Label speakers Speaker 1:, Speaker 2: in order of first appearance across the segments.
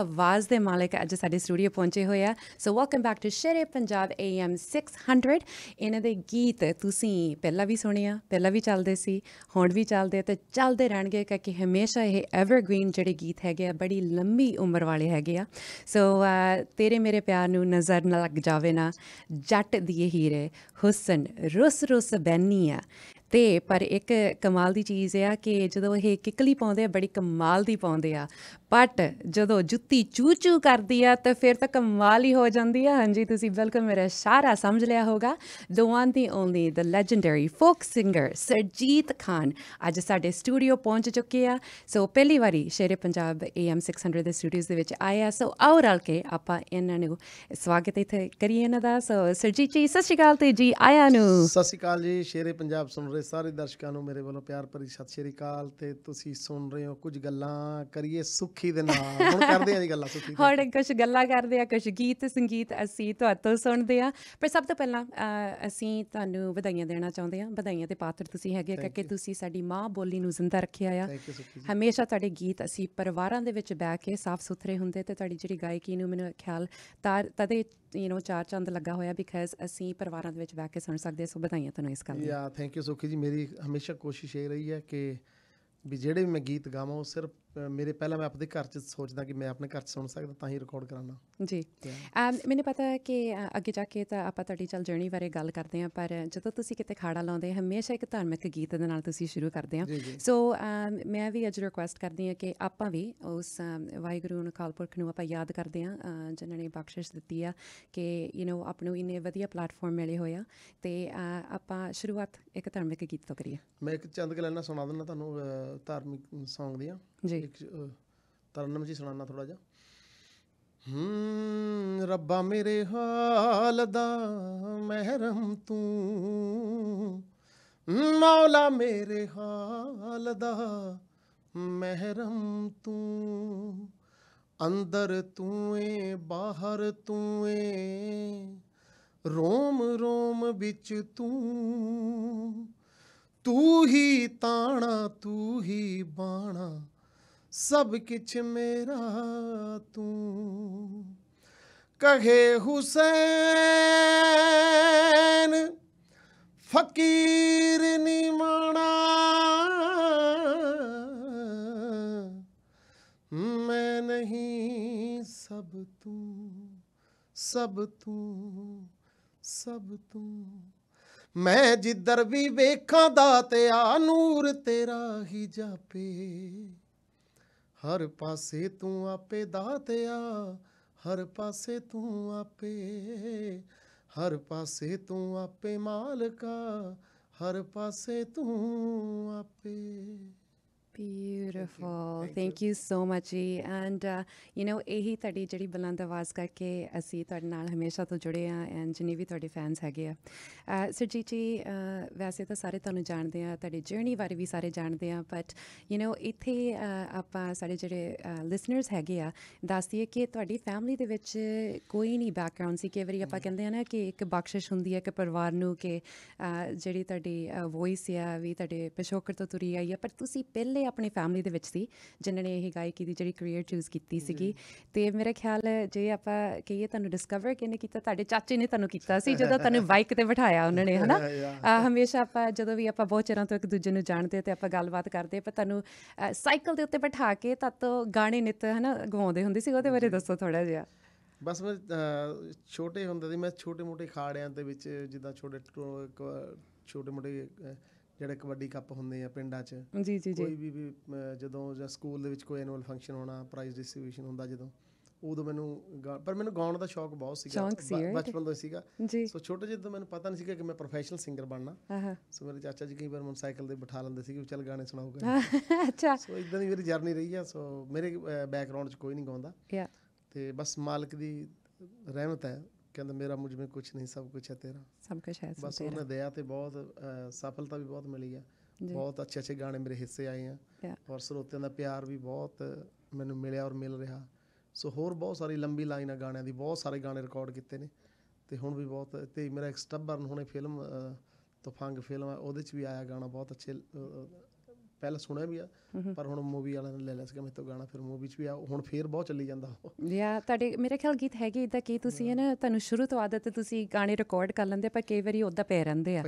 Speaker 1: ਆਵਾਜ਼ ਦੇ ਮਾਲਕ ਅੱਜ ਸਾਡੇ ਸਟੂਡੀਓ ਪਹੁੰਚੇ ਹੋਏ ਆ so welcome back to Shere Punjab AM 600 ਇਹਨਾਂ ਦੇ ਗੀਤ ਤੁਸੀਂ ਪਹਿਲਾਂ ਵੀ ਸੁਣਿਆ ਪਹਿਲਾਂ ਵੀ ਚੱਲਦੇ ਸੀ ਹੁਣ ਵੀ ਚੱਲਦੇ ਤੇ ਚੱਲਦੇ ਰਹਿਣਗੇ ਕਿਉਂਕਿ ਹਮੇਸ਼ਾ ਇਹ ਐਵਰਗ੍ਰੀਨ ਜਿਹੜੇ ਗੀਤ ਹੈਗੇ ਆ ਬੜੀ ਲੰਮੀ ਉਮਰ ਵਾਲੇ ਹੈਗੇ ਆ ਸੋ ਤੇਰੇ ਮੇਰੇ ਪਿਆਰ ਨੂੰ ਨਜ਼ਰ ਨਾ ਲੱਗ ਜਾਵੇ ਨਾ ਜੱਟ ਦੀ ਹੀਰੇ ਹੁਸਨ ਰਸ ਬੈਨੀ ਬੈਨੀਆ ਤੇ ਪਰ ਇੱਕ ਕਮਾਲ ਦੀ ਚੀਜ਼ ਆ ਕਿ ਜਦੋਂ ਇਹ ਕਿਕਲੀ ਪਾਉਂਦੇ ਆ ਬੜੀ ਕਮਾਲ ਦੀ ਪਾਉਂਦੇ ਆ ਪਟ ਜਦੋਂ ਜੁੱਤੀ ਚੂਚੂ ਕਰਦੀ ਆ ਤਾਂ ਫਿਰ ਤਾਂ ਕਮਾਲ ਹੀ ਹੋ ਜਾਂਦੀ ਆ ਹਾਂਜੀ ਤੁਸੀਂ ਬਿਲਕੁਲ ਮੇਰਾ ਇਸ਼ਾਰਾ ਸਮਝ ਲਿਆ ਹੋਗਾ the one the only the legendary folk singer Surjit Khan ਅੱਜ ਸਾਡੇ ਸਟੂਡੀਓ ਪਹੁੰਚ ਚੁੱਕੇ ਆ ਸੋ ਪਹਿਲੀ ਵਾਰੀ ਸ਼ੇਰੇ ਪੰਜਾਬ ਏਐਮ 600 ਦੇ ਸਟੂਡੀਓਜ਼ ਦੇ ਵਿੱਚ ਆਏ ਆ ਸੋ ਆਓ ਰਲ ਕੇ ਆਪਾਂ ਇਹਨਾਂ ਨੂੰ ਸਵਾਗਤ ਇੱਥੇ ਕਰੀਏ ਇਹਨਾਂ ਦਾ ਸੋ ਸਰਜੀਤ ਜੀ ਸਤਿ ਸ਼੍ਰੀ ਅਕਾਲ ਤੇ ਜੀ ਆਇਆ ਨੂੰ ਸਤਿ
Speaker 2: ਸ਼੍ਰੀ ਅਕਾਲ ਜੀ ਸ਼ੇਰੇ ਪੰਜਾਬ ਸੁਣ ਰਹੇ ਸਾਰੇ ਦਰਸ਼ਕਾਂ ਨੂੰ ਮੇਰੇ ਵੱਲੋਂ ਪਿਆਰ ਭਰੀ ਸਤਿ ਸ਼੍ਰੀ ਅਕਾਲ ਤੇ ਤੁਸੀਂ ਸੁਣ ਰਹੇ ਹੋ ਕੁਝ ਗੱਲਾਂ ਕਰੀਏ ਸੁਖ ਸੁੱਖੀ ਦੇ ਨਾਲ ਹੁਣ ਕਰਦੇ ਆ ਜੀ ਗੱਲਾਂ ਸੁੱਖੀ ਹੁਣ
Speaker 1: ਕੁਝ ਗੱਲਾਂ ਕਰਦੇ ਆ ਕੁਝ ਗੀਤ ਸੰਗੀਤ ਅਸੀਂ ਤੁਹਾਤੋਂ ਸੁਣਦੇ ਆ ਪਰ ਸਭ ਤੋਂ ਪਹਿਲਾਂ ਅਸੀਂ ਤੁਹਾਨੂੰ ਵਧਾਈਆਂ ਦੇਣਾ ਚਾਹੁੰਦੇ ਆ ਵਧਾਈਆਂ ਦੇ ਪਾਤਰ ਤੁਸੀਂ ਹੈਗੇ ਕਿ ਤੁਸੀਂ ਸਾਡੀ ਮਾਂ ਬੋਲੀ ਨੂੰ ਜ਼ਿੰਦਾ ਰੱਖਿਆ ਆ ਹਮੇਸ਼ਾ ਤੁਹਾਡੇ ਗੀਤ ਅਸੀਂ ਪਰਿਵਾਰਾਂ ਦੇ ਵਿੱਚ ਬੈ ਕੇ ਸਾਫ਼ ਸੁਥਰੇ ਹੁੰਦੇ ਤੇ ਤੁਹਾਡੀ ਜਿਹੜੀ ਗਾਇਕੀ ਨੂੰ ਮੈਨੂੰ ਖਿਆਲ ਤਦੇ ਯੂ نو ਚਾਰ ਚੰਦ ਲੱਗਾ ਹੋਇਆ ਬਿਕਾਜ਼ ਅਸੀਂ ਪਰਿਵਾਰਾਂ ਦੇ ਵਿੱਚ ਬੈ ਕੇ ਸੁਣ ਸਕਦੇ ਸੋ ਵਧਾਈਆਂ ਤੁਹਾਨੂੰ ਇਸ ਗੱਲ ਲਈ ਯਾ
Speaker 2: ਥੈਂਕ ਯੂ ਸੁਖੀ ਜੀ ਮੇਰੀ ਹਮੇਸ਼ਾ ਕੋਸ਼ਿਸ਼ ਇਹ ਰਹੀ ਹੈ ਕਿ ਵੀ ਜਿਹੜੇ ਵੀ ਮੈਂ ਗੀਤ ਗਾਵਾਂ ਉਹ ਸਿਰਫ ਮੇਰੇ ਪਹਿਲਾਂ ਮੈਂ ਆਪਣੇ ਘਰ 'ਚ ਸੋਚਦਾ ਕਿ ਮੈਂ ਆਪਣੇ ਘਰ 'ਚ ਸੁਣ ਸਕਦਾ ਤਾਂ ਹੀ ਰਿਕਾਰਡ ਕਰਾਣਾ
Speaker 1: ਜੀ ਮੈਨੂੰ ਪਤਾ ਹੈ ਕਿ ਅੱਗੇ ਜਾ ਕੇ ਤਾਂ ਆਪਾਂ ਤੁਹਾਡੀ ਚਲ ਜਰਨੀ ਬਾਰੇ ਗੱਲ ਕਰਦੇ ਹਾਂ ਪਰ ਜਦੋਂ ਤੁਸੀਂ ਕਿਤੇ ਖਾੜਾ ਲਾਉਂਦੇ ਹਮੇਸ਼ਾ ਇੱਕ ਧਾਰਮਿਕ ਗੀਤ ਦੇ ਨਾਲ ਤੁਸੀਂ ਸ਼ੁਰੂ ਕਰਦੇ ਆਂ ਸੋ ਮੈਂ ਵੀ ਅੱਜ ਰਿਕੁਐਸਟ ਕਰਦੀ ਹਾਂ ਕਿ ਆਪਾਂ ਵੀ ਉਸ ਵਾਹਿਗੁਰੂ ਨੂੰ ਕਾਲਪੁਰਖ ਨੂੰ ਆਪਾਂ ਯਾਦ ਕਰਦੇ ਆਂ ਜਿਨ੍ਹਾਂ ਨੇ ਬਖਸ਼ਿਸ਼ ਦਿੱਤੀ ਆ ਕਿ ਯੂ نو ਆਪ ਨੂੰ ਇਹਨੇ ਵਧੀਆ ਪਲੇਟਫਾਰਮ ਮਿਲੇ ਹੋਇਆ ਤੇ ਆਪਾਂ ਸ਼ੁਰੂਆਤ ਇੱਕ ਧਾਰਮਿਕ ਗੀਤ ਤੋਂ ਕਰੀਏ
Speaker 2: ਮੈਂ ਇੱਕ ਚੰਦ ਗਲਾਨਾ ਸੁਣਾ ਦਿੰਦਾ ਤੁਹਾਨੂੰ ਧਾਰਮਿਕ Song ਦੀਆਂ ਜੀ ਤਰਨਮ ਜੀ ਸੁਣਾਣਾ ਥੋੜਾ ਜਿਹਾ ਹੂੰ ਰੱਬਾ ਮੇਰੇ ਹਾਲ ਦਾ ਮਹਿਰਮ ਤੂੰ ਮੌਲਾ ਮੇਰੇ ਹਾਲ ਦਾ ਮਹਿਰਮ ਤੂੰ ਅੰਦਰ ਤੂੰ ਏ ਬਾਹਰ ਤੂੰ ਏ ਰੋਮ ਰੋਮ ਵਿੱਚ ਤੂੰ ਤੂੰ ਹੀ ਤਾਣਾ ਤੂੰ ਹੀ ਬਾਣਾ ਸਭ ਕਿਛ ਮੇਰਾ ਤੂੰ ਕਹੇ ਹੁਸੈਨ ਫਕੀਰ ਨੀ ਮਾਣਾ ਮੈਂ ਨਹੀਂ ਸਭ ਤੂੰ ਸਭ ਤੂੰ ਸਭ ਤੂੰ ਮੈਂ ਜਿੱਧਰ ਵੀ ਵੇਖਾਂ ਦਾਤਿਆ ਨੂਰ ਤੇਰਾ ਹੀ ਜਾਪੇ ਹਰ ਪਾਸੇ ਤੂੰ ਆਪੇ ਦਾਤਿਆ ਹਰ ਪਾਸੇ ਤੂੰ ਆਪੇ ਹਰ ਪਾਸੇ ਤੂੰ ਆਪੇ ਮਾਲਕਾ ਹਰ ਪਾਸੇ ਤੂੰ ਆਪੇ
Speaker 1: beautiful thank you so much ji and you know ਹੀ ਤੁਹਾਡੀ ਜਿਹੜੀ ਬੁਲੰਦ ਆਵਾਜ਼ ਕਰਕੇ ਅਸੀਂ ਤੁਹਾਡੇ ਨਾਲ ਹਮੇਸ਼ਾ ਤੋਂ ਜੁੜੇ ਆ ਐਂਡ ਜਿੰਨੇ ਵੀ ਤੁਹਾਡੇ ਫੈਨਸ ਹੈਗੇ ਆ ਸਰਜੀਤ ਜੀ ਵੈਸੇ ਤਾਂ ਸਾਰੇ ਤੁਹਾਨੂੰ ਜਾਣਦੇ ਆ ਤੁਹਾਡੀ ਜਰਨੀ ਬਾਰੇ ਵੀ ਸਾਰੇ ਜਾਣਦੇ ਆ ਬਟ ਯੂ نو ਇੱਥੇ ਆਪਾਂ ਸਾਡੇ ਜਿਹੜੇ ਲਿਸਨਰਸ ਹੈਗੇ ਆ ਦੱਸਦੀ ਹੈ ਕਿ ਤੁਹਾਡੀ ਫੈਮਿਲੀ ਦੇ ਵਿੱਚ ਕੋਈ ਨਹੀਂ ਬੈਕਗ੍ਰਾਉਂਡ ਸੀ ਕਿ ਵਾਰੀ ਆਪਾਂ ਕਹਿੰਦੇ ਆ ਨਾ ਕਿ ਇੱਕ ਬਖਸ਼ਿਸ਼ ਹੁੰਦੀ ਹੈ ਕਿ ਪਰਿਵਾਰ ਨੂੰ ਕਿ ਜਿਹੜੀ ਤੁਹਾਡੀ ਵੌਇਸ ਆ ਵੀ ਤੁਹਾਡੇ ਪਿਛੋਕਰ ਤੋਂ ਤੁਰੀ ਆਈ ਆ ਪਰ ਤੁਸੀਂ ਪਹਿਲੇ ਪਹਿਲੇ ਆਪਣੀ ਫੈਮਿਲੀ ਦੇ ਵਿੱਚ ਸੀ ਜਿਨ੍ਹਾਂ ਨੇ ਇਹ ਗਾਇਕੀ ਦੀ ਜਿਹੜੀ ਕੈਰੀਅਰ ਚੂਜ਼ ਕੀਤੀ ਸੀਗੀ ਤੇ ਮੇਰਾ ਖਿਆਲ ਹੈ ਜੇ ਆਪਾਂ ਕਹੀਏ ਤੁਹਾਨੂੰ ਡਿਸਕਵਰ ਕਿਨੇ ਕੀਤਾ ਤੁਹਾਡੇ ਚਾਚੇ ਨੇ ਤੁਹਾਨੂੰ ਕੀਤਾ ਸੀ ਜਦੋਂ ਤੁਹਾਨੂੰ ਬਾਈਕ ਤੇ ਬਿਠਾਇਆ ਉਹਨਾਂ ਨੇ ਹਨਾ ਹਮੇਸ਼ਾ ਆਪਾਂ ਜਦੋਂ ਵੀ ਆਪਾਂ ਬਹੁਤ ਚਿਰਾਂ ਤੋਂ ਇੱਕ ਦੂਜੇ ਨੂੰ ਜਾਣਦੇ ਤੇ ਆਪਾਂ ਗੱਲਬਾਤ ਕਰਦੇ ਪਰ ਤੁਹਾਨੂੰ ਸਾਈਕਲ ਦੇ ਉੱਤੇ ਬਿਠਾ ਕੇ ਤਤ ਗਾਣੇ ਨਿਤ ਹਨਾ ਗਵਾਉਂਦੇ ਹੁੰਦੇ ਸੀ ਉਹਦੇ ਬਾਰੇ ਦੱਸੋ ਥੋੜਾ ਜਿਹਾ
Speaker 2: ਬਸ ਮੈਂ ਛੋਟੇ ਹੁੰਦੇ ਸੀ ਮੈਂ ਛੋਟੇ ਮੋਟੇ ਖਾੜਿਆਂ ਦੇ ਵਿੱਚ ਜਿੱਦਾਂ ਛੋਟੇ ਛੋਟੇ ਮੋਟੇ ਜਿਹੜੇ ਕਬੱਡੀ ਕੱਪ ਹੁੰਦੇ ਆ ਪਿੰਡਾਂ 'ਚ ਜੀ ਜੀ ਜੀ ਕੋਈ ਵੀ ਜਦੋਂ ਜਾਂ ਸਕੂਲ ਦੇ ਵਿੱਚ ਕੋਈ ਐਨੂਅਲ ਫੰਕਸ਼ਨ ਹੋਣਾ ਪ੍ਰਾਈਜ਼ ਡਿਸਟ੍ਰੀਬਿਊਸ਼ਨ ਹੁੰਦਾ ਜਦੋਂ ਉਦੋਂ ਮੈਨੂੰ ਪਰ ਮੈਨੂੰ ਗਾਉਣ ਦਾ ਸ਼ੌਕ ਬਹੁਤ ਸੀਗਾ ਬਚਪਨ ਤੋਂ ਹੀ ਸੀਗਾ ਸੋ ਛੋਟੇ ਜਿਹੇ ਤੋਂ ਮੈਨੂੰ ਪਤਾ ਨਹੀਂ ਸੀਗਾ ਕਿ ਮੈਂ ਪ੍ਰੋਫੈਸ਼ਨਲ ਸਿੰਗਰ ਬਣਨਾ ਸੋ ਮੇਰੇ ਚਾਚਾ ਜੀ ਕਈ ਵਾਰ ਮੋਟਰਸਾਈਕਲ ਤੇ ਬਿਠਾ ਲੈਂਦੇ ਸੀ ਕਿ ਚੱਲ ਗਾਣੇ ਸੁਣਾਉਗਾ ਅੱਛਾ ਸੋ ਇਦਾਂ ਦੀ ਮੇਰੀ ਜਰਨੀ ਰਹੀ ਆ ਸੋ ਮੇਰੇ ਬੈਕਗ੍ਰਾਉਂਡ 'ਚ ਕੋਈ ਨਹੀਂ ਗਾਉਂਦਾ ਯਾ ਤੇ ਬਸ ਮਾਲਕ ਦੀ ਰਹਿਮਤ ਹੈ ਕਹਿੰਦਾ ਮੇਰਾ ਮੁਝ ਮੇ ਕੁਛ ਨਹੀਂ ਸਭ ਕੁਛ ਹੈ ਤੇਰਾ
Speaker 1: ਸਭ ਕੁਛ ਹੈ ਬਸ ਉਹਨੇ
Speaker 2: ਦਇਆ ਤੇ ਬਹੁਤ ਸਫਲਤਾ ਵੀ ਬਹੁਤ ਮਿਲੀ ਆ ਬਹੁਤ ਅੱਛੇ ਅੱਛੇ ਗਾਣੇ ਮੇਰੇ ਹਿੱਸੇ ਆਏ ਆ ਔਰ ਸਰੋਤਿਆਂ ਦਾ ਪਿਆਰ ਵੀ ਬਹੁਤ ਮੈਨੂੰ ਮਿਲਿਆ ਔਰ ਮਿਲ ਰਿਹਾ ਸੋ ਹੋਰ ਬਹੁਤ ਸਾਰੀ ਲੰਬੀ ਲਾਈਨ ਆ ਗਾਣਿਆਂ ਦੀ ਬਹੁਤ ਸਾਰੇ ਗਾਣੇ ਰਿਕਾਰਡ ਕੀਤੇ ਨੇ ਤੇ ਹੁਣ ਵੀ ਬਹੁਤ ਤੇ ਮੇਰਾ ਇੱਕ ਸਟੱਬਰਨ ਹੁਣੇ ਫਿਲਮ ਤੂਫਾਂਗ ਫਿਲਮ ਆ ਉਹਦੇ ਚ ਵੀ ਆਇਆ ਗਾਣਾ ਬਹੁਤ ਅੱਛੇ ਪਹਿਲਾਂ ਸੁਣਿਆ ਵੀ ਆ ਪਰ ਹੁਣ ਮੂਵੀ ਵਾਲਿਆਂ ਨੇ ਲੈ ਲਿਆ ਸੀਗਾ ਮੇਰੇ ਤੋਂ ਗਾਣਾ ਫਿਰ ਮੂਵੀ 'ਚ ਵੀ ਆ ਹੁਣ ਫੇਰ ਬਹੁਤ ਚੱਲੀ ਜਾਂਦਾ
Speaker 1: ਯਾ ਤੁਹਾਡੇ ਮੇਰੇ ਖਿਆਲ ਗੀਤ ਹੈਗੇ ਇਦਾਂ ਕਿ ਤੁਸੀਂ ਹੈ ਨਾ ਤੁਹਾਨੂੰ ਸ਼ੁਰੂ ਤੋਂ ਆਦਤ ਹੈ ਤੁਸੀਂ ਗਾਣੇ ਰਿਕਾਰਡ ਕਰ ਲੈਂਦੇ ਪਰ ਕਈ ਵਾਰੀ ਉਦਾਂ ਪੈ ਰਹਿੰਦੇ ਆ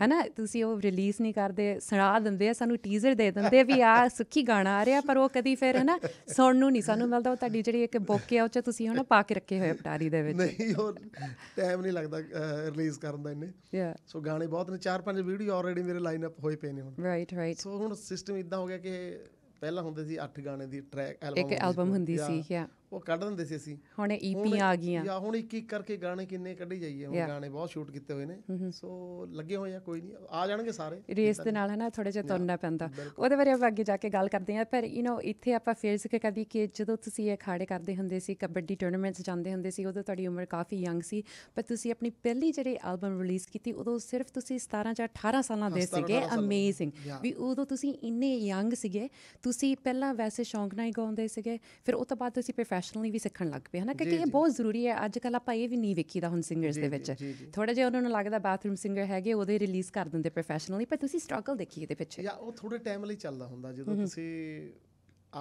Speaker 1: ਹੈਨਾ ਤੁਸੀਂ ਉਹ ਰਿਲੀਜ਼ ਨਹੀਂ ਕਰਦੇ ਸੁਣਾ ਦਿੰਦੇ ਆ ਸਾਨੂੰ ਟੀਜ਼ਰ ਦੇ ਦਿੰਦੇ ਵੀ ਆ ਸੁੱਖੀ ਗਾਣਾ ਆ ਰਿਹਾ ਪਰ ਉਹ ਕਦੀ ਫੇਰ ਨਾ ਸੁਣਨ ਨੂੰ ਨਹੀਂ ਸਾਨੂੰ ਮਿਲਦਾ ਉਹ ਤੁਹਾਡੀ ਜਿਹੜੀ ਇੱਕ ਬੁੱਕ ਆ ਉਹ ਚ ਤੁਸੀਂ ਹਨਾ ਪਾ ਕੇ ਰੱਖੇ ਹੋਏ ਪਟਾਰੀ ਦੇ ਵਿੱਚ ਨਹੀਂ
Speaker 2: ਉਹ ਟਾਈਮ ਨਹੀਂ ਲੱਗਦਾ ਰਿਲੀਜ਼ ਕਰਨ ਦਾ ਇਹਨੇ ਸੋ ਗਾਣੇ ਬਹੁਤ ਨੇ ਚਾਰ ਪੰਜ ਵੀਡੀਓ ਆਲਰੇਡੀ ਮੇਰੇ ਲਾਈਨ ਅਪ ਹੋਏ ਪਏ ਨੇ ਹੁਣ
Speaker 1: ਰਾਈਟ ਰਾਈਟ ਸੋ ਹੁਣ
Speaker 2: ਸਿਸਟਮ ਇਦਾਂ ਹੋ ਗਿਆ ਕਿ ਪਹਿਲਾਂ ਹੁੰਦੇ ਸੀ 8 ਗਾਣੇ ਦੀ ਟਰੈਕ ਐਲਬਮ ਇੱਕ ਐਲਬਮ ਹੁੰਦੀ ਸੀ ਯਾ ਉਹ ਕੱਢ ਦਿੰਦੇ ਸੀ ਅਸੀਂ ਹੁਣ ਈਪੀ e ਆ ਗਈਆਂ ਜਾਂ ਹੁਣ ਇੱਕ ਇੱਕ ਕਰਕੇ ਗਾਣੇ ਕਿੰਨੇ ਕੱਢੀ ਜਾਈਏ ਹੁਣ ਗਾਣੇ ਬਹੁਤ ਸ਼ੂਟ ਕੀਤੇ ਹੋਏ ਨੇ ਸੋ ਲੱਗੇ ਹੋਏ ਆ ਕੋਈ ਨਹੀਂ ਆ ਜਾਣਗੇ ਸਾਰੇ ਰੇਸ ਦੇ ਨਾਲ ਹਨਾ ਥੋੜਾ ਜਿਹਾ ਤੁਰਨਾ ਪੈਂਦਾ ਉਹਦੇ
Speaker 1: ਬਾਰੇ ਆਪਾਂ ਅੱਗੇ ਜਾ ਕੇ ਗੱਲ ਕਰਦੇ ਆ ਪਰ ਯੂ نو ਇੱਥੇ ਆਪਾਂ ਫੇਰ ਜ਼ਿਕਰ ਕਰਦੀ ਕਿ ਜਦੋਂ ਤੁਸੀਂ ਇਹ ਖਾੜੇ ਕਰਦੇ ਹੁੰਦੇ ਸੀ ਕਬੱਡੀ ਟੂਰਨਾਮੈਂਟਸ ਜਾਂਦੇ ਹੁੰਦੇ ਸੀ ਉਦੋਂ ਤੁਹਾਡੀ ਉਮਰ ਕਾਫੀ ਯੰਗ ਸੀ ਪਰ ਤੁਸੀਂ ਆਪਣੀ ਪਹਿਲੀ ਜਿਹੜੀ ਐਲਬਮ ਰਿਲੀਜ਼ ਕੀਤੀ ਉਦੋਂ ਸਿਰਫ ਤੁਸੀਂ 17 ਜਾਂ 18 ਸਾਲਾਂ ਦੇ ਸੀਗੇ ਅਮੇਜ਼ਿੰਗ ਵੀ ਉਦੋਂ ਤੁਸੀਂ ਇੰਨੇ ਯੰਗ ਸੀਗੇ ਤੁਸੀਂ ਪਹਿਲਾਂ ਵੈਸੇ ਸ਼ੌਂਕ ਨਾਲ ਹੀ ਗਾਉਂਦੇ ਸੀਗੇ ਫਿਰ ਉਸ ਤੋਂ ਬਾਅਦ ਤੁਸੀਂ ਪ੍ਰੋਫੈਸ਼ਨਲੀ ਵੀ ਸਿੱਖਣ ਲੱਗ ਪਏ ਹਨਾ ਕਿਉਂਕਿ ਇਹ ਬਹੁਤ ਜ਼ਰੂਰੀ ਹੈ ਅੱਜ ਕੱਲ ਆਪਾਂ ਇਹ ਵੀ ਨਹੀਂ ਵੇਖੀਦਾ ਹੁਣ ਸਿੰਗਰਸ ਦੇ ਵਿੱਚ ਥੋੜਾ ਜਿਹਾ ਉਹਨਾਂ ਨੂੰ ਲੱਗਦਾ ਬਾਥਰੂਮ ਸਿੰਗਰ ਹੈਗੇ ਉਹਦੇ ਰਿਲੀਜ਼ ਕਰ ਦਿੰਦੇ ਪ੍ਰੋਫੈਸ਼ਨਲੀ ਪਰ ਤੁਸੀਂ ਸਟਰਗਲ ਦੇਖੀ ਇਹਦੇ ਪਿੱਛੇ ਯਾ ਉਹ
Speaker 2: ਥੋੜੇ ਟਾਈਮ ਲਈ ਚੱਲਦਾ ਹੁੰਦਾ ਜਦੋਂ ਤੁਸੀਂ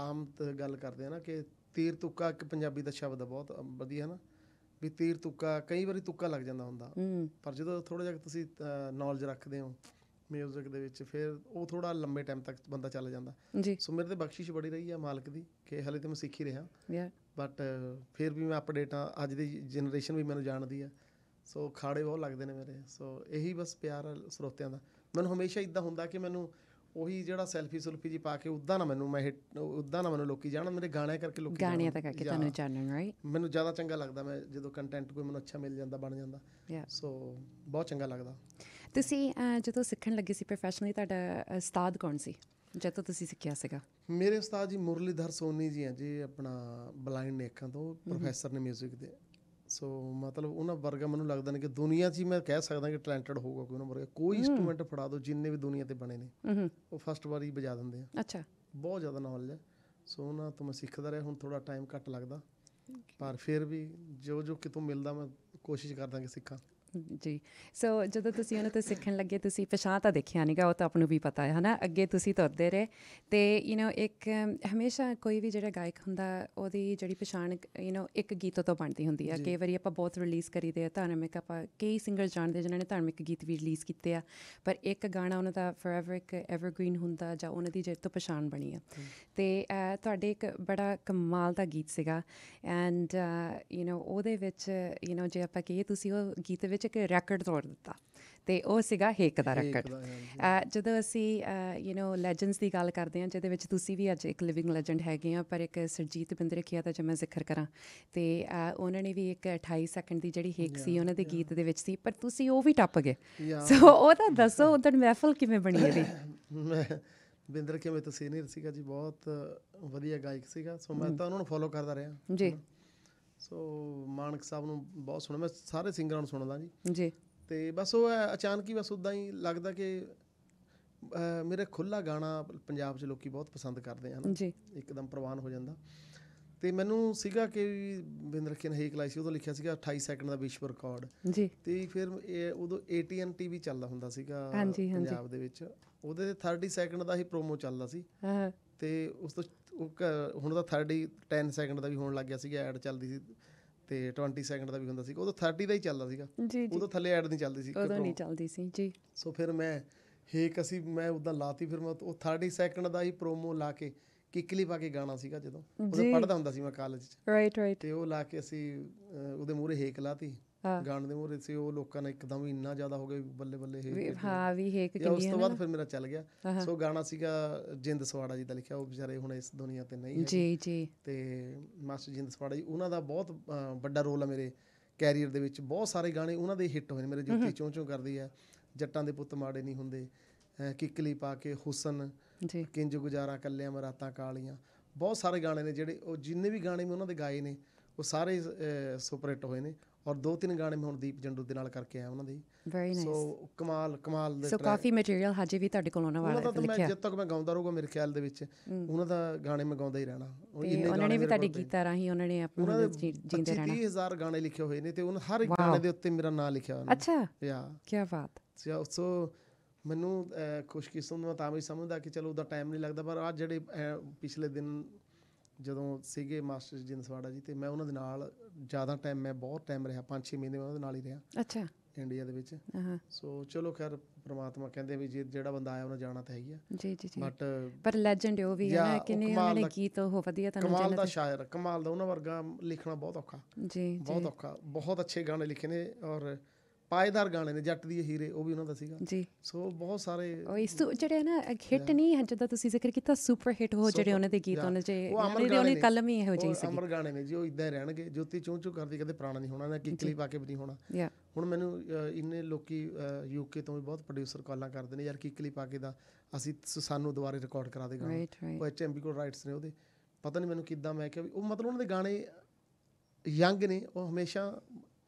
Speaker 2: ਆਮ ਗੱਲ ਕਰਦੇ ਹੋ ਨਾ ਕਿ ਤੀਰ ਤੁੱਕਾ ਇੱਕ ਪੰਜਾਬੀ ਦਾ ਸ਼ਬਦ ਹੈ ਬਹੁਤ ਵਧੀਆ ਹੈ ਨਾ ਵੀ ਤੀਰ ਤੁੱਕਾ ਕਈ ਵਾਰੀ ਤੁੱਕਾ ਲੱਗ ਜਾਂਦਾ ਹੁੰਦਾ ਪਰ ਜਦੋਂ ਥੋੜਾ ਜਿਹਾ ਤੁਸੀਂ ਨੌਲੇਜ ਰੱਖਦੇ ਹੋ ਮਿਊਜ਼ਿਕ ਦੇ ਵਿੱਚ ਫਿਰ ਉਹ ਥੋੜਾ ਲੰਮੇ ਟਾਈਮ ਤੱਕ ਬੰਦਾ ਚੱਲ ਜਾਂਦਾ ਸੋ ਮੇਰੇ ਤੇ ਬਖਸ਼ਿਸ਼ ਬੜੀ ਰਹੀ ਆ ਮਾਲਕ ਦੀ ਕਿ ਹਲੇ ਤੇ ਮੈਂ ਸਿੱਖ ਹੀ ਰਿਹਾ ਬਟ ਫਿਰ ਵੀ ਮੈਂ ਅਪਡੇਟ ਅੱਜ ਦੀ ਜਨਰੇਸ਼ਨ ਵੀ ਮੈਨੂੰ ਜਾਣਦੀ ਆ ਸੋ ਖਾੜੇ ਬਹੁਤ ਲੱਗਦੇ ਨੇ ਮੇਰੇ ਸੋ ਇਹੀ ਬਸ ਪਿਆਰ ਸਰੋਤਿਆਂ ਦਾ ਮੈਨੂੰ ਹਮੇਸ਼ਾ ਇਦਾਂ ਹੁੰਦਾ ਕਿ ਮੈਨੂੰ ਉਹੀ ਜਿਹੜਾ ਸੈਲਫੀ ਸੁਲਫੀ ਜੀ ਪਾ ਕੇ ਉਦਾਂ ਨਾ ਮੈਨੂੰ ਮੈਂ ਉਦਾਂ ਨਾ ਮੈਨੂੰ ਲੋਕੀ ਜਾਣਨ ਮੇਰੇ ਗਾਣੇ ਕਰਕੇ ਲੋਕੀ ਗਾਣਿਆਂ ਤਾਂ ਕਰਕੇ ਤੁਹਾਨੂੰ ਜਾਣਨ ਰਾਈਟ ਮੈਨੂੰ ਜ਼ਿਆਦਾ ਚੰਗਾ ਲੱਗਦਾ ਮੈਂ ਜਦੋਂ ਕੰਟੈਂਟ ਕੋਈ ਮੈਨੂੰ ਅੱਛਾ ਮਿਲ ਜਾਂਦਾ ਬਣ ਜਾਂਦਾ ਸੋ ਬਹੁਤ ਚੰਗਾ ਲੱਗਦਾ
Speaker 1: ਤੁਸੀਂ ਜਦੋਂ ਸਿੱਖਣ ਲੱਗੇ ਸੀ ਪ੍ਰੋਫੈਸ਼ਨਲੀ ਤੁਹਾਡਾ ਉਸਤਾਦ ਕੌਣ ਸੀ ਜਦੋਂ ਤੁਸੀਂ ਸਿੱਖਿਆ ਸੀਗਾ
Speaker 2: ਮੇਰੇ ਉਸਤਾਦ ਜੀ ਮੁਰਲੀਧਰ ਸੋਨੀ ਜੀ ਆ ਜੀ ਆਪਣਾ ਬਲਾਈਂਡ ਨੇਖਾਂ ਤੋਂ ਪ੍ਰੋਫੈਸਰ ਨੇ 뮤직 ਦੇ ਸੋ ਮਤਲਬ ਉਹਨਾਂ ਵਰਗਾ ਮੈਨੂੰ ਲੱਗਦਾ ਨੇ ਕਿ ਦੁਨੀਆ 'ਚ ਹੀ ਮੈਂ ਕਹਿ ਸਕਦਾ ਕਿ ਟੈਲੈਂਟਡ ਹੋਊਗਾ ਕੋਈ ਉਹਨਾਂ ਵਰਗਾ ਕੋਈ ਇਨਸਟਰੂਮੈਂਟ ਫੜਾ ਦਿਓ ਜਿੰਨੇ ਵੀ ਦੁਨੀਆ ਤੇ ਬਣੇ ਨੇ ਉਹ ਫਸਟ ਵਾਰੀ ਵਜਾ ਦਿੰਦੇ ਆ ਅੱਛਾ ਬਹੁਤ ਜ਼ਿਆਦਾ ਨੌਲੇਜ ਹੈ ਸੋ ਉਹਨਾਂ ਤੋਂ ਮੈਂ ਸਿੱਖਦਾ ਰਿਹਾ ਹੁਣ ਥੋੜਾ ਟਾਈਮ ਘੱਟ ਲੱਗਦਾ ਪਰ ਫਿਰ ਵੀ ਜੋ ਜੋ ਕਿਤੋਂ ਮਿਲਦਾ ਮੈਂ ਕੋਸ਼ਿਸ਼ ਕਰਦਾ ਕਿ ਸਿੱਖਾਂ
Speaker 1: ਜੀ ਸੋ ਜਦੋਂ ਤੁਸੀਂ ਉਹਨਾਂ ਤੋਂ ਸਿੱਖਣ ਲੱਗੇ ਤੁਸੀਂ ਪਛਾਣ ਤਾਂ ਦੇਖਿਆ ਨਹੀਂਗਾ ਉਹ ਤਾਂ ਆਪ ਨੂੰ ਵੀ ਪਤਾ ਹੈ ਹਨਾ ਅੱਗੇ ਤੁਸੀਂ ਤੁਰਦੇ ਰਹੇ ਤੇ ਯੂ نو ਇੱਕ ਹਮੇਸ਼ਾ ਕੋਈ ਵੀ ਜਿਹੜਾ ਗਾਇਕ ਹੁੰਦਾ ਉਹਦੀ ਜਿਹੜੀ ਪਛਾਣ ਯੂ نو ਇੱਕ ਗੀਤ ਤੋਂ ਬਣਦੀ ਹੁੰਦੀ ਹੈ ਕਈ ਵਾਰੀ ਆਪਾਂ ਬਹੁਤ ਰਿਲੀਜ਼ ਕਰੀਦੇ ਆ ਧਾਰਮਿਕ ਆਪਾਂ ਕਈ ਸਿੰਗਰ ਜਾਣਦੇ ਜਿਨ੍ਹਾਂ ਨੇ ਧਾਰਮਿਕ ਗੀਤ ਵੀ ਰਿਲੀਜ਼ ਕੀਤੇ ਆ ਪਰ ਇੱਕ ਗਾਣਾ ਉਹਨਾਂ ਦਾ ਫੋਰਐਵਰ ਇੱਕ ਐਵਰਗ੍ਰੀਨ ਹੁੰਦਾ ਜਾਂ ਉਹਨਾਂ ਦੀ ਜਿਹੜੇ ਤੋਂ ਪਛਾਣ ਬਣੀ ਆ ਤੇ ਤੁਹਾਡੇ ਇੱਕ ਬੜਾ ਕਮਾਲ ਦਾ ਗੀਤ ਸੀਗਾ ਐਂਡ ਯੂ نو ਉਹਦੇ ਵਿੱਚ ਯੂ نو ਜੇ ਆਪਾਂ ਕਹੀਏ ਤੁਸੀਂ ਉਹ ਗੀਤ ਵਿੱਚ ਇੱਕ ਰੈਕੋਰਡ ਤੋੜ ਦਿੱਤਾ ਤੇ ਉਹ ਸੀਗਾ ਹੇਕ ਦਾ ਰੈਕੋਰਡ ਜਦੋਂ ਅਸੀਂ ਯੂ نو ਲੈਜੈਂਡਸ ਦੀ ਗੱਲ ਕਰਦੇ ਹਾਂ ਜਿਹਦੇ ਵਿੱਚ ਤੁਸੀਂ ਵੀ ਅੱਜ ਇੱਕ ਲਿਵਿੰਗ ਲੈਜੈਂਡ ਹੈਗੇ ਆ ਪਰ ਇੱਕ ਸਰਜੀਤ ਬਿੰਦਰਖੀਆ ਦਾ ਜੇ ਮੈਂ ਜ਼ਿਕਰ ਕਰਾਂ ਤੇ ਉਹਨਾਂ ਨੇ ਵੀ ਇੱਕ 28 ਸੈਕਿੰਡ ਦੀ ਜਿਹੜੀ ਹੇਕ ਸੀ ਉਹਨਾਂ ਦੇ ਗੀਤ ਦੇ ਵਿੱਚ ਸੀ ਪਰ ਤੁਸੀਂ ਉਹ ਵੀ ਟੱਪ ਗਏ ਸੋ ਉਹ ਤਾਂ ਦੱਸੋ ਉਦੋਂ ਮਹਿਫਲ ਕਿਵੇਂ ਬਣੀ ਇਹਦੀ
Speaker 2: ਮੈਂ ਬਿੰਦਰ ਕਿਵੇਂ ਤਾਂ ਸੀਨੀਅਰ ਸੀਗਾ ਜੀ ਬਹੁਤ ਵਧੀਆ ਗਾਇਕ ਸੀਗਾ ਸੋ ਮੈਂ ਤਾਂ ਉਹਨਾਂ ਨੂੰ ਫੋਲੋ ਕਰਦਾ ਰਿਹਾ ਜੀ ਸੋ ਮਾਨਕ ਸਾਹਿਬ ਨੂੰ ਬਹੁਤ ਸੁਣ ਮੈਂ ਸਾਰੇ ਸਿੰਗਰਾਂ ਨੂੰ ਸੁਣਦਾ ਜੀ ਜੀ ਤੇ ਬਸ ਉਹ ਅਚਾਨਕ ਹੀ ਬਸ ਉਦਾਂ ਹੀ ਲੱਗਦਾ ਕਿ ਮੇਰੇ ਖੁੱਲਾ ਗਾਣਾ ਪੰਜਾਬ 'ਚ ਲੋਕੀ ਬਹੁਤ ਪਸੰਦ ਕਰਦੇ ਹਨ ਜੀ ਇੱਕਦਮ ਪ੍ਰਵਾਨ ਹੋ ਜਾਂਦਾ ਤੇ ਮੈਨੂੰ ਸੀਗਾ ਕਿ ਬਿੰਦਰ ਕਿਨ ਹੇਕ ਲਾਈ ਸੀ ਉਦੋਂ ਲਿਖਿਆ ਸੀਗਾ 28 ਸੈਕਿੰਡ ਦਾ ਵਿਸ਼ਵ ਰਿਕਾਰਡ ਜੀ ਤੇ ਫਿਰ ਇਹ ਉਦੋਂ ATN TV ਚੱਲਦਾ ਹੁੰਦਾ ਸੀਗਾ ਪੰਜਾਬ ਦੇ ਵਿੱਚ ਉਹਦੇ 30 ਸੈਕਿੰਡ ਦਾ ਹੀ ਪ੍ਰੋਮੋ ਚੱਲਦਾ ਸੀ ਹਾਂ ਤੇ ਉਸ ਤੋਂ ਉਹ ਹੁਣ ਤਾਂ 30 10 ਸੈਕਿੰਡ ਦਾ ਵੀ ਹੋਣ ਲੱਗ ਗਿਆ ਸੀਗਾ ਐਡ ਚੱਲਦੀ ਸੀ ਤੇ 20 ਸੈਕਿੰਡ ਦਾ ਵੀ ਹੁੰਦਾ ਸੀ ਉਹ ਤਾਂ 30 ਦਾ ਹੀ ਚੱਲਦਾ ਸੀਗਾ ਉਹ ਤਾਂ ਥੱਲੇ ਐਡ ਨਹੀਂ ਚੱਲਦੀ ਸੀ ਉਦੋਂ ਨਹੀਂ
Speaker 1: ਚੱਲਦੀ ਸੀ ਜੀ
Speaker 2: ਸੋ ਫਿਰ ਮੈਂ ਹੇਕ ਅਸੀਂ ਮੈਂ ਉਦਾਂ ਲਾਤੀ ਫਿਰ ਮੈਂ ਉਹ 30 ਸੈਕਿੰਡ ਦਾ ਹੀ ਪ੍ਰੋਮੋ ਲਾ ਕੇ ਕਿਕਲੀ ਪਾ ਕੇ ਗਾਣਾ ਸੀਗਾ ਜਦੋਂ ਉਹ ਪੜਦਾ ਹੁੰਦਾ ਸੀ ਮੈਂ ਕਾਲਜ
Speaker 1: ਚ ਰਾਈਟ ਰਾਈਟ
Speaker 2: ਤੇ ਉਹ ਲਾ ਕੇ ਅਸੀਂ ਉਹਦੇ ਮੂਹਰੇ ਹੇਕ ਲਾਤੀ ਗਾਣ ਦੇ ਮੋਰੇ ਸੀ ਉਹ ਲੋਕਾਂ ਨੇ ਇੱਕਦਮ ਹੀ ਇੰਨਾ ਜ਼ਿਆਦਾ ਹੋ ਗਿਆ ਬੱਲੇ ਬੱਲੇ ਹੇ ਹਾਂ ਵੀ ਹੇਕ ਕਿੰਨੀ ਹੈ ਉਸ ਤੋਂ ਬਾਅਦ ਫਿਰ ਮੇਰਾ ਚੱਲ ਗਿਆ ਸੋ ਗਾਣਾ ਸੀਗਾ ਜਿੰਦ ਸਵਾੜਾ ਜੀ ਦਾ ਲਿਖਿਆ ਉਹ ਵਿਚਾਰੇ ਹੁਣ ਇਸ ਦੁਨੀਆ ਤੇ ਨਹੀਂ ਹੈ ਜੀ ਜੀ ਤੇ ਮਾਸਟਰ ਜਿੰਦ ਸਵਾੜਾ ਜੀ ਉਹਨਾਂ ਦਾ ਬਹੁਤ ਵੱਡਾ ਰੋਲ ਹੈ ਮੇਰੇ ਕੈਰੀਅਰ ਦੇ ਵਿੱਚ ਬਹੁਤ ਸਾਰੇ ਗਾਣੇ ਉਹਨਾਂ ਦੇ ਹਿੱਟ ਹੋਏ ਨੇ ਮੇਰੇ ਜੁੱਤੀ ਚੋਂ ਚੋਂ ਕਰਦੀ ਹੈ ਜੱਟਾਂ ਦੇ ਪੁੱਤ ਮਾੜੇ ਨਹੀਂ ਹੁੰਦੇ ਕਿੱਕਲੀ ਪਾ ਕੇ ਹੁਸਨ ਜੀ ਕਿੰਜ ਗੁਜ਼ਾਰਾ ਕੱਲਿਆਂ ਮਰਾਤਾਂ ਕਾਲੀਆਂ ਬਹੁਤ ਸਾਰੇ ਗਾਣੇ ਨੇ ਜਿਹੜੇ ਉਹ ਜਿੰਨੇ ਵੀ ਗਾਣੇ ਮੈਂ ਉਹਨਾਂ ਦੇ ਗਾਏ ਨੇ ਉਹ ਸਾਰੇ ਸੁਪਰ ਹਿੱਟ ਹੋਏ ਨੇ ਔਰ ਦੋ ਤਿੰਨ ਗਾਣੇ ਮੈਂ ਹੁਣ ਦੀਪ ਜੰਡੂ ਦੇ ਨਾਲ ਕਰਕੇ ਆਇਆ ਉਹਨਾਂ ਦੇ ਵੈਰੀ ਨਾਈਸ ਸੋ ਕਮਾਲ ਕਮਾਲ ਦੇ ਸੋ ਕਾਫੀ
Speaker 1: ਮਟੀਰੀਅਲ ਹਜੇ ਵੀ ਤੁਹਾਡੇ ਕੋਲ ਉਹਨਾਂ ਵਾਲਾ ਲਿਖਿਆ ਉਹਨਾਂ ਦਾ ਮੈਂ ਜਦ
Speaker 2: ਤੱਕ ਮੈਂ ਗਾਉਂਦਾ ਰਹੂਗਾ ਮੇਰੇ ਖਿਆਲ ਦੇ ਵਿੱਚ ਉਹਨਾਂ ਦਾ ਗਾਣੇ ਮੈਂ ਗਾਉਂਦਾ ਹੀ ਰਹਿਣਾ ਉਹਨਾਂ ਨੇ ਵੀ ਤੁਹਾਡੇ
Speaker 1: ਗੀਤਾਂ ਰਾਹੀਂ ਉਹਨਾਂ ਨੇ ਆਪਣਾ ਜੀਂਦੇ ਰਹਿਣਾ
Speaker 2: 30000 ਗਾਣੇ ਲਿਖੇ ਹੋਏ ਨੇ ਤੇ ਉਹਨਾਂ ਹਰ ਇੱਕ ਗਾਣੇ ਦੇ ਉੱਤੇ ਮੇਰਾ ਨਾਮ ਲਿਖਿਆ ਹੈ ਅੱਛਾ ਯਾ ਕੀ ਬਾਤ ਸੋ ਮੈਨੂੰ ਖੁਸ਼ਕਿਸਮਤ ਮੈਂ ਤਾਂ ਵੀ ਸਮਝਦਾ ਕਿ ਚਲੋ ਉਹਦਾ ਟਾਈਮ ਨਹੀਂ ਲੱਗਦਾ ਪਰ ਆ ਜਿਹੜੇ ਪਿਛਲੇ ਦਿਨ ਜਦੋਂ ਸੀਗੇ ਮਾਸਟਰ ਜੀ ਜੀ ਤੇ ਮੈਂ ਉਹਨਾਂ ਦੇ ਨਾਲ ਜ਼ਿਆਦਾ ਟਾਈਮ ਮੈਂ ਬਹੁਤ ਟਾਈਮ ਰਿਹਾ 5-6 ਮਹੀਨੇ ਮੈਂ ਉਹਨਾਂ ਦੇ ਨਾਲ ਹੀ ਰਿਹਾ ਅੱਛਾ ਇੰਡੀਆ ਦੇ ਵਿੱਚ ਹਾਂ ਸੋ ਚਲੋ ਖੈਰ ਪ੍ਰਮਾਤਮਾ ਕਹਿੰਦੇ ਵੀ ਜਿਹੜਾ ਬੰਦਾ ਆਇਆ ਉਹਨੇ ਜਾਣਾ ਤਾਂ ਹੀ ਆ ਜੀ ਜੀ ਜੀ ਬਟ ਪਰ
Speaker 1: ਲੈਜੈਂਡ ਉਹ ਵੀ ਹੈ ਨਾ ਕਿੰਨੇ ਉਹਨੇ ਕੀ ਗੀਤ ਹੋ ਵਧੀਆ ਤੁਹਾਨੂੰ ਕਮਾਲ ਦਾ
Speaker 2: ਸ਼ਾਇਰ ਕਮਾਲ ਦਾ ਉਹਨਾਂ ਵਰਗਾ ਲਿਖਣਾ ਬਹੁਤ ਔਖਾ ਜੀ ਬਹੁਤ ਔਖਾ ਬਹੁਤ ਅੱਛੇ ਗਾਣੇ ਲਿਖੇ ਨੇ ਔਰ ਪਾਇਦਾਰ ਗਾਣੇ ਨੇ ਜੱਟ ਦੀ ਹੀਰੇ ਉਹ ਵੀ ਉਹਨਾਂ ਦਾ ਸੀਗਾ ਜੀ ਸੋ ਬਹੁਤ ਸਾਰੇ ਉਹ
Speaker 1: ਇਸ ਤੋਂ ਜਿਹੜੇ ਨਾ ਹਿੱਟ ਨਹੀਂ ਹੈ ਜਦੋਂ ਤੁਸੀਂ ਜ਼ਿਕਰ ਕੀਤਾ ਸੁਪਰ ਹਿੱਟ ਹੋ ਜਿਹੜੇ ਉਹਨਾਂ ਦੇ ਗੀਤ ਉਹਨਾਂ ਦੇ ਜਿਹੜੇ ਉਹਨਾਂ ਦੀ ਕਲਮ ਹੀ ਇਹੋ ਜਿਹੀ ਸੀ ਅਮਰ
Speaker 2: ਗਾਣੇ ਨੇ ਜੀ ਉਹ ਇਦਾਂ ਰਹਿਣਗੇ ਜੋਤੀ ਚੂੰ ਚੂੰ ਕਰਦੀ ਕਦੇ ਪੁਰਾਣਾ ਨਹੀਂ ਹੋਣਾ ਨਾ ਕਿਕਲੀ ਪਾ ਕੇ ਵੀ ਨਹੀਂ ਹੋਣਾ ਹੁਣ ਮੈਨੂੰ ਇੰਨੇ ਲੋਕੀ ਯੂਕੇ ਤੋਂ ਵੀ ਬਹੁਤ ਪ੍ਰੋਡਿਊਸਰ ਕਾਲਾਂ ਕਰਦੇ ਨੇ ਯਾਰ ਕਿਕਲੀ ਪਾ ਕੇ ਦਾ ਅਸੀਂ ਸਾਨੂੰ ਦੁਬਾਰੇ ਰਿਕਾਰਡ ਕਰਾ ਦੇ ਗਾਣੇ ਉਹ ਐਚਐਮਬੀ ਕੋਲ ਰਾਈਟਸ ਨੇ ਉਹਦੇ ਪਤਾ ਨਹੀਂ ਮੈਨੂੰ ਕਿੱਦਾਂ ਮੈਂ ਕਿਹਾ ਉਹ ਮਤਲਬ ਉਹਨਾਂ ਦੇ ਗਾਣੇ ਯੰਗ ਨੇ ਉਹ ਹਮੇਸ਼ਾ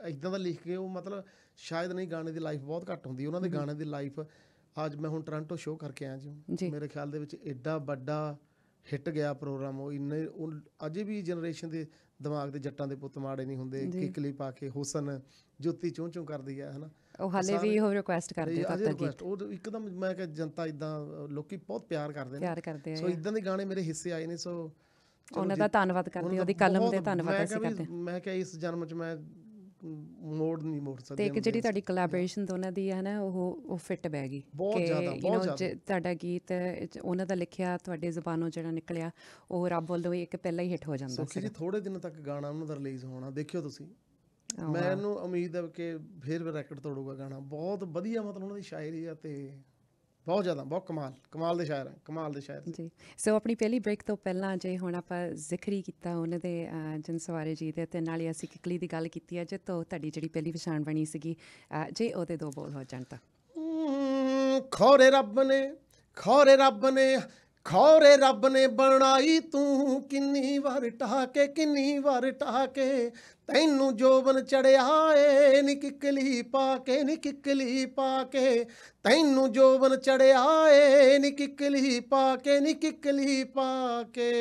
Speaker 2: ਇਦਾਂ ਦਾ ਲਿਖ ਕੇ ਉਹ ਮਤਲਬ ਸ਼ਾਇਦ ਨਹੀਂ ਗਾਣੇ ਦੀ ਲਾਈਫ ਬਹੁਤ ਘੱਟ ਹੁੰਦੀ ਉਹਨਾਂ ਦੇ ਗਾਣੇ ਦੀ ਲਾਈਫ ਅੱਜ ਮੈਂ ਹੁਣ ਟੋਰਾਂਟੋ ਸ਼ੋਅ ਕਰਕੇ ਆਇਆ ਜੀ ਮੇਰੇ ਖਿਆਲ ਦੇ ਵਿੱਚ ਐਡਾ ਵੱਡਾ ਹਿੱਟ ਗਿਆ ਪ੍ਰੋਗਰਾਮ ਉਹ ਇੰਨੇ ਅਜੇ ਵੀ ਜਨਰੇਸ਼ਨ ਦੇ ਦਿਮਾਗ ਦੇ ਜੱਟਾਂ ਦੇ ਪੁੱਤ ਮਾੜੇ ਨਹੀਂ ਹੁੰਦੇ ਕਿਕਲੀ ਪਾ ਕੇ ਹੁਸਨ ਜੋਤੀ ਚੂੰ ਚੂੰ ਕਰਦੀ ਹੈ ਹਨਾ ਉਹ ਹਾਲੇ ਵੀ ਉਹ ਰਿਕੁਐਸਟ ਕਰਦੇ ਤਾਂ ਤੱਕ ਗੀਤ ਉਹ ਇੱਕਦਮ ਮੈਂ ਕਿ ਜਨਤਾ ਇਦਾਂ ਲੋਕੀ ਬਹੁਤ ਪਿਆਰ ਕਰਦੇ ਨੇ ਪਿਆਰ ਕਰਦੇ ਆ ਸੋ ਇਦਾਂ ਦੇ ਗਾਣੇ ਮੇਰੇ ਹਿੱਸੇ ਆਏ ਨੇ ਸੋ ਉਹਨਾਂ ਦਾ ਧੰਨਵਾਦ ਕਰਦੇ ਉਹਦੀ ਕਲਮ ਦੇ ਧੰਨਵਾਦ ਅਸੀਂ ਕਰਦੇ ਮੈਂ ਕਿ ਇਸ ਜਨਮ 'ਚ ਮੈਂ ਮੋੜ ਨਹੀਂ ਮੋੜ ਸਕਦੇ ਤੇ ਇੱਕ ਜਿਹੜੀ
Speaker 1: ਤੁਹਾਡੀ ਕੋਲੈਬੋਰੇਸ਼ਨ ਦੋਨਾਂ ਦੀ ਹੈ ਨਾ ਉਹ ਉਹ ਫਿੱਟ ਬੈ ਗਈ ਬਹੁਤ ਜ਼ਿਆਦਾ ਬਹੁਤ ਜ਼ਿਆਦਾ ਤੁਹਾਡਾ ਗੀਤ ਉਹਨਾਂ ਦਾ ਲਿਖਿਆ ਤੁਹਾਡੇ ਜ਼ੁਬਾਨੋਂ ਜਿਹੜਾ ਨਿਕਲਿਆ ਉਹ ਰੱਬ ਵੱਲੋਂ ਇੱਕ ਪਹਿਲਾ ਹੀ ਹਿੱਟ ਹੋ ਜਾਂਦਾ ਸੀ ਜੀ
Speaker 2: ਥੋੜੇ ਦਿਨ ਤੱਕ ਗਾਣਾ ਉਹਨਾਂ ਦਾ ਰਿਲੀਜ਼ ਹੋਣਾ ਦੇਖਿਓ ਤੁਸੀਂ ਮੈਨੂੰ ਉਮੀਦ ਹੈ ਕਿ ਫੇਰ ਰੈਕੋਰਡ ਤੋੜੂਗਾ ਗਾਣਾ ਬਹੁਤ ਵਧੀਆ ਮਤਲਬ ਉਹਨਾਂ ਦੀ ਸ਼ਾਇਰੀ ਆ ਤੇ ਬਹੁਤ ਜ਼ਿਆਦਾ ਬਹੁਤ ਕਮਾਲ ਕਮਾਲ ਦੇ ਸ਼ਾਇਰ ਕਮਾਲ ਦੇ ਸ਼ਾਇਰ
Speaker 1: ਜੀ ਸੋ ਆਪਣੀ ਪਹਿਲੀ ਬ੍ਰੇਕ ਤੋਂ ਪਹਿਲਾਂ ਜੇ ਹੁਣ ਆਪਾਂ ਜ਼ਿਕਰ ਹੀ ਕੀਤਾ ਉਹਨਾਂ ਦੇ ਜਨ ਸਵਾਰੇ ਜੀ ਦੇ ਤੇ ਨਾਲ ਹੀ ਅਸੀਂ ਕਿਕਲੀ ਦੀ ਗੱਲ ਕੀਤੀ ਹੈ ਜੇ ਤੋਂ ਤੁਹਾਡੀ ਜਿਹੜੀ ਪਹਿਲੀ ਪਛਾਣ ਬਣੀ ਸੀਗੀ ਜੇ ਉਹਦੇ ਦੋ ਬੋਲ ਹੋ ਜਾਣ ਤਾਂ
Speaker 2: ਖੋਰੇ ਰੱਬ ਨੇ ਖੋਰੇ ਰੱਬ ਨੇ ਖੌਰੇ ਰੱਬ ਨੇ ਬਣਾਈ ਤੂੰ ਕਿੰਨੀ ਵਾਰ ਟਾਕੇ ਕਿੰਨੀ ਵਾਰ ਟਾਕੇ ਤੈਨੂੰ ਜੋਬਨ ਚੜਿਆ ਏ ਨੀ ਕਿਕਲੀ ਪਾ ਕੇ ਨੀ ਕਿਕਲੀ ਪਾ ਕੇ ਤੈਨੂੰ ਜੋਬਨ ਚੜਿਆ ਏ ਨੀ ਕਿਕਲੀ ਪਾ ਕੇ ਨੀ
Speaker 1: ਕਿਕਲੀ ਪਾ ਕੇ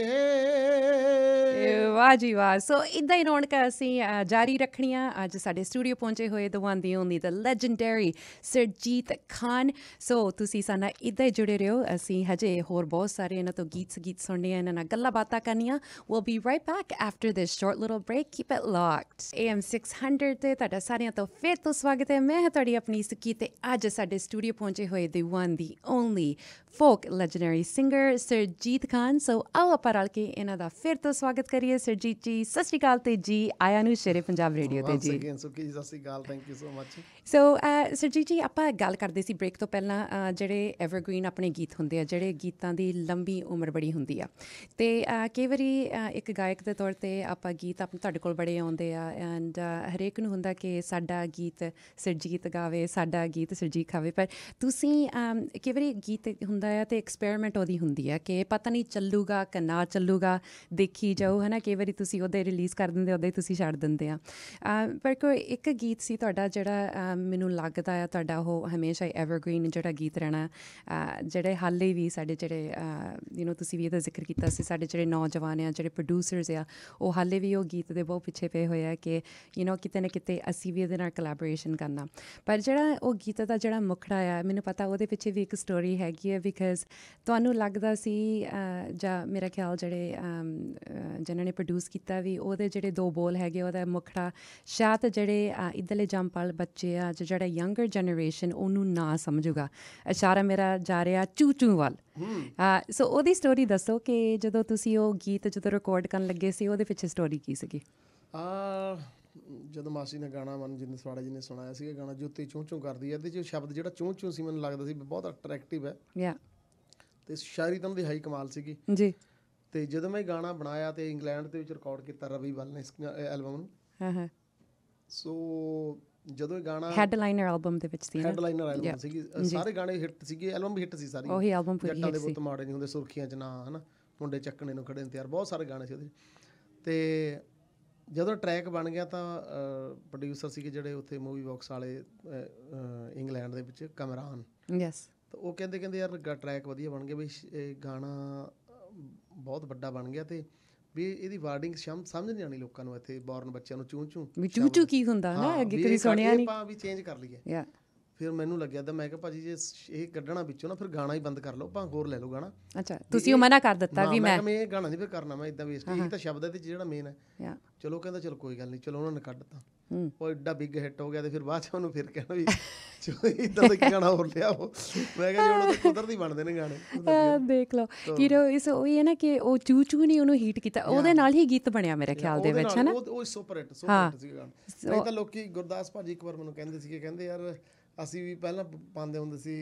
Speaker 1: ਵਾਹ ਜੀ ਵਾਹ ਸੋ ਇਦਾਂ ਹੀ ਰੌਣਕ ਅਸੀਂ ਜਾਰੀ ਰੱਖਣੀਆਂ ਅੱਜ ਸਾਡੇ ਸਟੂਡੀਓ ਪਹੁੰਚੇ ਹੋਏ the one the only the legendary Surjit Khan so ਤੁਸੀਂ ਸਾਨਾ ਇਦਾਂ ਜੁੜੇ ਰਹੋ ਅਸੀਂ ਹਜੇ ਹੋਰ ਬਹੁਤ ਸਾਰੇ ਇਹਨਾਂ ਤੋਂ ਗੀਤ ਗੀਤ ਸੁਣਨੇ ਆ ਇਹਨਾਂ ਨਾਲ ਗੱਲਾਂ ਬਾਤਾਂ ਕਰਨੀਆਂ we'll be right back after this short little break keep it locked AM 600 ਤੇ ਤੁਹਾਡਾ ਸਾਰਿਆਂ ਤੋਂ ਫਿਰ ਤੋਂ ਸਵਾਗਤ ਹੈ ਮੈਂ ਹਾਂ ਤੁਹਾਡੀ ਆਪਣੀ ਸੁਕੀ ਤੇ ਅੱਜ ਸਾਡੇ ਸਟੂਡੀਓ ਪਹੁੰਚੇ ਹੋਏ the one the only folk legendary singer Surjit Khan so ਆਓ ਆਪਾਂ ਰਲ ਕੇ ਇਹਨਾਂ ਦਾ ਫਿਰ ਤੋਂ ਸਵਾਗਤ ਕਰੀਏ ਸਰਜੀਤ ਜੀ ਸਤਿ ਸ਼੍ਰੀ ਅਕਾਲ ਤੇ ਜੀ ਆਇਆਂ ਨੂੰ ਸ਼ੇਰੇ ਪੰਜਾਬ ਰੇਡੀਓ ਤੇ ਜੀ
Speaker 2: ਸਤਿ ਸ਼੍ਰੀ ਅਕਾਲ thank you so much
Speaker 1: so sir ji ਜੀ ਆਪਾਂ ਗੱਲ ਕਰਦੇ ਸੀ ਬ੍ਰੇਕ ਤੋਂ ਪਹਿਲਾਂ ਜਿਹੜੇ ਐਵਰਗ੍ਰੀਨ ਆਪਣੇ ਗੀਤ ਹੁੰਦੇ ਆ ਜਿਹੜੇ ਗੀਤਾਂ ਦੀ ਲੰਬੀ ਉਮਰ ਬੜੀ ਹੁੰਦੀ ਆ ਤੇ ਕਈ ਵਾਰੀ ਇੱਕ ਗਾਇਕ ਦੇ ਤੌਰ ਤੇ ਆਪਾਂ ਗੀਤ ਆਪ ਤੁਹਾਡੇ ਕੋਲ ਬੜੇ ਆਉਂਦੇ ਆ ਐਂਡ ਹਰੇਕ ਨੂੰ ਹੁੰਦਾ ਕਿ ਸਾਡਾ ਗੀਤ ਸਰਜੀਤ ਗਾਵੇ ਸਾਡਾ ਗੀਤ ਸਰਜੀਤ ਖਾਵੇ ਪਰ ਤੁਸੀਂ ਕਈ ਵਾਰੀ ਗੀਤ ਹੁੰਦਾ ਆ ਤੇ ਐਕਸਪੈਰੀਮੈਂਟ ਉਹਦੀ ਹੁੰਦੀ ਆ ਕਿ ਪਤਾ ਨਹੀਂ ਚੱਲੂਗਾ ਕਿ ਨਾ ਚੱਲੂਗਾ ਦੇਖੀ ਜਾਓ ਹਨਾ ਕਈ ਵਾਰੀ ਤੁਸੀਂ ਉਹਦੇ ਰਿਲੀਜ਼ ਕਰ ਦਿੰਦੇ ਉਹਦੇ ਤੁਸੀਂ ਛੱਡ ਦਿੰਦੇ ਆ ਪਰ ਕੋਈ ਇੱਕ ਗੀਤ ਸੀ ਤੁਹਾਡਾ ਜਿਹੜਾ ਮੈਨੂੰ ਲੱਗਦਾ ਆ ਤੁਹਾਡਾ ਉਹ ਹਮੇਸ਼ਾ ਹੀ ਐਵਰਗ੍ਰੀਨ ਜਿਹੜਾ ਗੀਤ ਰਹਿਣਾ ਜਿਹੜੇ ਹਾਲੇ ਵੀ ਸਾਡੇ ਜਿਹੜੇ ਯੂ نو ਤੁਸੀਂ ਵੀ ਇਹਦਾ ਜ਼ਿਕਰ ਕੀਤਾ ਸੀ ਸਾਡੇ ਜਿਹੜੇ ਨੌਜਵਾਨ ਆ ਜਿਹੜੇ ਪ੍ਰੋਡਿਊਸਰਸ ਆ ਉਹ ਹਾਲੇ ਵੀ ਉਹ ਗੀਤ ਦੇ ਬਹੁਤ ਪਿੱਛੇ ਪਏ ਹੋਏ ਆ ਕਿ ਯੂ نو ਕਿਤੇ ਨਾ ਕਿਤੇ ਅਸੀਂ ਵੀ ਇਹਦੇ ਨਾਲ ਕੋਲੈਬੋਰੇਸ਼ਨ ਕਰਨਾ ਪਰ ਜਿਹੜਾ ਉਹ ਗੀਤ ਦਾ ਜਿਹੜਾ ਮੁਖੜਾ ਆ ਮੈਨੂੰ ਪਤਾ ਉਹਦੇ ਪਿੱਛੇ ਵੀ ਇੱਕ ਸਟੋਰੀ ਹੈਗੀ ਹੈ ਬਿਕਾਜ਼ ਤੁਹਾਨੂੰ ਲੱਗਦਾ ਸੀ ਜਾਂ ਮੇਰਾ ਖਿਆਲ ਜਿਹੜੇ ਜਿਨ੍ਹਾਂ ਨੇ ਪ੍ਰੋਡਿਊਸ ਕੀਤਾ ਵੀ ਉਹਦੇ ਜਿਹੜੇ ਦੋ ਬੋਲ ਹੈਗੇ ਉਹਦਾ ਮੁਖੜਾ ਸ਼ਾਇਦ ਜਿਹੜੇ ਇਧਰਲੇ ਜੰਪਲ ਬੱਚੇ ਆ ਅੱਜ ਜਿਹੜਾ ਯੰਗਰ ਜਨਰੇਸ਼ਨ ਉਹਨੂੰ ਨਾ ਸਮਝੂਗਾ ਇਸ਼ਾਰਾ ਮੇਰਾ ਜਾ ਰਿਹਾ ਚੂਚੂ ਵੱਲ ਸੋ ਉਹਦੀ ਸਟੋਰੀ ਦੱਸੋ ਕਿ ਜਦੋਂ ਤੁਸੀਂ ਉਹ ਗੀਤ ਜਦੋਂ ਰਿਕਾਰਡ ਕਰਨ ਲੱਗੇ ਸੀ ਉਹਦੇ ਪਿੱਛੇ ਸਟੋਰੀ ਕੀ ਸੀਗੀ
Speaker 2: ਆ ਜਦੋਂ ਮਾਸੀ ਨੇ ਗਾਣਾ ਮਨਜਿੰਦਰ ਸਵਾੜਾ ਜੀ ਨੇ ਸੁਣਾਇਆ ਸੀਗਾ ਗਾਣਾ ਜੁੱਤੀ ਚੂਚੂ ਕਰਦੀ ਹੈ ਤੇ ਚ ਸ਼ਬਦ ਜਿਹੜਾ ਚੂਚੂ ਸੀ ਮੈਨੂੰ ਲੱਗਦਾ ਸੀ ਬਹੁਤ ਅਟਰੈਕਟਿਵ ਹੈ ਯਾ ਤੇ ਸ਼ਾਇਰੀ ਤਾਂ ਉਹਦੀ ਹਾਈ ਕਮਾਲ ਸੀਗੀ ਜੀ ਤੇ ਜਦੋਂ ਮੈਂ ਗਾਣਾ ਬਣਾਇਆ ਤੇ ਇੰਗਲੈਂਡ ਦੇ ਵਿੱਚ ਰਿਕਾਰਡ ਕੀਤਾ ਰਵੀ ਵੱਲ ਨੇ ਇਸ ਐਲਬਮ ਨੂੰ ਹਾਂ ਹਾਂ ਸੋ ਜਦੋਂ ਇਹ ਗਾਣਾ ਹੈਡਲਾਈਨਰ
Speaker 1: ਐਲਬਮ ਦੇ ਵਿੱਚ ਸੀ ਨਾ ਹੈਡਲਾਈਨਰ ਐਲਬਮ ਸੀਗੀ ਸਾਰੇ
Speaker 2: ਗਾਣੇ ਹਿੱਟ ਸੀਗੇ ਐਲਬਮ ਵੀ ਹਿੱਟ ਸੀ ਸਾਰੀ ਉਹੀ ਐਲਬਮ ਪੂਰੀ ਹਿੱਟ ਸੀ ਜੱਟਾਂ ਦੇ ਬੁੱਤ ਮਾੜੇ ਨਹੀਂ ਹੁੰਦੇ ਸੁਰਖੀਆਂ 'ਚ ਨਾ ਹਨਾ ਮੁੰਡੇ ਚੱਕਣੇ ਨੂੰ ਖੜੇ ਤਿਆਰ ਬਹੁਤ ਸਾਰੇ ਗਾਣੇ ਸੀ ਉਹਦੇ ਤੇ ਜਦੋਂ ਟਰੈਕ ਬਣ ਗਿਆ ਤਾਂ ਪ੍ਰੋਡਿਊਸਰ ਸੀਗੇ ਜਿਹੜੇ ਉੱਥੇ ਮੂਵੀ ਬਾਕਸ ਵਾਲੇ ਇੰਗਲੈਂਡ ਦੇ ਵਿੱਚ ਕਮਰਾਨ ਯੈਸ ਤਾਂ ਉਹ ਕਹਿੰਦੇ ਕਹਿੰਦੇ ਯਾਰ ਟਰੈਕ ਵਧੀਆ ਬਣ ਗਿਆ ਵੀ ਗਾਣਾ ਬਹੁਤ ਵੱਡਾ ਬਣ ਗਿਆ ਤੇ ਵੀ ਇਹਦੀ ਵਾਰਡਿੰਗ ਸਮਝ ਨਹੀਂ ਆਣੀ ਲੋਕਾਂ ਨੂੰ ਇੱਥੇ ਬੌਰਨ ਬੱਚਿਆਂ ਨੂੰ ਚੂੰ ਚੂੰ
Speaker 1: ਵੀ ਚੂ ਚੂ ਕੀ ਹੁੰਦਾ ਨਾ ਅੱਗੇ ਕਦੀ ਸੁਣਿਆ ਨਹੀਂ ਆਪਾਂ ਵੀ ਚੇਂਜ ਕਰ ਲਈਏ ਯਾ
Speaker 2: ਫਿਰ ਮੈਨੂੰ ਲੱਗਿਆ ਤਾਂ ਮੈਂ ਕਿਹਾ ਭਾਜੀ ਜੇ ਇਹ ਕੱਢਣਾ ਵਿੱਚੋਂ ਨਾ ਫਿਰ ਗਾਣਾ ਹੀ ਬੰਦ ਕਰ ਲਓ ਭਾਂ ਹੋਰ ਲੈ ਲਓ ਗਾਣਾ
Speaker 1: ਅੱਛਾ ਤੁਸੀਂ ਉਹ ਮਨਾ ਕਰ ਦਿੱਤਾ ਵੀ ਮੈਂ
Speaker 2: ਮੈਂ ਇਹ ਗਾਣਾ ਨਹੀਂ ਫਿਰ ਕਰਨਾ ਮੈਂ ਇਦਾਂ ਵੇਸਟ ਇਹ ਤਾਂ ਸ਼ਬਦ ਹੈ ਤੇ ਜਿਹੜਾ ਮੇਨ ਹੈ ਚਲੋ ਕਹਿੰਦਾ ਚਲੋ ਕੋਈ ਗੱਲ ਨਹੀਂ ਚਲੋ ਉਹਨਾਂ ਨੇ ਕੱਢਤਾ ਉਹ ਏਡਾ ਬਿਗ ਹਿੱਟ ਹੋ ਗਿਆ ਤੇ ਫਿਰ ਬਾਅਦ ਚ ਉਹਨੂੰ ਫਿਰ ਕਹਿਣਾ ਵੀ ਇਦਾਂ ਦਾ ਗਾਣਾ ਹੋਰ ਲਿਆ ਉਹ ਮੈਂ ਕਿਹਾ ਜੀ ਹੁਣ ਕੁਦਰਤ ਕੁਦਰਤੀ ਬਣਦੇ ਨੇ ਗਾਣੇ
Speaker 1: ਦੇਖ ਲਓ ਰੋ ਇਸ ਉਹ ਇਹ ਨਾ ਕਿ ਉਹ ਚੂ ਚੂ ਨਹੀਂ ਉਹਨੂੰ ਹੀਟ ਕੀਤਾ ਉਹਦੇ ਨਾਲ ਹੀ ਗੀਤ ਬਣਿਆ ਮੇਰੇ ਖਿਆਲ ਦੇ ਵਿੱਚ ਹੈ ਨਾ ਉਹ ਸੁਪਰ ਹਿੱਟ ਸੁਪਰ ਹਿੱਟ ਸੀ ਗਾਣਾ ਨਹੀਂ ਤਾਂ
Speaker 2: ਲੋਕੀ ਗੁਰਦਾਸ ਭਾਜੀ ਇੱਕ ਵਾਰ ਮੈਨੂੰ ਕਹਿੰਦੇ ਸੀ ਕਿ ਕਹਿੰਦੇ ਯਾਰ ਅਸੀਂ ਵੀ ਪਹਿਲਾਂ ਪਾਉਂਦੇ ਹੁੰਦੇ ਸੀ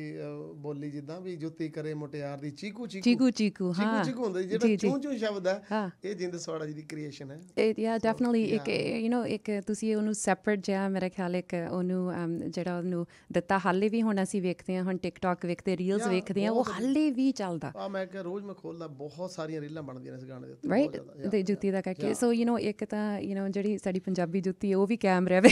Speaker 2: ਬੋਲੀ ਜਿੱਦਾਂ ਵੀ ਜੁੱਤੀ ਕਰੇ ਮੁਟਿਆਰ ਦੀ ਚੀਕੂ ਚੀਕੂ ਚੀਕੂ ਚੀਕੂ ਹਾਂ ਚੀਕੂ ਚੀਕੂ ਹੁੰਦਾ ਜਿਹੜਾ ਚੂੰ ਚੂੰ ਸ਼ਬਦ ਹੈ ਇਹ ਜਿੰਦ ਸਵਾੜਾ ਜੀ ਦੀ ਕ੍ਰੀਏਸ਼ਨ ਹੈ ਇਹ ਯਾ ਡੈਫੀਨਿਟਲੀ ਇੱਕ ਯੂ
Speaker 1: نو ਇੱਕ ਤੁਸੀਂ ਉਹਨੂੰ ਸੈਪਰੇਟ ਜਿਹਾ ਮੇਰੇ ਖਿਆਲ ਇੱਕ ਉਹਨੂੰ ਜਿਹੜਾ ਉਹਨੂੰ ਦਿੱਤਾ ਹਾਲੇ ਵੀ ਹੁਣ ਅਸੀਂ ਵੇਖਦੇ ਹਾਂ ਹੁਣ ਟਿਕਟੌਕ ਵੇਖਦੇ ਰੀਲਸ ਵੇਖਦੇ ਆ ਉਹ
Speaker 2: ਹਾਲੇ ਵੀ ਚੱਲਦਾ ਆ ਮੈਂ ਕਿ ਰੋਜ਼ ਮੈਂ ਖੋਲਦਾ ਬਹੁਤ ਸਾਰੀਆਂ ਰੀਲਾਂ ਬਣਦੀਆਂ ਨੇ ਇਸ ਗਾਣੇ ਦੇ ਉੱਤੇ ਰਾਈਟ
Speaker 1: ਤੇ ਜੁੱਤੀ ਦਾ ਕਰਕੇ ਸੋ ਯੂ نو ਇੱਕ ਤਾਂ ਯੂ نو ਜਿਹੜੀ ਸਾਡੀ ਪੰਜਾਬੀ ਜੁੱਤੀ ਉਹ ਵੀ ਕੈਮ ਵੇ ਯਾ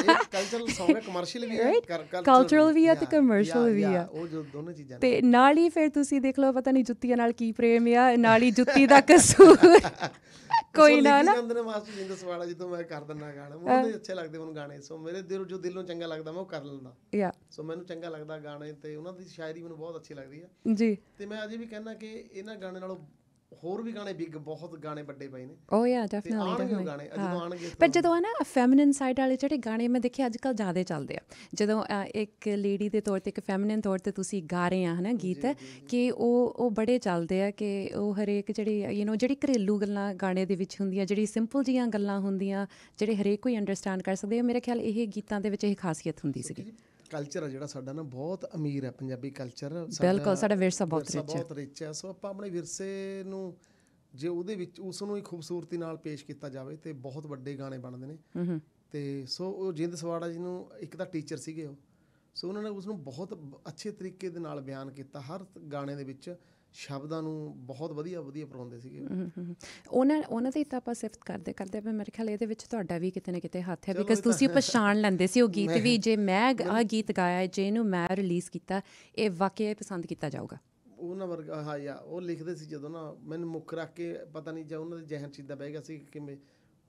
Speaker 1: ਇੱਕ
Speaker 2: ਕਲਚਰਲ ਸੌਂਗ ਹੈ ਕਮਰਸ਼ੀਅਲ ਵੀ ਕਰ ਕਲਚਰਲ ਵੀ ਆ ਤੇ ਕਮਰਸ਼ੀਅਲ ਵੀ ਆ ਉਹ ਜੋ ਦੋਨੋਂ ਚੀਜ਼ਾਂ ਤੇ
Speaker 1: ਨਾਲ ਹੀ ਫਿਰ ਤੁਸੀਂ ਦੇਖ ਲਓ ਪਤਾ ਨਹੀਂ ਜੁੱਤੀਆਂ ਨਾਲ ਕੀ ਪ੍ਰੇਮ ਆ ਨਾਲ ਹੀ ਜੁੱਤੀ ਦਾ ਕਸੂਰ ਕੋਈ ਨਾ ਨਾ
Speaker 2: ਅੰਦਰ ਮਾਸੂ ਜਿੰਦ ਸਵਾਲਾ ਜਦੋਂ ਮੈਂ ਕਰ ਦਿੰਦਾ ਗਾਣਾ ਮੈਨੂੰ ਅੱਛੇ ਲੱਗਦੇ ਮੈਨੂੰ ਗਾਣੇ ਸੋ ਮੇਰੇ ਦਿਲ ਜੋ ਦਿਲੋਂ ਚੰਗਾ ਲੱਗਦਾ ਮੈਂ ਉਹ ਕਰ ਲੈਂਦਾ ਯਾ ਸੋ ਮੈਨੂੰ ਚੰਗਾ ਲੱਗਦਾ ਗਾਣੇ ਤੇ ਉਹਨਾਂ ਦੀ ਸ਼ਾਇਰੀ ਮੈਨੂੰ ਬਹੁਤ ਅੱਛੀ ਲੱਗਦੀ ਆ ਜੀ ਤੇ ਮੈਂ ਅਜੇ ਵੀ ਕਹਿੰਦਾ ਕਿ ਇਹਨਾਂ ਗਾਣੇ ਨਾਲੋਂ ਹੋਰ ਵੀ ਗਾਣੇ ਬਿਗ ਬਹੁਤ ਗਾਣੇ ਵੱਡੇ ਪਏ ਨੇ ਓ ਯਾ ਡੈਫੀਨਿਟਲੀ ਡੈਫੀਨਿਟਲੀ ਗਾਣੇ ਜਦੋਂ ਆਣਗੇ
Speaker 1: ਪਰ ਜਦੋਂ ਆ ਨਾ ਫੈਮਿਨਨ ਸਾਈਡ ਵਾਲੇ ਜਿਹੜੇ ਗਾਣੇ ਮੈਂ ਦੇਖੇ ਅੱਜ ਕੱਲ ਜ਼ਿਆਦਾ ਚੱਲਦੇ ਆ ਜਦੋਂ ਇੱਕ ਲੇਡੀ ਦੇ ਤੌਰ ਤੇ ਇੱਕ ਫੈਮਿਨਨ ਤੌਰ ਤੇ ਤੁਸੀਂ ਗਾ ਰਹੇ ਆ ਹਨਾ ਗੀਤ ਕਿ ਉਹ ਉਹ ਬੜੇ ਚੱਲਦੇ ਆ ਕਿ ਉਹ ਹਰੇਕ ਜਿਹੜੀ ਯੂ نو ਜਿਹੜੀ ਘਰੇਲੂ ਗੱਲਾਂ ਗਾਣੇ ਦੇ ਵਿੱਚ ਹੁੰਦੀਆਂ ਜਿਹੜੀ ਸਿੰਪਲ ਜੀਆਂ ਗੱਲਾਂ ਹੁੰਦੀਆਂ ਜਿਹੜੇ ਹਰੇਕ ਕੋਈ ਅੰਡਰਸਟੈਂਡ ਕਰ ਸਕਦੇ ਆ ਮੇਰੇ ਖਿਆਲ ਇਹ ਗੀਤਾਂ ਦੇ ਵਿੱਚ ਇਹ ਖਾਸੀਅਤ ਹੁੰਦੀ ਸੀਗੀ
Speaker 2: ਕਲਚਰ ਆ ਜਿਹੜਾ ਸਾਡਾ ਨਾ ਬਹੁਤ ਅਮੀਰ ਹੈ ਪੰਜਾਬੀ ਕਲਚਰ ਬਿਲਕੁਲ ਸਾਡਾ ਵਿਰਸਾ ਬਹੁਤ ਰਿਚ ਹੈ ਬਹੁਤ ਰਿਚ ਹੈ ਸੋ ਆਪਾਂ ਆਪਣੇ ਵਿਰਸੇ ਨੂੰ ਜੇ ਉਹਦੇ ਵਿੱਚ ਉਸ ਨੂੰ ਹੀ ਖੂਬਸੂਰਤੀ ਨਾਲ ਪੇਸ਼ ਕੀਤਾ ਜਾਵੇ ਤੇ ਬਹੁਤ ਵੱਡੇ ਗਾਣੇ ਬਣਦੇ ਨੇ ਤੇ ਸੋ ਉਹ ਜਿੰਦ ਸਵਾੜਾ ਜੀ ਨੂੰ ਇੱਕ ਤਾਂ ਟੀਚਰ ਸੀਗੇ ਉਹ ਸੋ ਉਹਨਾਂ ਨੇ ਉਸ ਨੂੰ ਬਹੁਤ ਅੱਛੇ ਤਰੀਕੇ ਦੇ ਨਾਲ ਬਿਆਨ ਕੀਤਾ ਹਰ ਗਾਣੇ ਦੇ ਵਿੱਚ ਸ਼ਬਦਾਂ ਨੂੰ ਬਹੁਤ ਵਧੀਆ ਵਧੀਆ ਪਰੋਂਦੇ ਸੀਗੇ
Speaker 1: ਉਹਨਾਂ ਉਹਨਾਂ ਦੇ ਤਾਂ ਆਪਾਂ ਸਿਫਤ ਕਰਦੇ ਕਰਦੇ ਆਪਾਂ ਮੇਰੇ ਖਿਆਲ ਇਹਦੇ ਵਿੱਚ ਤੁਹਾਡਾ ਵੀ ਕਿਤੇ ਨਾ ਕਿਤੇ ਹੱਥ ਹੈ ਬਿਕਾਜ਼ ਤੁਸੀਂ ਪਛਾਣ ਲੈਂਦੇ ਸੀ ਉਹ ਗੀਤ ਵੀ ਜੇ ਮੈਂ ਆ ਗੀਤ ਗਾਇਆ ਜੇ ਇਹਨੂੰ ਮੈਂ ਰਿਲੀਜ਼ ਕੀਤਾ ਇਹ ਵਾਕਿਆ ਪਸੰਦ ਕੀਤਾ ਜਾਊਗਾ
Speaker 2: ਉਹਨਾਂ ਵਰਗਾ ਹਾਂ ਯਾ ਉਹ ਲਿਖਦੇ ਸੀ ਜਦੋਂ ਨਾ ਮੈਨੂੰ ਮੁੱਖ ਰੱਖ ਕੇ ਪਤਾ ਨਹੀਂ ਜਾਂ ਉਹਨਾਂ ਦੇ ਜਹਨ ਚੀਦਾ ਬਹਿ ਗਿਆ ਸੀ ਕਿਵੇਂ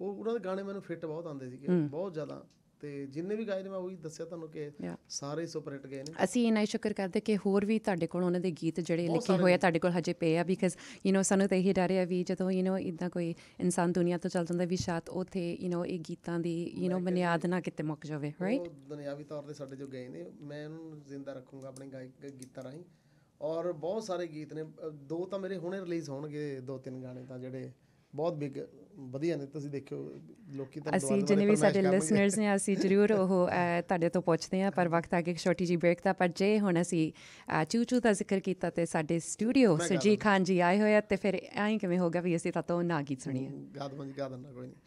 Speaker 2: ਉਹ ਉਹਨਾਂ ਦੇ ਗਾਣੇ ਮੈਨੂੰ ਫਿੱਟ ਬਹੁਤ ਆਉਂਦੇ ਸੀਗੇ ਬਹੁਤ ਜ਼ਿਆਦਾ ਤੇ ਜਿੰਨੇ ਵੀ ਗਾਏ ਨੇ ਮੈਂ ਉਹੀ ਦੱਸਿਆ ਤੁਹਾਨੂੰ ਕਿ ਸਾਰੇ ਸੁਪਰ ਹਿੱਟ ਗਏ ਨੇ ਅਸੀਂ
Speaker 1: ਇਨਾ ਸ਼ੁਕਰ ਕਰਦੇ ਕਿ ਹੋਰ ਵੀ ਤੁਹਾਡੇ ਕੋਲ ਉਹਨਾਂ ਦੇ ਗੀਤ ਜਿਹੜੇ ਲਿਖੇ ਹੋਏ ਆ ਤੁਹਾਡੇ ਕੋਲ ਹਜੇ ਪਏ ਆ ਬਿਕਾਜ਼ ਯੂ نو ਸਾਨੂੰ ਤਾਂ ਹੀ ਡਰ ਆ ਵੀ ਜਦੋਂ ਯੂ نو ਇਦਾਂ ਕੋਈ ਇਨਸਾਨ ਦੁਨੀਆ ਤੋਂ ਚੱਲ ਜਾਂਦਾ ਵੀ ਸ਼ਾਇਦ ਉਥੇ ਯੂ نو ਇਹ ਗੀਤਾਂ ਦੀ ਯੂ نو ਬੁਨਿਆਦ ਨਾ ਕਿਤੇ ਮੁੱਕ ਜਾਵੇ ਰਾਈਟ
Speaker 2: ਦੁਨਿਆਵੀ ਤੌਰ ਤੇ ਸਾਡੇ ਜੋ ਗਏ ਨੇ ਮੈਂ ਉਹਨੂੰ ਜ਼ਿੰਦਾ ਰੱਖੂੰਗਾ ਆਪਣੇ ਗਾਇਕ ਗੀਤਾਂ ਰਾਹੀਂ ਔਰ ਬਹੁਤ ਸਾਰੇ ਗੀਤ ਨੇ ਦੋ ਤਾਂ ਮੇਰੇ ਹੁਣੇ ਰਿਲੀਜ਼ ਹੋਣਗੇ ਦੋ ਤਿੰਨ ਗਾਣੇ ਤਾਂ ਜਿਹੜੇ ਬਹੁਤ ਬਿਗ ਵਧੀਆ ਨੇ ਤੁਸੀਂ ਦੇਖਿਓ ਲੋਕੀ ਤਾਂ ਅਸੀਂ ਜਿੰਨੇ ਵੀ ਸਾਡੇ ਲਿਸਨਰਸ ਨੇ ਅਸੀਂ ਜ਼ਰੂਰ
Speaker 1: ਉਹ ਤੁਹਾਡੇ ਤੋਂ ਪੁੱਛਦੇ ਆ ਪਰ ਵਕਤ ਆ ਕੇ ਛੋਟੀ ਜੀ ਬ੍ਰੇਕ ਦਾ ਪਰ ਜੇ ਹੁਣ ਅਸੀਂ ਚੂ ਚੂ ਦਾ ਜ਼ਿਕਰ ਕੀਤਾ ਤੇ ਸਾਡੇ ਸਟੂਡੀਓ ਸਰਜੀ ਖਾਨ ਜੀ ਆਏ ਹੋਏ ਆ ਤੇ ਫਿਰ ਐਂ ਕਿਵੇਂ ਹੋਗਾ ਵੀ ਅਸੀਂ ਤਾਂ ਤੋਂ ਨਾ ਗੀਤ ਸੁਣੀਏ
Speaker 2: ਗਾਦਮਨ ਜੀ ਗਾਦਨ ਨਾ ਕੋਈ ਨਹੀਂ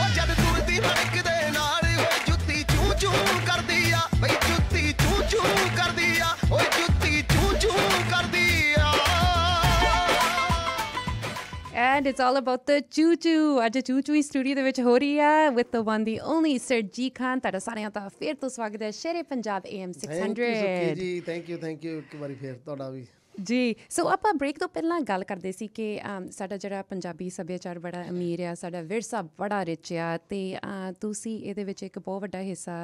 Speaker 2: ਉਹ ਜਦ ਤੁਰਦੀ ਫੜਕਦੇ
Speaker 1: and it's all about the ਚੂ ਚੂ ਅੱਜ ਚੂ ਚੂ ਸਟੂਡੀਓ ਦੇ ਵਿੱਚ ਹੋ ਰਹੀ ਹੈ with the one the only Surjit Khan ਤੁਹਾਡਾ ਸਾਰਿਆਂ ਦਾ ਫੇਰ ਤੋਂ ਸਵਾਗਤ ਹੈ ਸ਼ੇਰੇ ਪੰਜਾਬ AM 600 ਜੀ
Speaker 2: ਥੈਂਕ ਯੂ ਥੈਂਕ ਯੂ ਇੱਕ ਵਾਰੀ ਫੇਰ ਤੁਹਾਡਾ ਵੀ
Speaker 1: ਜੀ ਸੋ ਆਪਾਂ ਬ੍ਰੇਕ ਤੋਂ ਪਹਿਲਾਂ ਗੱਲ ਕਰਦੇ ਸੀ ਕਿ ਸਾਡਾ ਜਿਹੜਾ ਪੰਜਾਬੀ ਸੱਭਿਆਚਾਰ ਬੜਾ ਅਮੀਰ ਆ ਸਾਡਾ ਵਿਰਸਾ ਬੜਾ ਰਿਚ ਆ ਤੇ ਤੁਸੀਂ ਇਹਦੇ ਵਿੱਚ ਇੱਕ ਬਹੁਤ ਵੱਡਾ ਹਿੱਸਾ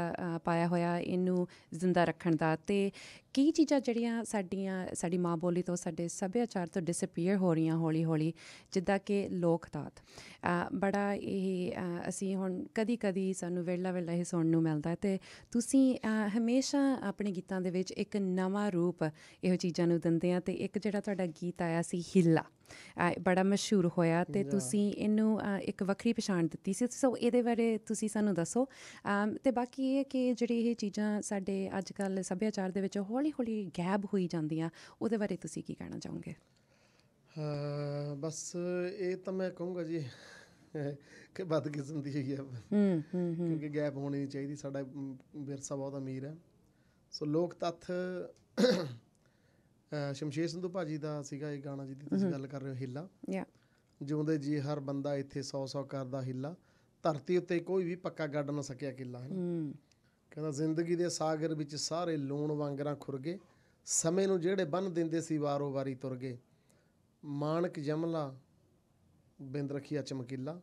Speaker 1: ਪਾਇਆ ਹੋਇਆ ਇਹਨੂੰ ਜ਼ਿੰਦਾ ਰੱਖਣ ਦਾ ਤੇ ਕੀ ਚੀਜ਼ਾਂ ਜਿਹੜੀਆਂ ਸਾਡੀਆਂ ਸਾਡੀ ਮਾਂ ਬੋਲੀ ਤੋਂ ਸਾਡੇ ਸੱਭਿਆਚਾਰ ਤੋਂ ਡਿਸਪੀਅਰ ਹੋ ਰਹੀਆਂ ਹੌਲੀ-ਹੌਲੀ ਜਿੱਦਾਂ ਕਿ ਲੋਕ ਦਾਤ ਬੜਾ ਇਹ ਅਸੀਂ ਹੁਣ ਕਦੀ-ਕਦੀ ਸਾਨੂੰ ਵੇਲਾ-ਵੇਲਾ ਇਹ ਸੁਣਨ ਨੂੰ ਮਿਲਦਾ ਤੇ ਤੁਸੀਂ ਹਮੇਸ਼ਾ ਆਪਣੇ ਗੀਤਾਂ ਦੇ ਵਿੱਚ ਇੱਕ ਨਵਾਂ ਰੂਪ ਇਹੋ ਚੀਜ਼ਾਂ ਨੂੰ ਦਿੰਦੇ ਆ ਤੇ ਇੱਕ ਜਿਹੜਾ ਤੁਹਾਡਾ ਗੀਤ ਆਇਆ ਸੀ ਹਿੱਲਾ ਬੜਾ ਮਸ਼ਹੂਰ ਹੋਇਆ ਤੇ ਤੁਸੀਂ ਇਹਨੂੰ ਇੱਕ ਵੱਖਰੀ ਪਛਾਣ ਦਿੱਤੀ ਸੀ ਸੋ ਇਹਦੇ ਬਾਰੇ ਤੁਸੀਂ ਸਾਨੂੰ ਦੱਸੋ ਤੇ ਬਾਕੀ ਇਹ ਕਿ ਜਿਹੜੀ ਇਹ ਚੀਜ਼ਾਂ ਸਾਡੇ ਅੱਜ ਕੱਲ ਸੱਭਿਆਚਾਰ ਦੇ ਵਿੱਚ ਹੌਲੀ-ਹੌਲੀ ਗਾਇਬ ਹੋਈ ਜਾਂਦੀਆਂ ਉਹਦੇ ਬਾਰੇ ਤੁਸੀਂ ਕੀ ਕਹਿਣਾ ਚਾਹੋਗੇ
Speaker 2: ਬਸ ਇਹ ਤਾਂ ਮੈਂ ਕਹੂੰਗਾ ਜੀ ਕਿ ਬਦਕਿਸਮ ਦੀ ਹੋਈ ਹੈ ਹਮ ਹਮ ਕਿਉਂਕਿ ਗੈਪ ਹੋਣੀ ਚਾਹੀਦੀ ਸਾਡਾ ਵਿਰਸਾ ਬਹੁਤ ਅਮੀਰ ਹੈ ਸੋ ਲੋਕ ਤੱਥ ਸ਼ਮਸ਼ੇਰ ਸਿੰਧੂ ਭਾਜੀ ਦਾ ਸੀਗਾ ਇਹ ਗਾਣਾ ਜਿਹਦੀ ਤੁਸੀਂ ਗੱਲ ਕਰ ਰਹੇ ਹੋ ਹਿੱਲਾ ਯਾ ਜਿਉਂਦੇ ਜੀ ਹਰ ਬੰਦਾ ਇੱਥੇ 100-100 ਕਰਦਾ ਹਿੱਲਾ ਧਰਤੀ ਉੱਤੇ ਕੋਈ ਵੀ ਪੱਕਾ ਗੱਡ ਨਾ ਸਕਿਆ ਕਿੱਲਾ ਹੈ ਕਹਿੰਦਾ ਜ਼ਿੰਦਗੀ ਦੇ ਸਾਗਰ ਵਿੱਚ ਸਾਰੇ ਲੂਣ ਵਾਂਗਰਾਂ ਖੁਰਗੇ ਸਮੇਂ ਨੂੰ ਜਿਹੜੇ ਬੰਨ ਦਿੰਦੇ ਸੀ ਵਾਰੋ ਵਾਰੀ ਤੁਰ ਗਏ ਮਾਨਕ ਜਮਲਾ ਬਿੰਦ ਰਖੀਆ ਚਮਕੀਲਾ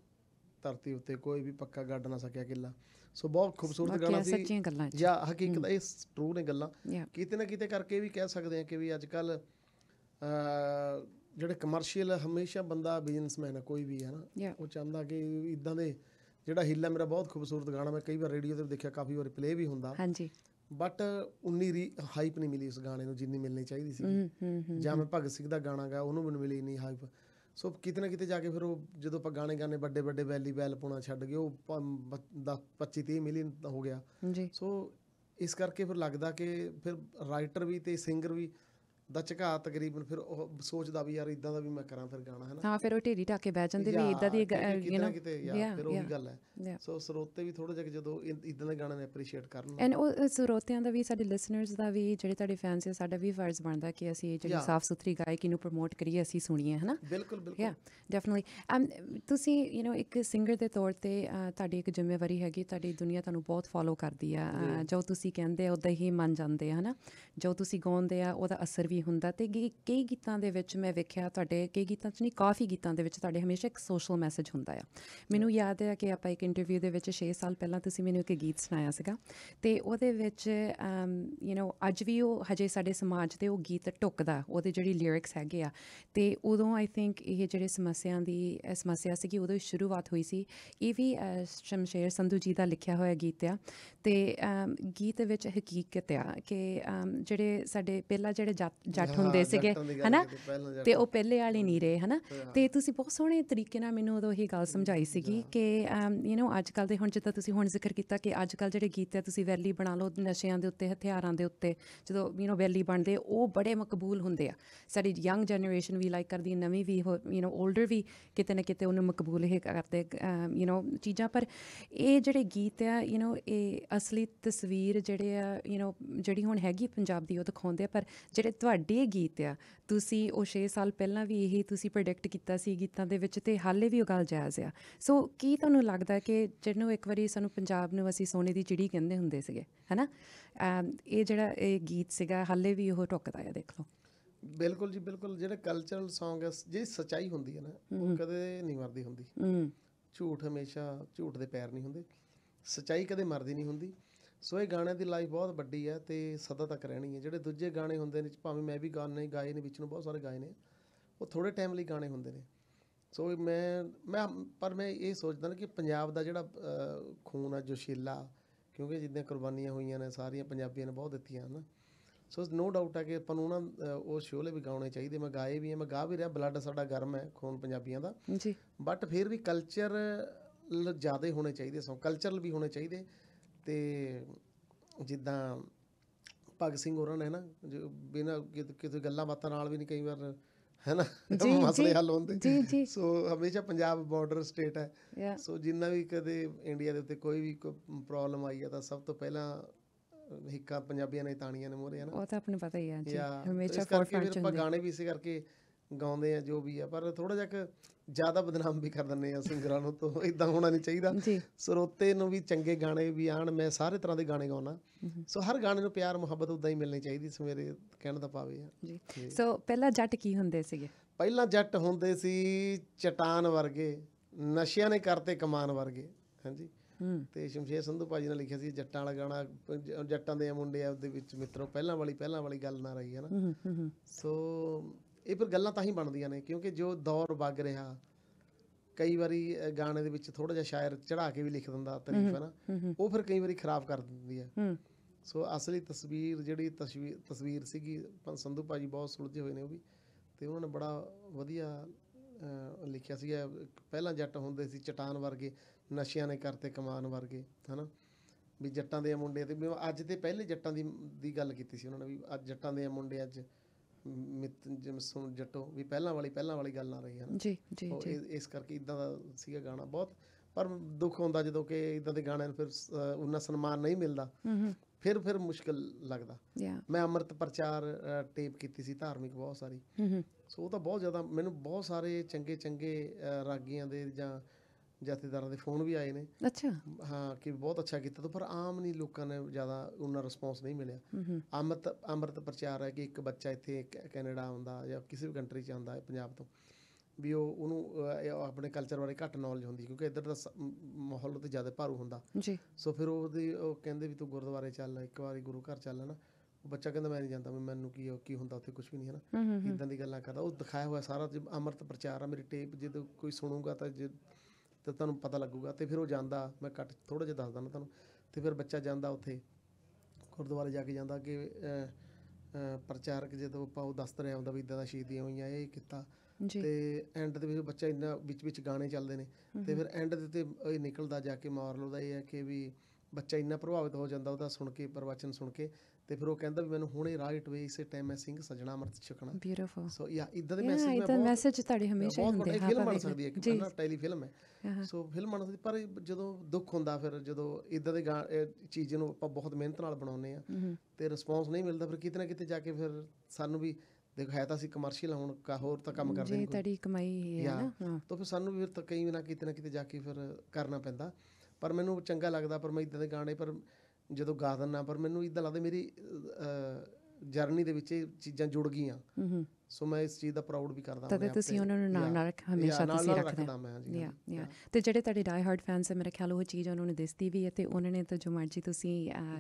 Speaker 2: ਧਰਤੀ ਉੱਤੇ ਕੋਈ ਵੀ ਪੱਕਾ ਗੱਡ ਨਾ ਸਕਿਆ ਕਿੱਲਾ ਸੋ ਬਹੁਤ ਖੂਬਸੂਰਤ ਗਾਣਾ ਸੀ ਸੱਚੀਆਂ ਗੱਲਾਂ ਜਾਂ ਹਕੀਕਤ ਇਹ ਟਰੂ ਨੇ ਗੱਲਾਂ ਕਿਤੇ ਨਾ ਕਿਤੇ ਕਰਕੇ ਵੀ ਕਹਿ ਸਕਦੇ ਆ ਕਿ ਵੀ ਅੱਜ ਕੱਲ ਜਿਹੜੇ ਕਮਰਸ਼ੀਅਲ ਹਮੇਸ਼ਾ ਬੰਦਾ ਬਿਜ਼ਨਸਮੈਨ ਹੈ ਕੋਈ ਵੀ ਹੈ ਨਾ ਉਹ ਚਾਹੁੰਦਾ ਕਿ ਇਦਾਂ ਦੇ ਜਿਹੜਾ ਹਿੱਲਾ ਮੇਰਾ ਬਹੁਤ ਖੂਬਸੂਰਤ ਗਾਣਾ ਮੈਂ ਕਈ ਵਾਰ ਰੇਡੀਓ ਤੇ ਦੇਖਿਆ ਕਾਫੀ ਵਾਰ ਪਲੇ ਵੀ ਹੁੰਦਾ ਹਾਂਜੀ ਬਟ ਉਨੀ ਰੀ ਹਾਈਪ ਨਹੀਂ ਮਿਲੀ ਇਸ ਗਾਣੇ ਨੂੰ ਜਿੰਨੀ ਮਿਲਣੀ ਚਾਹੀਦੀ
Speaker 1: ਸੀ ਜਾਂ ਮੈਂ
Speaker 2: ਭਗਤ ਸਿੰਘ ਦਾ ਗਾਣਾ ਗਾ ਉਹਨੂੰ ਵੀ ਮਿਲੀ ਨਹੀਂ ਹਾਈਪ ਸੋ ਕਿਤੇ ਨਾ ਕਿਤੇ ਜਾ ਕੇ ਫਿਰ ਉਹ ਜਦੋਂ ਆਪਾਂ ਗਾਣੇ ਗਾਣੇ ਵੱਡੇ ਵੱਡੇ ਵੈਲੀ ਵੈਲ ਪੁਣਾ ਛੱਡ ਗਏ ਉਹ 10 25 30 ਮਿਲੀਅਨ ਹੋ ਗਿਆ ਜੀ ਸੋ ਇਸ ਕਰਕੇ ਫਿਰ ਲੱਗਦਾ ਕਿ ਫਿਰ ਰਾਈਟਰ ਵੀ ਤੇ ਸਿੰਗਰ ਵੀ ਦਾ ਝਕਾ ਤਕਰੀਬਨ ਫਿਰ ਉਹ ਸੋਚਦਾ ਵੀ ਯਾਰ ਇਦਾਂ ਦਾ ਵੀ ਮੈਂ ਕਰਾਂ ਫਿਰ ਗਾਣਾ ਹੈ ਨਾ ਹਾਂ ਫਿਰ ਉਹ ਢੇਰੀ ਢਾਕੇ ਬਹਿ ਜਾਂਦੇ ਵੀ ਇਦਾਂ ਦੀ ਯੂ نو ਕਿਤੇ ਯਾਰ ਫਿਰ ਵੀ ਗੱਲ ਹੈ ਸੋ ਸਰੋਤੇ ਵੀ ਥੋੜਾ ਜਿਹਾ ਜਦੋਂ ਇਦਾਂ ਦੇ ਗਾਣੇ ਨੇ ਅਪਰੀਸ਼ੀਏਟ ਕਰਨ ਐਂਡ ਉਹ
Speaker 1: ਸਰੋਤਿਆਂ ਦਾ ਵੀ ਸਾਡੇ ਲਿਸਨਰਸ ਦਾ ਵੀ ਜਿਹੜੇ ਤੁਹਾਡੇ ਫੈਨਸ ਹੈ ਸਾਡਾ ਵੀ ਫਰਜ਼ ਬਣਦਾ ਕਿ ਅਸੀਂ ਜਿਹੜੀ ਸਾਫ਼ ਸੁਥਰੀ ਗਾਇਕੀ ਨੂੰ ਪ੍ਰਮੋਟ ਕਰੀਏ ਅਸੀਂ ਸੁਣੀਏ ਹੈ ਨਾ ਬਿਲਕੁਲ ਬਿਲਕੁਲ ਯਾ ਡੈਫੀਨਿਟਲੀ um, ਤੁਸੀਂ ਯੂ نو ਇੱਕ ਸਿੰਗਰ ਦੇ ਤੌਰ ਤੇ ਤੁਹਾਡੀ ਇੱਕ ਜ਼ਿੰਮੇਵਾਰੀ ਹੈਗੀ ਤੁਹਾਡੀ ਦੁਨੀਆ ਤੁਹਾਨੂੰ ਬਹੁਤ ਫਾਲੋ ਕਰਦੀ ਆ ਜੋ ਤੁਸੀਂ ਕਹਿੰਦੇ ਉਦਾਂ ਹੀ ਮੰਨ ਜਾਂਦੇ ਆ ਹੈ ਨਾ ਜੋ ਤੁਸੀਂ ਗਾਉਂਦੇ ਆ ਉਹਦਾ ਅਸਰ ਵੀ ਵੀ ਹੁੰਦਾ ਤੇ ਕਈ ਗੀਤਾਂ ਦੇ ਵਿੱਚ ਮੈਂ ਵੇਖਿਆ ਤੁਹਾਡੇ ਕਈ ਗੀਤਾਂ 'ਚ ਨਹੀਂ ਕਾਫੀ ਗੀਤਾਂ ਦੇ ਵਿੱਚ ਤੁਹਾਡੇ ਹਮੇਸ਼ਾ ਇੱਕ ਸੋਸ਼ਲ ਮੈਸੇਜ ਹੁੰਦਾ ਆ ਮੈਨੂੰ ਯਾਦ ਹੈ ਕਿ ਆਪਾਂ ਇੱਕ ਇੰਟਰਵਿਊ ਦੇ ਵਿੱਚ 6 ਸਾਲ ਪਹਿਲਾਂ ਤੁਸੀਂ ਮੈਨੂੰ ਇੱਕ ਗੀਤ ਸੁਣਾਇਆ ਸੀਗਾ ਤੇ ਉਹਦੇ ਵਿੱਚ ਯੂ نو ਅੱਜ ਵੀ ਉਹ ਹਜੇ ਸਾਡੇ ਸਮਾਜ ਦੇ ਉਹ ਗੀਤ ਟੁੱਕਦਾ ਉਹਦੇ ਜਿਹੜੀ ਲਿਰਿਕਸ ਹੈਗੇ ਆ ਤੇ ਉਦੋਂ ਆਈ ਥਿੰਕ ਇਹ ਜਿਹੜੇ ਸਮੱਸਿਆਵਾਂ ਦੀ ਸਮੱਸਿਆ ਸੀ ਕਿ ਉਦੋਂ ਸ਼ੁਰੂਆਤ ਹੋਈ ਸੀ ਇਹ ਵੀ ਸ਼ਮਸ਼ੇਰ ਸੰਧੂ ਜੀ ਦਾ ਲਿਖਿਆ ਹੋਇਆ ਗੀਤ ਆ ਤੇ ਗੀਤ ਵਿੱਚ ਹਕੀਕਤ ਆ ਕਿ ਜਿਹੜੇ ਸਾਡੇ ਪਹਿਲਾ ਜਿਹੜੇ ਜੱਟ ਹੁੰਦੇ ਸੀਗੇ ਹਨਾ ਤੇ ਉਹ ਪਹਿਲੇ ਵਾਲੇ ਨਹੀਂ ਰਹੇ ਹਨਾ ਤੇ ਤੁਸੀਂ ਬਹੁਤ ਸੋਹਣੇ ਤਰੀਕੇ ਨਾਲ ਮੈਨੂੰ ਉਹ ਹੀ ਗੱਲ ਸਮਝਾਈ ਸੀਗੀ ਕਿ ਯੂ نو ਅੱਜ ਕੱਲ ਦੇ ਹੁਣ ਜਿੱਦਾਂ ਤੁਸੀਂ ਹੁਣ ਜ਼ਿਕਰ ਕੀਤਾ ਕਿ ਅੱਜ ਕੱਲ ਜਿਹੜੇ ਗੀਤ ਹੈ ਤੁਸੀਂ ਵੈਲੀ ਬਣਾ ਲਓ ਨਸ਼ਿਆਂ ਦੇ ਉੱਤੇ ਹਥਿਆਰਾਂ ਦੇ ਉੱਤੇ ਜਦੋਂ ਯੂ نو ਵੈਲੀ ਬਣਦੇ ਉਹ ਬੜੇ ਮਕਬੂਲ ਹੁੰਦੇ ਆ ਸਾਡੀ ਯੰਗ ਜਨਰੇਸ਼ਨ ਵੀ ਲਾਈਕ ਕਰਦੀ ਨਵੀਂ ਵੀ ਯੂ نو 올ਡਰ ਵੀ ਕਿਤੇ ਨਾ ਕਿਤੇ ਉਹਨੂੰ ਮਕਬੂਲ ਹੀ ਕਰਦੇ ਯੂ نو ਚੀਜ਼ਾਂ ਪਰ ਇਹ ਜਿਹੜੇ ਗੀਤ ਆ ਯੂ نو ਇਹ ਅਸਲੀ ਤਸਵੀਰ ਜਿਹੜੇ ਆ ਯੂ نو ਜਿਹੜੀ ਹੁਣ ਹੈਗੀ ਪੰਜਾਬ ਦੀ ਉਹ ਦਿਖਾਉਂਦੇ ਆ ਪਰ ਜਿਹੜੇ ਤੁਹਾਡੇ ਵੱਡੇ ਗੀਤ ਆ ਤੁਸੀਂ ਉਹ 6 ਸਾਲ ਪਹਿਲਾਂ ਵੀ ਇਹੀ ਤੁਸੀਂ ਪ੍ਰੋਡਕਟ ਕੀਤਾ ਸੀ ਗੀਤਾਂ ਦੇ ਵਿੱਚ ਤੇ ਹਾਲੇ ਵੀ ਉਹ ਗੱਲ ਜਾਇਜ਼ ਆ ਸੋ ਕੀ ਤੁਹਾਨੂੰ ਲੱਗਦਾ ਕਿ ਜਿਹਨੂੰ ਇੱਕ ਵਾਰੀ ਸਾਨੂੰ ਪੰਜਾਬ ਨੂੰ ਅਸੀਂ ਸੋਨੇ ਦੀ ਚਿੜੀ ਕਹਿੰਦੇ ਹੁੰਦੇ ਸੀਗੇ ਹੈਨਾ ਇਹ ਜਿਹੜਾ ਇਹ ਗੀਤ ਸੀਗਾ ਹਾਲੇ ਵੀ ਉਹ ਟੁੱਕਦਾ ਆ ਦੇਖ ਲਓ
Speaker 2: ਬਿਲਕੁਲ ਜੀ ਬਿਲਕੁਲ ਜਿਹੜਾ ਕਲਚਰਲ Song ਹੈ ਜੇ ਸਚਾਈ ਹੁੰਦੀ ਹੈ ਨਾ ਉਹ ਕਦੇ ਨਹੀਂ ਮਰਦੀ ਹੁੰਦੀ ਝੂਠ ਹਮੇਸ਼ਾ ਝੂਠ ਦੇ ਪੈਰ ਨਹੀਂ ਹੁੰਦੇ ਸਚਾਈ ਕਦੇ ਮਰਦੀ ਨਹੀਂ ਹੁੰਦੀ ਸੋ ਇਹ ਗਾਣਿਆਂ ਦੀ ਲਾਈਫ ਬਹੁਤ ਵੱਡੀ ਹੈ ਤੇ ਸਦਾ ਤੱਕ ਰਹਿਣੀ ਹੈ ਜਿਹੜੇ ਦੂਜੇ ਗਾਣੇ ਹੁੰਦੇ ਨੇ ਭਾਵੇਂ ਮੈਂ ਵੀ ਗਾਣੇ ਗਾਏ ਨੇ ਵਿੱਚ ਨੂੰ ਬਹੁਤ ਸਾਰੇ ਗਾਏ ਨੇ ਉਹ ਥੋੜੇ ਟਾਈਮ ਲਈ ਗਾਣੇ ਹੁੰਦੇ ਨੇ ਸੋ ਮੈਂ ਮੈਂ ਪਰ ਮੈਂ ਇਹ ਸੋਚਦਾ ਕਿ ਪੰਜਾਬ ਦਾ ਜਿਹੜਾ ਖੂਨ ਆ ਜੋਸ਼ੀਲਾ ਕਿਉਂਕਿ ਜਿੱਦਾਂ ਕੁਰਬਾਨੀਆਂ ਹੋਈਆਂ ਨੇ ਸਾਰੀਆਂ ਪੰਜਾਬੀਆਂ ਨੇ ਬਹੁਤ ਦਿੱਤੀਆਂ ਹਨ ਸੋ ਨੋ ਡਾਊਟ ਹੈ ਕਿ ਆਪਾਂ ਨੂੰ ਉਹਨਾਂ ਉਹ ਸ਼ੋਲੇ ਵੀ ਗਾਉਣੇ ਚਾਹੀਦੇ ਮੈਂ ਗਾਏ ਵੀ ਆ ਮੈਂ ਗਾ ਵੀ ਰਿਹਾ ਬਲੱਡ ਸਾਡਾ ਗਰਮ ਹੈ ਖੂਨ ਪੰਜਾਬੀਆਂ ਦਾ ਜੀ ਬਟ ਫਿਰ ਵੀ ਕਲਚਰ ਜ਼ਿਆਦਾ ਹੋਣੇ ਚਾਹੀਦੇ ਸੋ ਕਲਚਰਲ ਵੀ ਹੋਣੇ ਚਾਹੀਦੇ ਤੇ ਜਿੱਦਾਂ ਭਗਤ ਸਿੰਘ ਹੋਰਾਂ ਨੇ ਨਾ ਬਿਨਾ ਕਿਤੇ ਗੱਲਾਂ ਬਾਤਾਂ ਨਾਲ ਵੀ ਨਹੀਂ ਕਈ ਵਾਰ ਹੈਨਾ ਮਸਲੇ ਹੱਲ ਹੁੰਦੇ ਜੀ ਜੀ ਸੋ ਹਮੇਸ਼ਾ ਪੰਜਾਬ ਬਾਰਡਰ ਸਟੇਟ ਹੈ ਸੋ ਜਿੰਨਾ ਵੀ ਕਦੇ ਇੰਡੀਆ ਦੇ ਉੱਤੇ ਕੋਈ ਵੀ ਪ੍ਰੋਬਲਮ ਆਈ ਹੈ ਤਾਂ ਸਭ ਤੋਂ ਪਹਿਲਾਂ ਹਿੱਕਾ ਪੰਜਾਬੀਆਂ ਨੇ ਤਾਣੀਆਂ ਨੇ ਮੋਰੇ ਹੈਨਾ ਉਹ ਤਾਂ ਆਪਣੇ
Speaker 1: ਪਤਾ ਹੀ ਆ ਜੀ ਹਮੇਸ਼ਾ ਫੋਰ ਫਾਂਚਨ ਦੇ ਗਾਣੇ
Speaker 2: ਵੀ ਇਸੇ ਕਰਕੇ ਗਾਉਂਦੇ ਆ ਜੋ ਵੀ ਆ ਪਰ ਥੋੜਾ ਜਿਹਾ ਜਿਆਦਾ ਬਦਨਾਮ ਵੀ ਕਰ ਦਿੰਨੇ ਆ ਸਿੰਗਰਾਂ ਨੂੰ ਤੋਂ ਇਦਾਂ ਹੋਣਾ ਨਹੀਂ ਚਾਹੀਦਾ ਸਰੋਤੇ ਨੂੰ ਵੀ ਚੰਗੇ ਗਾਣੇ ਵੀ ਆਣ ਮੈਂ ਸਾਰੇ ਤਰ੍ਹਾਂ ਦੇ ਗਾਣੇ ਗਾਉਣਾ ਸੋ ਹਰ ਗਾਣੇ ਨੂੰ ਪਿਆਰ ਮੁਹੱਬਤ ਉਦਾਂ ਹੀ ਮਿਲਣੀ ਚਾਹੀਦੀ ਸੋ ਮੇਰੇ ਕਹਿਣ ਦਾ ਪਾਵੇ ਆ ਜੀ
Speaker 1: ਸੋ ਪਹਿਲਾਂ ਜੱਟ ਕੀ ਹੁੰਦੇ ਸੀਗੇ
Speaker 2: ਪਹਿਲਾਂ ਜੱਟ ਹੁੰਦੇ ਸੀ ਚਟਾਨ ਵਰਗੇ ਨਸ਼ਿਆਂ ਨੇ ਕਰਤੇ ਕਮਾਨ ਵਰਗੇ ਹਾਂਜੀ ਤੇ ਸ਼ਮਸ਼ੇਰ ਸੰਧੂ ਭਾਜੀ ਨੇ ਲਿਖਿਆ ਸੀ ਜੱਟਾਂ ਵਾਲਾ ਗਾਣਾ ਜੱਟਾਂ ਦੇ ਮੁੰਡੇ ਆ ਉਹਦੇ ਵਿੱਚ ਮਿੱਤਰੋ ਪਹਿਲਾਂ ਵਾਲੀ ਪਹਿਲਾਂ ਵਾਲੀ ਗੱਲ ਨਾ ਰਹੀ ਹੈ ਨਾ ਸੋ ਇਹ ਫਿਰ ਗੱਲਾਂ ਤਾਂ ਹੀ ਬਣਦੀਆਂ ਨੇ ਕਿਉਂਕਿ ਜੋ ਦੌਰ ਵਗ ਰਿਹਾ ਕਈ ਵਾਰੀ ਗਾਣੇ ਦੇ ਵਿੱਚ ਥੋੜਾ ਜਿਹਾ ਸ਼ਾਇਰ ਚੜਾ ਕੇ ਵੀ ਲਿਖ ਦਿੰਦਾ ਤਾਰੀਫ ਹੈ ਨਾ ਉਹ ਫਿਰ ਕਈ ਵਾਰੀ ਖਰਾਬ ਕਰ ਦਿੰਦੀ ਹੈ ਸੋ ਅਸਲੀ ਤਸਵੀਰ ਜਿਹੜੀ ਤਸਵੀਰ ਤਸਵੀਰ ਸੀਗੀ ਸੰਧੂ ਭਾਜੀ ਬਹੁਤ ਸੁਲਝੇ ਹੋਏ ਨੇ ਉਹ ਵੀ ਤੇ ਉਹਨਾਂ ਨੇ ਬੜਾ ਵਧੀਆ ਲਿਖਿਆ ਸੀਗਾ ਪਹਿਲਾਂ ਜੱਟ ਹੁੰਦੇ ਸੀ ਚਟਾਨ ਵਰਗੇ ਨਸ਼ਿਆਂ ਨੇ ਕਰਤੇ ਕਮਾਨ ਵਰਗੇ ਹਨਾ ਵੀ ਜੱਟਾਂ ਦੇ ਮੁੰਡੇ ਤੇ ਅੱਜ ਤੇ ਪਹਿਲੇ ਜੱਟਾਂ ਦੀ ਦੀ ਗੱਲ ਕੀਤੀ ਸੀ ਉਹਨਾਂ ਨੇ ਵੀ ਅੱਜ ਜੱਟਾਂ ਦੇ ਮੁੰਡੇ ਅੱਜ ਮਿਤ ਸੁਣ ਜੱਟੋ ਵੀ ਪਹਿਲਾਂ ਵਾਲੀ ਪਹਿਲਾਂ ਵਾਲੀ ਗੱਲ ਨਾ ਰਹੀ ਹੈ ਜੀ ਜੀ ਜੀ ਇਸ ਕਰਕੇ ਇਦਾਂ ਦਾ ਸੀਗਾ ਗਾਣਾ ਬਹੁਤ ਪਰ ਦੁੱਖ ਹੁੰਦਾ ਜਦੋਂ ਕਿ ਇਦਾਂ ਦੇ ਗਾਣਿਆਂ ਨੂੰ ਫਿਰ ਉਹਨਾਂ ਸਨਮਾਨ ਨਹੀਂ ਮਿਲਦਾ ਫਿਰ ਫਿਰ ਮੁਸ਼ਕਲ ਲੱਗਦਾ ਮੈਂ ਅਮਰਤ ਪ੍ਰਚਾਰ ਟੇਪ ਕੀਤੀ ਸੀ ਧਾਰਮਿਕ ਬਹੁਤ ਸਾਰੀ ਸੋ ਉਹ ਤਾਂ ਬਹੁਤ ਜ਼ਿਆਦਾ ਮੈਨੂੰ ਬਹੁਤ ਸਾਰੇ ਚੰਗੇ ਚੰਗੇ ਰਾਗੀਆਂ ਦੇ ਜਾਂ ਜਥੇਦਾਰਾਂ ਦੇ ਫੋਨ ਵੀ ਆਏ ਨੇ ਅੱਛਾ ਹਾਂ ਕਿ ਬਹੁਤ ਅੱਛਾ ਕੀਤਾ ਪਰ ਆਮ ਨਹੀਂ ਲੋਕਾਂ ਨੇ ਜ਼ਿਆਦਾ ਉਹਨਾਂ ਰਿਸਪੌਂਸ ਨਹੀਂ ਮਿਲਿਆ ਅਮਰਤ ਅਮਰਤ ਪ੍ਰਚਾਰ ਹੈ ਕਿ ਇੱਕ ਬੱਚਾ ਇੱਥੇ ਕੈਨੇਡਾ ਆਉਂਦਾ ਜਾਂ ਕਿਸੇ ਵੀ ਕੰਟਰੀ 'ਚ ਆਉਂਦਾ ਹੈ ਪੰਜਾਬ ਤੋਂ ਵੀ ਉਹ ਉਹਨੂੰ ਆਪਣੇ ਕਲਚਰ ਬਾਰੇ ਘੱਟ ਨੌਲੇਜ ਹੁੰਦੀ ਕਿਉਂਕਿ ਇੱਧਰ ਦਾ ਮਾਹੌਲ ਤੇ ਜ਼ਿਆਦਾ ਭਾਰੂ ਹੁੰਦਾ ਜੀ ਸੋ ਫਿਰ ਉਹਦੇ ਉਹ ਕਹਿੰਦੇ ਵੀ ਤੂੰ ਗੁਰਦੁਆਰੇ ਚੱਲ ਇੱਕ ਵਾਰੀ ਗੁਰੂ ਘਰ ਚੱਲ ਨਾ ਬੱਚਾ ਕਹਿੰਦਾ ਮੈਂ ਨਹੀਂ ਜਾਂਦਾ ਮੈਨੂੰ ਕੀ ਕੀ ਹੁੰਦਾ ਉੱਥੇ ਕੁਝ ਵੀ ਨਹੀਂ ਹੈ ਨਾ ਇਦਾਂ ਦੀ ਗੱਲਾਂ ਕਰਦਾ ਉਹ ਦਿਖਾਇਆ ਹੋਇਆ ਸਾਰਾ ਅਮਰਤ ਪ੍ਰਚਾਰ ਆ ਮੇਰੀ ਟੇਪ ਜਦੋਂ ਕੋਈ ਸੁਣੂਗਾ ਤਾਂ ਤੇ ਤੁਹਾਨੂੰ ਪਤਾ ਲੱਗੂਗਾ ਤੇ ਫਿਰ ਉਹ ਜਾਂਦਾ ਮੈਂ ਕੱਟ ਥੋੜਾ ਜਿਹਾ ਦੱਸ ਮੈਂ ਤੁਹਾਨੂੰ ਤੇ ਫਿਰ ਬੱਚਾ ਜਾਂਦਾ ਉੱਥੇ ਗੁਰਦੁਆਰੇ ਜਾ ਕੇ ਜਾਂਦਾ ਕਿ ਪ੍ਰਚਾਰਕ ਜਦੋਂ ਆਪਾਂ ਉਹ ਦੱਸ ਰਿਹਾ ਹੁੰਦਾ ਵੀ ਇਦਾਂ ਦਾ ਹੋਈ ਹੋਈਆਂ ਇਹ ਕੀਤਾ ਤੇ ਐਂਡ ਦੇ ਵਿੱਚ ਬੱਚਾ ਇੰਨਾ ਵਿੱਚ ਵਿੱਚ ਗਾਣੇ ਚੱਲਦੇ ਨੇ ਤੇ ਫਿਰ ਐਂਡ ਦੇ ਤੇ ਇਹ ਨਿਕਲਦਾ ਜਾ ਕੇ ਮਾਰ ਲਉਦਾ ਇਹ ਹੈ ਕਿ ਵੀ ਬੱਚਾ ਇੰਨਾ ਪ੍ਰਭਾਵਿਤ ਹੋ ਜਾਂਦਾ ਉਹਦਾ ਸੁਣ ਕੇ ਪ੍ਰਵਚਨ ਸੁਣ ਕੇ ਤੇ ਫਿਰ ਉਹ ਕਹਿੰਦਾ ਵੀ ਮੈਨੂੰ ਹੁਣੇ ਰਾਈਟ ਵੇ ਇਸੇ ਟਾਈਮ ਮੈਂ ਸਿੰਘ ਸਜਣਾ ਅਮਰਤ ਛਕਣਾ ਬਿਊਟੀਫੁਲ ਸੋ ਯਾ ਇਦਾਂ ਦੇ ਮੈਸੇਜ ਮੈਂ ਬਹੁਤ ਮੈਸੇਜ ਤੁਹਾਡੇ ਹਮੇਸ਼ਾ ਹੁੰਦੇ ਹਾਂ ਬਹੁਤ ਫਿਲਮ ਬਣ ਸਕਦੀ ਹੈ ਕਿ ਬਣਾ ਟੈਲੀ ਫਿਲਮ ਹੈ ਸੋ ਫਿਲਮ ਬਣ ਸਕਦੀ ਪਰ ਜਦੋਂ ਦੁੱਖ ਹੁੰਦਾ ਫਿਰ ਜਦੋਂ ਇਦਾਂ ਦੇ ਚੀਜ਼ ਨੂੰ ਆਪਾਂ ਬਹੁਤ ਮਿਹਨਤ ਨਾਲ ਬਣਾਉਂਦੇ ਆ ਤੇ ਰਿਸਪੌਂਸ ਨਹੀਂ ਮਿਲਦਾ ਫਿਰ ਕਿਤੇ ਨਾ ਕਿਤੇ ਜਾ ਕੇ ਫਿਰ ਸਾਨੂੰ ਵੀ ਦੇਖੋ ਹੈ ਤਾਂ ਅਸੀਂ ਕਮਰਸ਼ੀਅਲ ਹੁਣ ਕਾ ਹੋਰ ਤਾਂ ਕੰਮ ਕਰਦੇ ਨਹੀਂ ਜੀ ਤੜੀ
Speaker 1: ਕਮਾਈ ਹੈ ਨਾ
Speaker 2: ਤਾਂ ਫਿਰ ਸਾਨੂੰ ਵੀ ਫਿਰ ਕਈ ਨਾ ਕਿਤੇ ਨਾ ਕਿਤੇ ਜਾ ਕੇ ਫਿਰ ਕਰਨਾ ਪੈਂਦਾ ਪਰ ਮੈਨੂੰ ਚੰਗਾ ਲੱਗਦਾ ਪਰ ਮੈਂ ਇਦਾਂ ਦੇ ਗਾਣੇ ਪਰ ਜਦੋਂ ਗਾ ਦਿੰਨਾ ਪਰ ਮੈਨੂੰ ਇਦਾਂ ਲੱਗਦਾ ਮੇਰੀ ਜਰਨੀ ਦੇ ਵਿੱਚ ਇਹ ਚੀਜ਼ਾਂ ਜੁੜ ਗਈਆਂ ਸੋ ਮੈਂ ਇਸ ਚੀਜ਼ ਦਾ ਪ੍ਰਾਊਡ ਵੀ ਕਰਦਾ ਹਾਂ ਤੇ ਤੁਸੀਂ ਉਹਨਾਂ ਨੂੰ ਨਾਲ ਨਾਲ ਹਮੇਸ਼ਾ ਤੁਸੀਂ ਰੱਖਦੇ ਹੋ ਯਾ ਯਾ
Speaker 1: ਤੇ ਜਿਹੜੇ ਤੁਹਾਡੇ ਡਾਈ ਹਾਰਡ ਫੈਨਸ ਹੈ ਮੇਰੇ ਖਿਆਲ ਉਹ ਚੀਜ਼ ਉਹਨਾਂ ਨੂੰ ਦਿਸਦੀ ਵੀ ਹੈ ਤੇ ਉਹਨਾਂ ਨੇ ਤਾਂ ਜੋ ਮਰਜ਼ੀ ਤੁਸੀਂ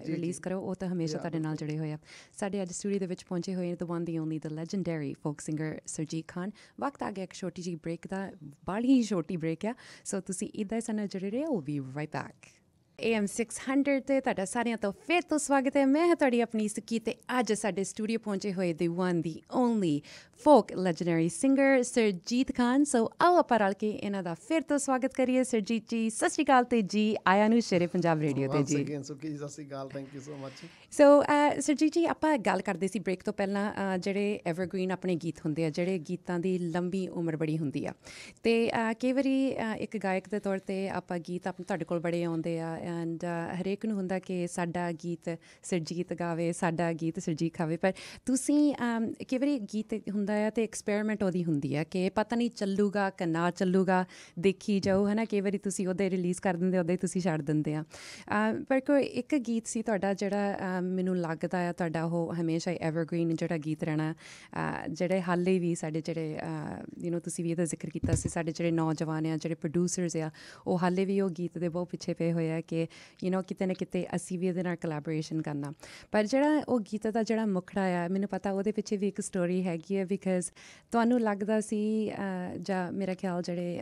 Speaker 1: ਰਿਲੀਜ਼ ਕਰੋ ਉਹ ਤਾਂ ਹਮੇਸ਼ਾ ਤੁਹਾਡੇ ਨਾਲ ਜੁੜੇ ਹੋਏ ਆ ਸਾਡੇ ਅੱਜ ਸਟੂਡੀਓ ਦੇ ਵਿੱਚ ਪਹੁੰਚੇ ਹੋਏ ਨੇ the one the only the legendary folk singer Surjit Khan ਵਕਤ ਆ ਗਿਆ ਇੱਕ ਛੋਟੀ ਜੀ ਬ੍ਰੇਕ ਦਾ ਬੜੀ ਛੋਟੀ ਬ੍ਰੇਕ ਆ ਸੋ ਤੁਸੀਂ ਇਦਾਂ ਹੀ ਸਾਨੂੰ ਜੁੜੇ ਰਹੋ ਵੀ ਰਾਈਟ ਬੈਕ AM 600 ਤੇ ਤੁਹਾਡਾ ਸਾਰਿਆਂ ਤੋਂ ਫੇਰ ਤੋਂ ਸਵਾਗਤ ਹੈ ਮੈਂ ਹਾਂ ਤੁਹਾਡੀ ਆਪਣੀ ਸੁਕੀ ਤੇ ਅੱਜ ਸਾਡੇ ਸਟੂਡੀਓ ਪਹੁੰਚੇ ਹੋਏ the one the only folk legendary singer Surjit Khan so ਆਓ ਆਪਾਂ ਰਲ ਕੇ ਇਹਨਾਂ ਦਾ ਫੇਰ ਤੋਂ ਸਵਾਗਤ ਕਰੀਏ ਸਰਜੀਤ ਜੀ ਸਤਿ ਸ਼੍ਰੀ ਅਕਾਲ ਤੇ ਜੀ ਆਇਆਂ ਨੂੰ ਸ਼ੇਰੇ ਪੰਜਾਬ ਰੇਡੀਓ ਤੇ ਜੀ ਜੀ
Speaker 2: ਸਤਿ ਸ਼੍ਰੀ ਅਕਾਲ thank you so much
Speaker 1: so Surjit ji ਆਪਾਂ ਗੱਲ ਕਰਦੇ ਸੀ ਬ੍ਰੇਕ ਤੋਂ ਪਹਿਲਾਂ ਜਿਹੜੇ ਐਵਰਗ੍ਰੀਨ ਆਪਣੇ ਗੀਤ ਹੁੰਦੇ ਆ ਜਿਹੜੇ ਗੀਤਾਂ ਦੀ ਲੰਬੀ ਉਮਰ ਬੜੀ ਹੁੰਦੀ ਆ ਤੇ ਕਈ ਵਾਰੀ ਇੱਕ ਗਾਇਕ ਦੇ ਤੌਰ ਤੇ ਆਪਾਂ ਗੀਤ ਆਪਣੇ ਤੁਹਾਡੇ ਕੋਲ ਬੜੇ ਆਉਂਦੇ ਆ ਐਂਡ uh, ਹਰੇਕ ਨੂੰ ਹੁੰਦਾ ਕਿ ਸਾਡਾ ਗੀਤ ਸਰਜੀਤ ਗਾਵੇ ਸਾਡਾ ਗੀਤ ਸਰਜੀਤ ਖਾਵੇ ਪਰ ਤੁਸੀਂ ਕਿ ਵਰੀ ਗੀਤ ਹੁੰਦਾ ਹੈ ਤੇ ਐਕਸਪੈਰੀਮੈਂਟ ਉਹਦੀ ਹੁੰਦੀ ਹੈ ਕਿ ਪਤਾ ਨਹੀਂ ਚੱਲੂਗਾ ਕਿ ਨਾ ਚੱਲੂਗਾ ਦੇਖੀ ਜਾਓ ਹਨਾ ਕਿ ਵਰੀ ਤੁਸੀਂ ਉਹਦੇ ਰਿਲੀਜ਼ ਕਰ ਦਿੰਦੇ ਉਹਦੇ ਤੁਸੀਂ ਛੱਡ ਦਿੰਦੇ ਆ ਪਰ ਕੋਈ ਇੱਕ ਗੀਤ ਸੀ ਤੁਹਾਡਾ ਜਿਹੜਾ ਮੈਨੂੰ ਲੱਗਦਾ ਹੈ ਤੁਹਾਡਾ ਉਹ ਹਮੇਸ਼ਾ ਐਵਰਗ੍ਰੀਨ ਜਿਹੜਾ ਗੀਤ ਰਹਿਣਾ ਜਿਹੜੇ ਹਾਲੇ ਵੀ ਸਾਡੇ ਜਿਹੜੇ ਯੂ نو ਤੁਸੀਂ ਵੀ ਇਹਦਾ ਜ਼ਿਕਰ ਕੀਤਾ ਸੀ ਸਾਡੇ ਜਿਹੜੇ ਨੌਜਵਾਨ ਆ ਜਿਹੜੇ ਪ੍ਰੋਡਿਊਸਰਸ ਆ ਉਹ ਹਾਲੇ ਵੀ ਉਹ ਗੀਤ ਦੇ ਬਹੁਤ ਪਿੱਛੇ ਪਏ ਹੋਏ ਆ ਕਿ ਯੂ نو ਕਿਤੇ ਨਾ ਕਿਤੇ ਅਸੀਂ ਵੀ ਇਹਦੇ ਨਾਲ ਕੋਲੈਬੋਰੇਸ਼ਨ ਕਰਨਾ ਪਰ ਜਿਹੜਾ ਉਹ ਗੀਤ ਦਾ ਜਿਹੜਾ ਮੁਖੜਾ ਆ ਮੈਨੂੰ ਪਤਾ ਉਹਦੇ ਪਿੱਛੇ ਵੀ ਇੱਕ ਸਟੋਰੀ ਹੈਗੀ ਹੈ ਬਿਕਾਜ਼ ਤੁਹਾਨੂੰ ਲੱਗਦਾ ਸੀ ਜਾਂ ਮੇਰਾ ਖਿਆਲ ਜਿਹੜੇ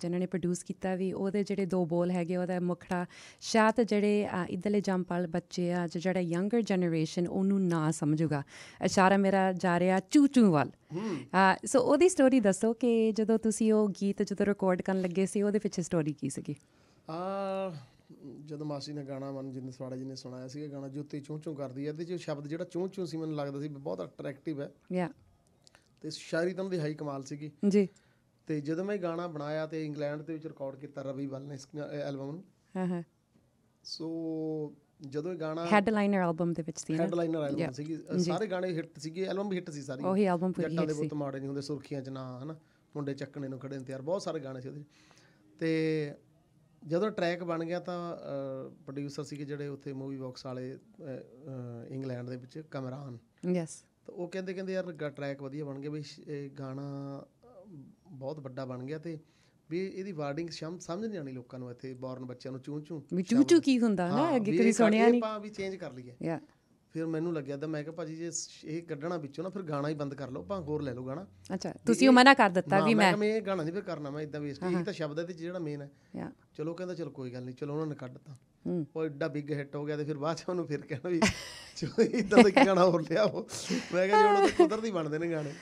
Speaker 1: ਜਿਨ੍ਹਾਂ ਨੇ ਪ੍ਰੋਡਿਊਸ ਕੀਤਾ ਵੀ ਉਹਦੇ ਜਿਹੜੇ ਦੋ ਬੋਲ ਹੈਗੇ ਉਹਦਾ ਮੁਖੜਾ ਸ਼ਾਇਦ ਜਿਹੜੇ ਇਧਰਲੇ ਜੰਪਾਲ ਬੱਚੇ ਆ ਜਾਂ ਜਿਹੜਾ ਯੰਗਰ ਜਨਰੇਸ਼ਨ ਉਹਨੂੰ ਨਾ ਸਮਝੂਗਾ ਇਸ਼ਾਰਾ ਮੇਰਾ ਜਾ ਰਿਹਾ ਚੂ ਚੂ ਵੱਲ ਸੋ ਉਹਦੀ ਸਟੋਰੀ ਦੱਸੋ ਕਿ ਜਦੋਂ ਤੁਸੀਂ ਉਹ ਗੀਤ ਜਦੋਂ ਰਿਕਾਰਡ ਕਰਨ ਲੱਗੇ ਸੀ ਉਹਦੇ ਪਿੱਛੇ ਸਟੋਰੀ ਕੀ ਸੀਗੀ
Speaker 2: ਆ ਜਦੋਂ ਮਾਸੀ ਨੇ ਗਾਣਾ ਮਨ ਜਿੰਨੇ ਸਵਾੜਾ ਜੀ ਨੇ ਸੁਣਾਇਆ ਸੀ ਇਹ ਗਾਣਾ ਜੁੱਤੀ ਚੂੰ ਚੂੰ ਕਰਦੀ ਹੈ ਇਹਦੇ ਚ ਸ਼ਬਦ ਜਿਹੜਾ ਚੂੰ ਚੂੰ ਸੀ ਮੈਨੂੰ ਲੱਗਦਾ ਸੀ ਬਹੁਤ ਅਟਰੈਕਟਿਵ ਹੈ ਯਾ ਤੇ ਸ਼ਾਇਰੀ ਤਾਂ ਉਹਦੀ ਹਾਈ ਕਮਾਲ ਸੀਗੀ ਜੀ ਤੇ ਜਦੋਂ ਮੈਂ ਗਾਣਾ ਬਣਾਇਆ ਤੇ ਇੰਗਲੈਂਡ ਦੇ ਵਿੱਚ ਰਿਕਾਰਡ ਕੀਤਾ ਰਵੀ ਵੱਲ ਨੇ ਇਸ ਐਲਬਮ ਨੂੰ ਹਾਂ ਹਾਂ ਸੋ ਜਦੋਂ ਇਹ ਗਾਣਾ ਹੈਡਲਾਈਨਰ ਐਲਬਮ ਦੇ ਵਿੱਚ ਸੀ ਹੈਡਲਾਈਨਰ ਐਲਬਮ ਸੀਗੀ ਸਾਰੇ ਗਾਣੇ ਹਿੱਟ ਸੀਗੇ ਐਲਬਮ ਵੀ ਹਿੱਟ ਸੀ ਸਾਰੀ ਉਹੀ ਐਲਬਮ ਪੂਰੀ ਸੀ ਜੱਟਾਂ ਦੇ ਬੁੱਤ ਮਾੜੇ ਨਹੀਂ ਹੁੰਦੇ ਸੁਰਖੀਆਂ ਚ ਨਾ ਹਨਾ ਮੁੰਡੇ ਚੱਕਣੇ ਨੂੰ ਖੜੇ ਨੇ ਤਿਆਰ ਬਹੁਤ ਸਾਰੇ ਗਾਣੇ ਸੀ ਉਹਦੇ ਤੇ ਜਦੋਂ ਟਰੈਕ ਬਣ ਗਿਆ ਤਾਂ ਪ੍ਰੋਡਿਊਸਰ ਸੀਗੇ ਜਿਹੜੇ ਉੱਥੇ ਮੂਵੀ ਬਾਕਸ ਵਾਲੇ ਇੰਗਲੈਂਡ ਦੇ ਵਿੱਚ ਕਮਰਾਨ ਯੈਸ ਤਾਂ ਉਹ ਕਹਿੰਦੇ ਕਹਿੰਦੇ ਯਾਰ ਟਰੈਕ ਵਧੀਆ ਬਣ ਗਿਆ ਵੀ ਇਹ ਗਾਣਾ ਬਹੁਤ ਵੱਡਾ ਬਣ ਗਿਆ ਤੇ ਵੀ ਇਹਦੀ ਵਾਰਡਿੰਗ ਸਮਝ ਨਹੀਂ ਆਣੀ ਲੋਕਾਂ ਨੂੰ ਇੱਥੇ ਬੌਰਨ ਬੱਚਿਆਂ ਨੂੰ ਚੂੰ ਚੂੰ
Speaker 1: ਵੀ ਚੂੰ ਚੂੰ ਕੀ ਹੁੰਦਾ ਹੈ ਅੱਗੇ ਕਦੀ ਸੁਣਿਆ ਨਹੀਂ ਆਪਾਂ ਵੀ ਚੇਂਜ
Speaker 2: ਕਰ ਲਈਏ ਯਾ ਫਿਰ ਮੈਨੂੰ ਲੱਗਿਆ ਤਾਂ ਮੈਂ ਕਿਹਾ ਭਾਜੀ ਜੇ ਇਹ ਕੱਢਣਾ ਵਿੱਚੋਂ ਨਾ ਫਿਰ ਗਾਣਾ ਹੀ ਬੰਦ ਕਰ ਲਓ ਭਾਂ ਹੋਰ ਲੈ ਲਓ ਗਾਣਾ ਅੱਛਾ ਤੁਸੀਂ ਉਹ ਮਨਾ ਕਰ ਦਿੱਤਾ ਵੀ ਮੈਂ ਮੈਂ ਇਹ ਗਾਣਾ ਨਹੀਂ ਫਿਰ ਕਰਨਾ ਮੈਂ ਇਦਾਂ ਵੇਸਟ ਇਹ ਤਾਂ ਸ਼ਬਦ ਹੈ ਤੇ ਜਿਹੜਾ ਮੇਨ ਹੈ ਚਲੋ ਕਹਿੰਦਾ ਚਲ ਕੋਈ ਗੱਲ ਨਹੀਂ ਚਲੋ ਉਹਨਾਂ ਨੇ ਕੱਢਤਾ ਉਹ ਐਡਾ ਬਿਗ ਹਿੱਟ ਹੋ ਗਿਆ ਤੇ ਫਿਰ ਬਾਅਦ ਚ ਉਹਨੂੰ ਫਿਰ ਕਹਿਣਾ ਵੀ ਚੋਈ ਇਦਾਂ ਦਾ ਗਾਣਾ ਹੋਰ ਲਿਆਓ ਮੈਂ ਕਿਹਾ ਜਿਹੜਾ ਤਾਂ ਕੁਦਰਤੀ ਬਣਦੇ ਨੇ ਗਾਣੇ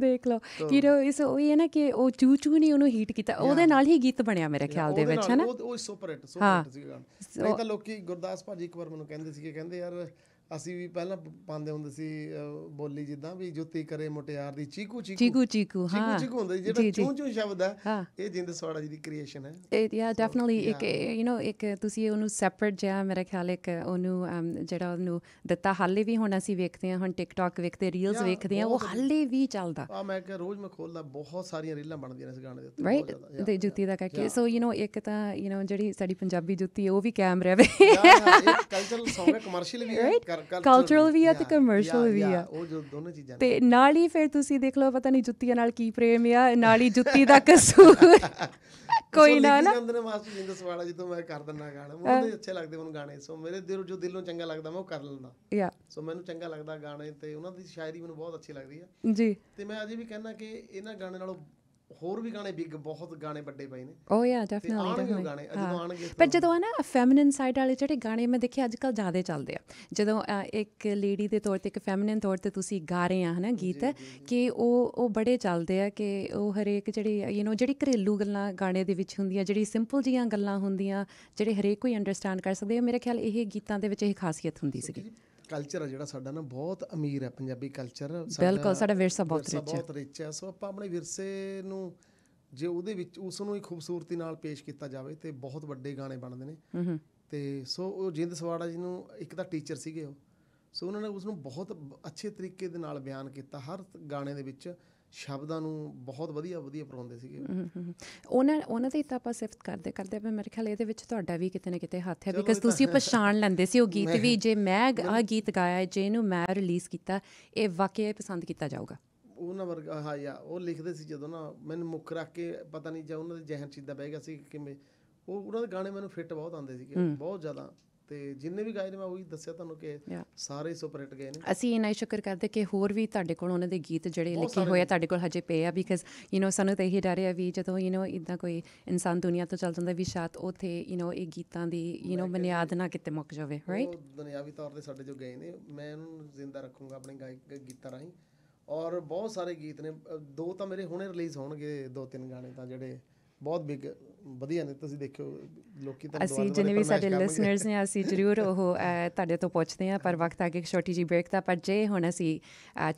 Speaker 1: ਦੇਖ ਲਓ ਹੀਰੋ ਇਸ ਉਹ ਇਹ ਨਾ ਕਿ ਉਹ ਚੂ ਚੂ ਨਹੀਂ ਉਹਨੂੰ ਹੀਟ ਕੀਤਾ ਉਹਦੇ ਨਾਲ ਹੀ ਗੀਤ ਬਣਿਆ ਮੇਰੇ ਖਿਆਲ ਦੇ ਵਿੱਚ ਹੈ ਨਾ ਉਹ ਸੁਪਰ ਹਿੱਟ ਸੁਪਰ ਹਿੱਟ ਸੀ ਗਾਣਾ ਨਹੀਂ ਤਾਂ ਲੋਕੀ
Speaker 2: ਗੁਰਦਾਸ ਭਾਜੀ ਇੱਕ ਵਾਰ ਮੈਨੂੰ ਕਹਿੰਦੇ ਸੀਗੇ ਕਹਿੰਦੇ ਯਾਰ ਅਸੀਂ ਵੀ ਪਹਿਲਾਂ ਪਾਉਂਦੇ ਹੁੰਦੇ ਸੀ ਬੋਲੀ ਜਿੱਦਾਂ ਵੀ ਜੁੱਤੀ ਕਰੇ ਮੁਟਿਆਰ ਦੀ ਚੀਕੂ ਚੀਕੂ ਚੀਕੂ ਚੀਕੂ ਹਾਂ ਚੀਕੂ ਚੀਕੂ ਹੁੰਦਾ ਜਿਹੜਾ ਚੂੰ ਚੂੰ ਸ਼ਬਦ ਹੈ ਇਹ ਜਿੰਦ ਸਵਾੜਾ ਜੀ ਦੀ ਕ੍ਰੀਏਸ਼ਨ ਹੈ ਇਹ ਯਾ ਡੈਫੀਨਿਟਲੀ ਇੱਕ ਯੂ
Speaker 1: نو ਇੱਕ ਤੁਸੀਂ ਉਹਨੂੰ ਸੈਪਰੇਟ ਜਿਹਾ ਮੇਰੇ ਖਿਆਲ ਇੱਕ ਉਹਨੂੰ ਜਿਹੜਾ ਉਹਨੂੰ ਦਿੱਤਾ ਹਾਲੇ ਵੀ ਹੁਣ ਅਸੀਂ ਵੇਖਦੇ ਹਾਂ ਹੁਣ ਟਿਕਟੌਕ ਵੇਖਦੇ ਰੀਲਸ ਵੇਖਦੇ ਹਾਂ ਉਹ ਹਾਲੇ ਵੀ ਚੱਲਦਾ
Speaker 2: ਆ ਮੈਂ ਕਿ ਰੋਜ਼ ਮੈਂ ਖੋਲਦਾ ਬਹੁਤ ਸਾਰੀਆਂ ਰੀਲਾਂ ਬਣਦੀਆਂ ਨੇ ਇਸ ਗਾਣੇ ਦੇ ਉੱਤੇ ਰਾਈਟ ਤੇ
Speaker 1: ਜੁੱਤੀ ਦਾ ਕਰਕੇ ਸੋ ਯੂ نو ਇੱਕ ਤਾਂ ਯੂ نو ਜਿਹੜੀ ਸਾਡੀ ਪੰਜਾਬੀ ਜੁੱਤੀ ਉਹ ਵੀ ਕੈਮ ਰਵੇ ਯਾ ਇੱਕ ਕਲਚਰਲ ਸੌਂਗ ਹੈ ਕਮਰਸ਼ੀਅਲ ਵੀ ਹੈ ਕਲਚਰਲ ਵੀ ਆ ਤੇ ਕਮਰਸ਼ੀਅਲ ਵੀ ਆ ਉਹ ਜੋ ਦੋਨੋਂ ਚੀਜ਼ਾਂ ਤੇ ਨਾਲ ਹੀ ਫਿਰ ਤੁਸੀਂ ਦੇਖ ਲਓ ਪਤਾ ਨਹੀਂ ਜੁੱਤੀਆਂ ਨਾਲ ਕੀ ਪ੍ਰੇਮ ਆ ਨਾਲ ਹੀ ਜੁੱਤੀ ਦਾ ਕਸੂਰ ਕੋਈ ਨਾ ਨਾ
Speaker 2: ਅੰਦਰ ਮਾਸਟਰ ਜਿੰਦਰ ਸਵਾਲਾ ਜੀ ਤੋਂ ਮੈਂ ਕਰ ਦਿੰਨਾ ਗਾਣਾ ਮੈਨੂੰ ਅੱਛੇ ਲੱਗਦੇ ਮੈਨੂੰ ਗਾਣੇ ਸੋ ਮੇਰੇ ਦਿਲ ਜੋ ਦਿਲੋਂ ਚੰਗਾ ਲੱਗਦਾ ਮੈਂ ਉਹ ਕਰ ਲੈਂਦਾ ਯਾ ਸੋ ਮੈਨੂੰ ਚੰਗਾ ਲੱਗਦਾ ਗਾਣੇ ਤੇ ਉਹਨਾਂ ਦੀ ਸ਼ਾਇਰੀ ਮੈਨੂੰ ਬਹੁਤ ਅੱਛੀ ਲੱਗਦੀ ਆ ਜੀ ਤੇ ਮੈਂ ਅਜੇ ਵੀ ਕਹਿੰਦਾ ਕਿ ਇਹਨਾਂ ਗਾਣੇ ਨਾਲੋਂ ਹੋਰ ਵੀ ਗਾਣੇ ਬਿਗ ਬਹੁਤ ਗਾਣੇ ਵੱਡੇ ਪਏ ਨੇ ਓ ਯਾ ਡੈਫੀਨਿਟਲੀ ਆਣਗੇ ਗਾਣੇ ਜਦੋਂ
Speaker 1: ਆਣਗੇ ਪਰ ਜਦੋਂ ਆ ਨਾ ਫੈਮਿਨਨ ਸਾਈਡ ਵਾਲੇ ਜਿਹੜੇ ਗਾਣੇ ਮੈਂ ਦੇਖਿਆ ਅੱਜ ਕੱਲ ਜ਼ਿਆਦਾ ਚੱਲਦੇ ਆ ਜਦੋਂ ਇੱਕ ਲੇਡੀ ਦੇ ਤੌਰ ਤੇ ਇੱਕ ਫੈਮਿਨਨ ਤੌਰ ਤੇ ਤੁਸੀਂ ਗਾ ਰਹੇ ਆ ਹਨਾ ਗੀਤ ਕਿ ਉਹ ਉਹ ਬੜੇ ਚੱਲਦੇ ਆ ਕਿ ਉਹ ਹਰੇਕ ਜਿਹੜੀ ਯੂ نو ਜਿਹੜੀ ਘਰੇਲੂ ਗੱਲਾਂ ਗਾਣੇ ਦੇ ਵਿੱਚ ਹੁੰਦੀਆਂ ਜਿਹੜੀ ਸਿੰਪਲ ਜੀਆਂ ਗੱਲਾਂ ਹੁੰਦੀਆਂ ਜਿਹੜੇ ਹਰੇਕ ਕੋਈ ਅੰਡਰਸਟੈਂਡ ਕਰ ਸਕਦੇ ਆ ਮੇਰੇ ਖਿਆਲ ਇਹ ਗੀਤਾਂ ਦੇ ਵਿੱਚ ਇਹ ਖਾਸੀਅਤ ਹੁੰਦੀ ਸੀਗੀ
Speaker 2: ਕਲਚਰ ਆ ਜਿਹੜਾ ਸਾਡਾ ਨਾ ਬਹੁਤ ਅਮੀਰ ਹੈ ਪੰਜਾਬੀ ਕਲਚਰ ਬਿਲਕੁਲ ਸਾਡਾ ਵਿਰਸਾ ਬਹੁਤ ਰਿਚ ਹੈ ਬਹੁਤ ਰਿਚ ਹੈ ਸੋ ਆਪਾਂ ਆਪਣੇ ਵਿਰਸੇ ਨੂੰ ਜੇ ਉਹਦੇ ਵਿੱਚ ਉਸ ਨੂੰ ਹੀ ਖੂਬਸੂਰਤੀ ਨਾਲ ਪੇਸ਼ ਕੀਤਾ ਜਾਵੇ ਤੇ ਬਹੁਤ ਵੱਡੇ ਗਾਣੇ ਬਣਦੇ ਨੇ ਤੇ ਸੋ ਉਹ ਜਿੰਦ ਸਵਾੜਾ ਜੀ ਨੂੰ ਇੱਕ ਤਾਂ ਟੀਚਰ ਸੀਗੇ ਉਹ ਸੋ ਉਹਨਾਂ ਨੇ ਉਸ ਨੂੰ ਬਹੁਤ ਅੱਛੇ ਤਰੀਕੇ ਦੇ ਨਾਲ ਬਿਆਨ ਕੀਤਾ ਹਰ ਗਾਣੇ ਦੇ ਵਿੱਚ ਸ਼ਬਦਾਂ ਨੂੰ ਬਹੁਤ ਵਧੀਆ ਵਧੀਆ ਪਰੋਂਦੇ ਸੀਗੇ
Speaker 1: ਉਹਨਾਂ ਉਹਨਾਂ ਤੇ ਤਾਂ ਆਪਾਂ ਸਿਫਤ ਕਰਦੇ ਕਰਦੇ ਆਪਾਂ ਮੇਰੇ ਖਿਆਲ ਇਹਦੇ ਵਿੱਚ ਤੁਹਾਡਾ ਵੀ ਕਿਤੇ ਨਾ ਕਿਤੇ ਹੱਥ ਹੈ ਬਿਕਾਜ਼ ਤੁਸੀਂ ਪਛਾਣ ਲੈਂਦੇ ਸੀ ਉਹ ਗੀਤ ਵੀ ਜੇ ਮੈਂ ਆ ਗੀਤ ਗਾਇਆ ਜੇ ਨੂੰ ਮੈਂ ਰਿਲੀਜ਼ ਕੀਤਾ ਇਹ ਵਾਕਿਆ ਪਸੰਦ ਕੀਤਾ ਜਾਊਗਾ
Speaker 2: ਉਹਨਾਂ ਵਰਗਾ ਹਾਂ ਯਾ ਉਹ ਲਿਖਦੇ ਸੀ ਜਦੋਂ ਨਾ ਮੈਨੂੰ ਮੁੱਖ ਰੱਖ ਕੇ ਪਤਾ ਨਹੀਂ ਜਾਂ ਉਹਨਾਂ ਦੇ ਜਹਨ ਚੀਦਾ ਬਹਿ ਗਿਆ ਸੀ ਕਿਵੇਂ ਉਹ ਉਹਨਾਂ ਦੇ ਗਾਣੇ ਮੈਨੂੰ ਫਿੱਟ ਬਹੁਤ ਆਉਂਦੇ ਸੀਗੇ ਬਹੁਤ ਜ਼ਿਆਦਾ ਤੇ ਜਿੰਨੇ ਵੀ ਗਾਏ ਨੇ ਮੈਂ ਉਹੀ ਦੱਸਿਆ ਤੁਹਾਨੂੰ ਕਿ ਸਾਰੇ ਸੁਪਰ ਹਿੱਟ ਗਏ ਨੇ ਅਸੀਂ
Speaker 1: ਇਹਨਾਂ ਹੀ ਸ਼ੁਕਰ ਕਰਦੇ ਕਿ ਹੋਰ ਵੀ ਤੁਹਾਡੇ ਕੋਲ ਉਹਨਾਂ ਦੇ ਗੀਤ ਜਿਹੜੇ ਲਿਖੇ ਹੋਏ ਆ ਤੁਹਾਡੇ ਕੋਲ ਹਜੇ ਪਏ ਆ ਬਿਕਾਜ਼ ਯੂ نو ਸਾਨੂੰ ਤਾਂ ਇਹੀ ਡਰ ਆ ਵੀ ਜਦੋਂ ਯੂ نو ਇਦਾਂ ਕੋਈ ਇਨਸਾਨ ਦੁਨੀਆ ਤੋਂ ਚੱਲ ਜਾਂਦਾ ਵੀ ਸ਼ਾਇਦ ਉਥੇ ਯੂ نو ਇਹ ਗੀਤਾਂ ਦੀ ਯੂ نو ਬੁਨਿਆਦ ਨਾ ਕਿਤੇ ਮੁੱਕ ਜਾਵੇ ਰਾਈਟ
Speaker 2: ਦੁਨਿਆਵੀ ਤੌਰ ਤੇ ਸਾਡੇ ਜੋ ਗਏ ਨੇ ਮੈਂ ਉਹਨੂੰ ਜ਼ਿੰਦਾ ਰੱਖੂੰਗਾ ਆਪਣੇ ਗਾਇਕ ਗੀਤਾਂ ਰਾਹੀਂ ਔਰ ਬਹੁਤ ਸਾਰੇ ਗੀਤ ਨੇ ਦੋ ਤਾਂ ਮੇਰੇ ਹੁਣੇ ਰਿਲੀਜ਼ ਹੋਣਗੇ ਦੋ ਤਿੰਨ ਗਾਣੇ ਤਾਂ ਜਿਹੜੇ ਬਹੁਤ ਬਿਗ ਵਧੀਆ ਨੇ ਤੁਸੀਂ ਦੇਖਿਓ ਲੋਕੀ ਤਾਂ ਅਸੀਂ ਜਿੰਨੇ ਵੀ ਸਾਡੇ ਲਿਸਨਰਸ ਨੇ ਅਸੀਂ ਜ਼ਰੂਰ
Speaker 1: ਉਹ ਤੁਹਾਡੇ ਤੋਂ ਪੁੱਛਦੇ ਆ ਪਰ ਵਕਤ ਆ ਕੇ ਛੋਟੀ ਜੀ ਬ੍ਰੇਕ ਦਾ ਪਰ ਜੇ ਹੁਣ ਅਸੀਂ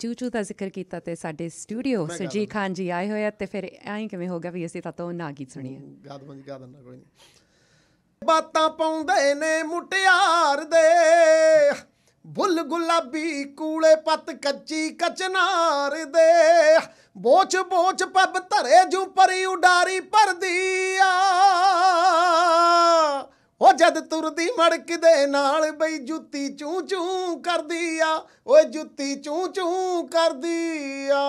Speaker 1: ਚੂ ਚੂ ਦਾ ਜ਼ਿਕਰ ਕੀਤਾ ਤੇ ਸਾਡੇ ਸਟੂਡੀਓ ਸਰਜੀ ਖਾਨ ਜੀ ਆਏ ਹੋਏ ਆ ਤੇ ਫਿਰ ਐਂ ਕਿਵੇਂ ਹੋਗਾ ਵੀ ਅਸੀਂ ਤਾਂ ਤੋਂ ਨਾ ਗੀਤ ਸੁਣੀਏ
Speaker 2: ਗਾਦਮਾਂ ਜੀ ਗਾਦਨ ਨਾ ਕੋਈ ਨਹੀਂ
Speaker 1: ਬਾਤਾਂ ਪਾਉਂਦੇ ਨੇ ਮੁਟਿਆਰ
Speaker 2: ਦੇ ਬੁੱਲ ਗੁਲਾਬੀ ਕੂਲੇ ਪੱਤ ਕੱਚੀ ਕਚਨਾਰ ਦੇ ਬੋਚ ਬੋਚ ਪੱਬ ਧਰੇ ਜੂ ਪਰੀ ਉਡਾਰੀ ਪਰਦੀ ਆ ਓ ਜਦ ਤੁਰਦੀ ਮੜਕ ਦੇ ਨਾਲ ਬਈ ਜੁੱਤੀ ਚੂ ਚੂ ਕਰਦੀ ਆ ਓਏ ਜੁੱਤੀ ਚੂ ਚੂ ਕਰਦੀ ਆ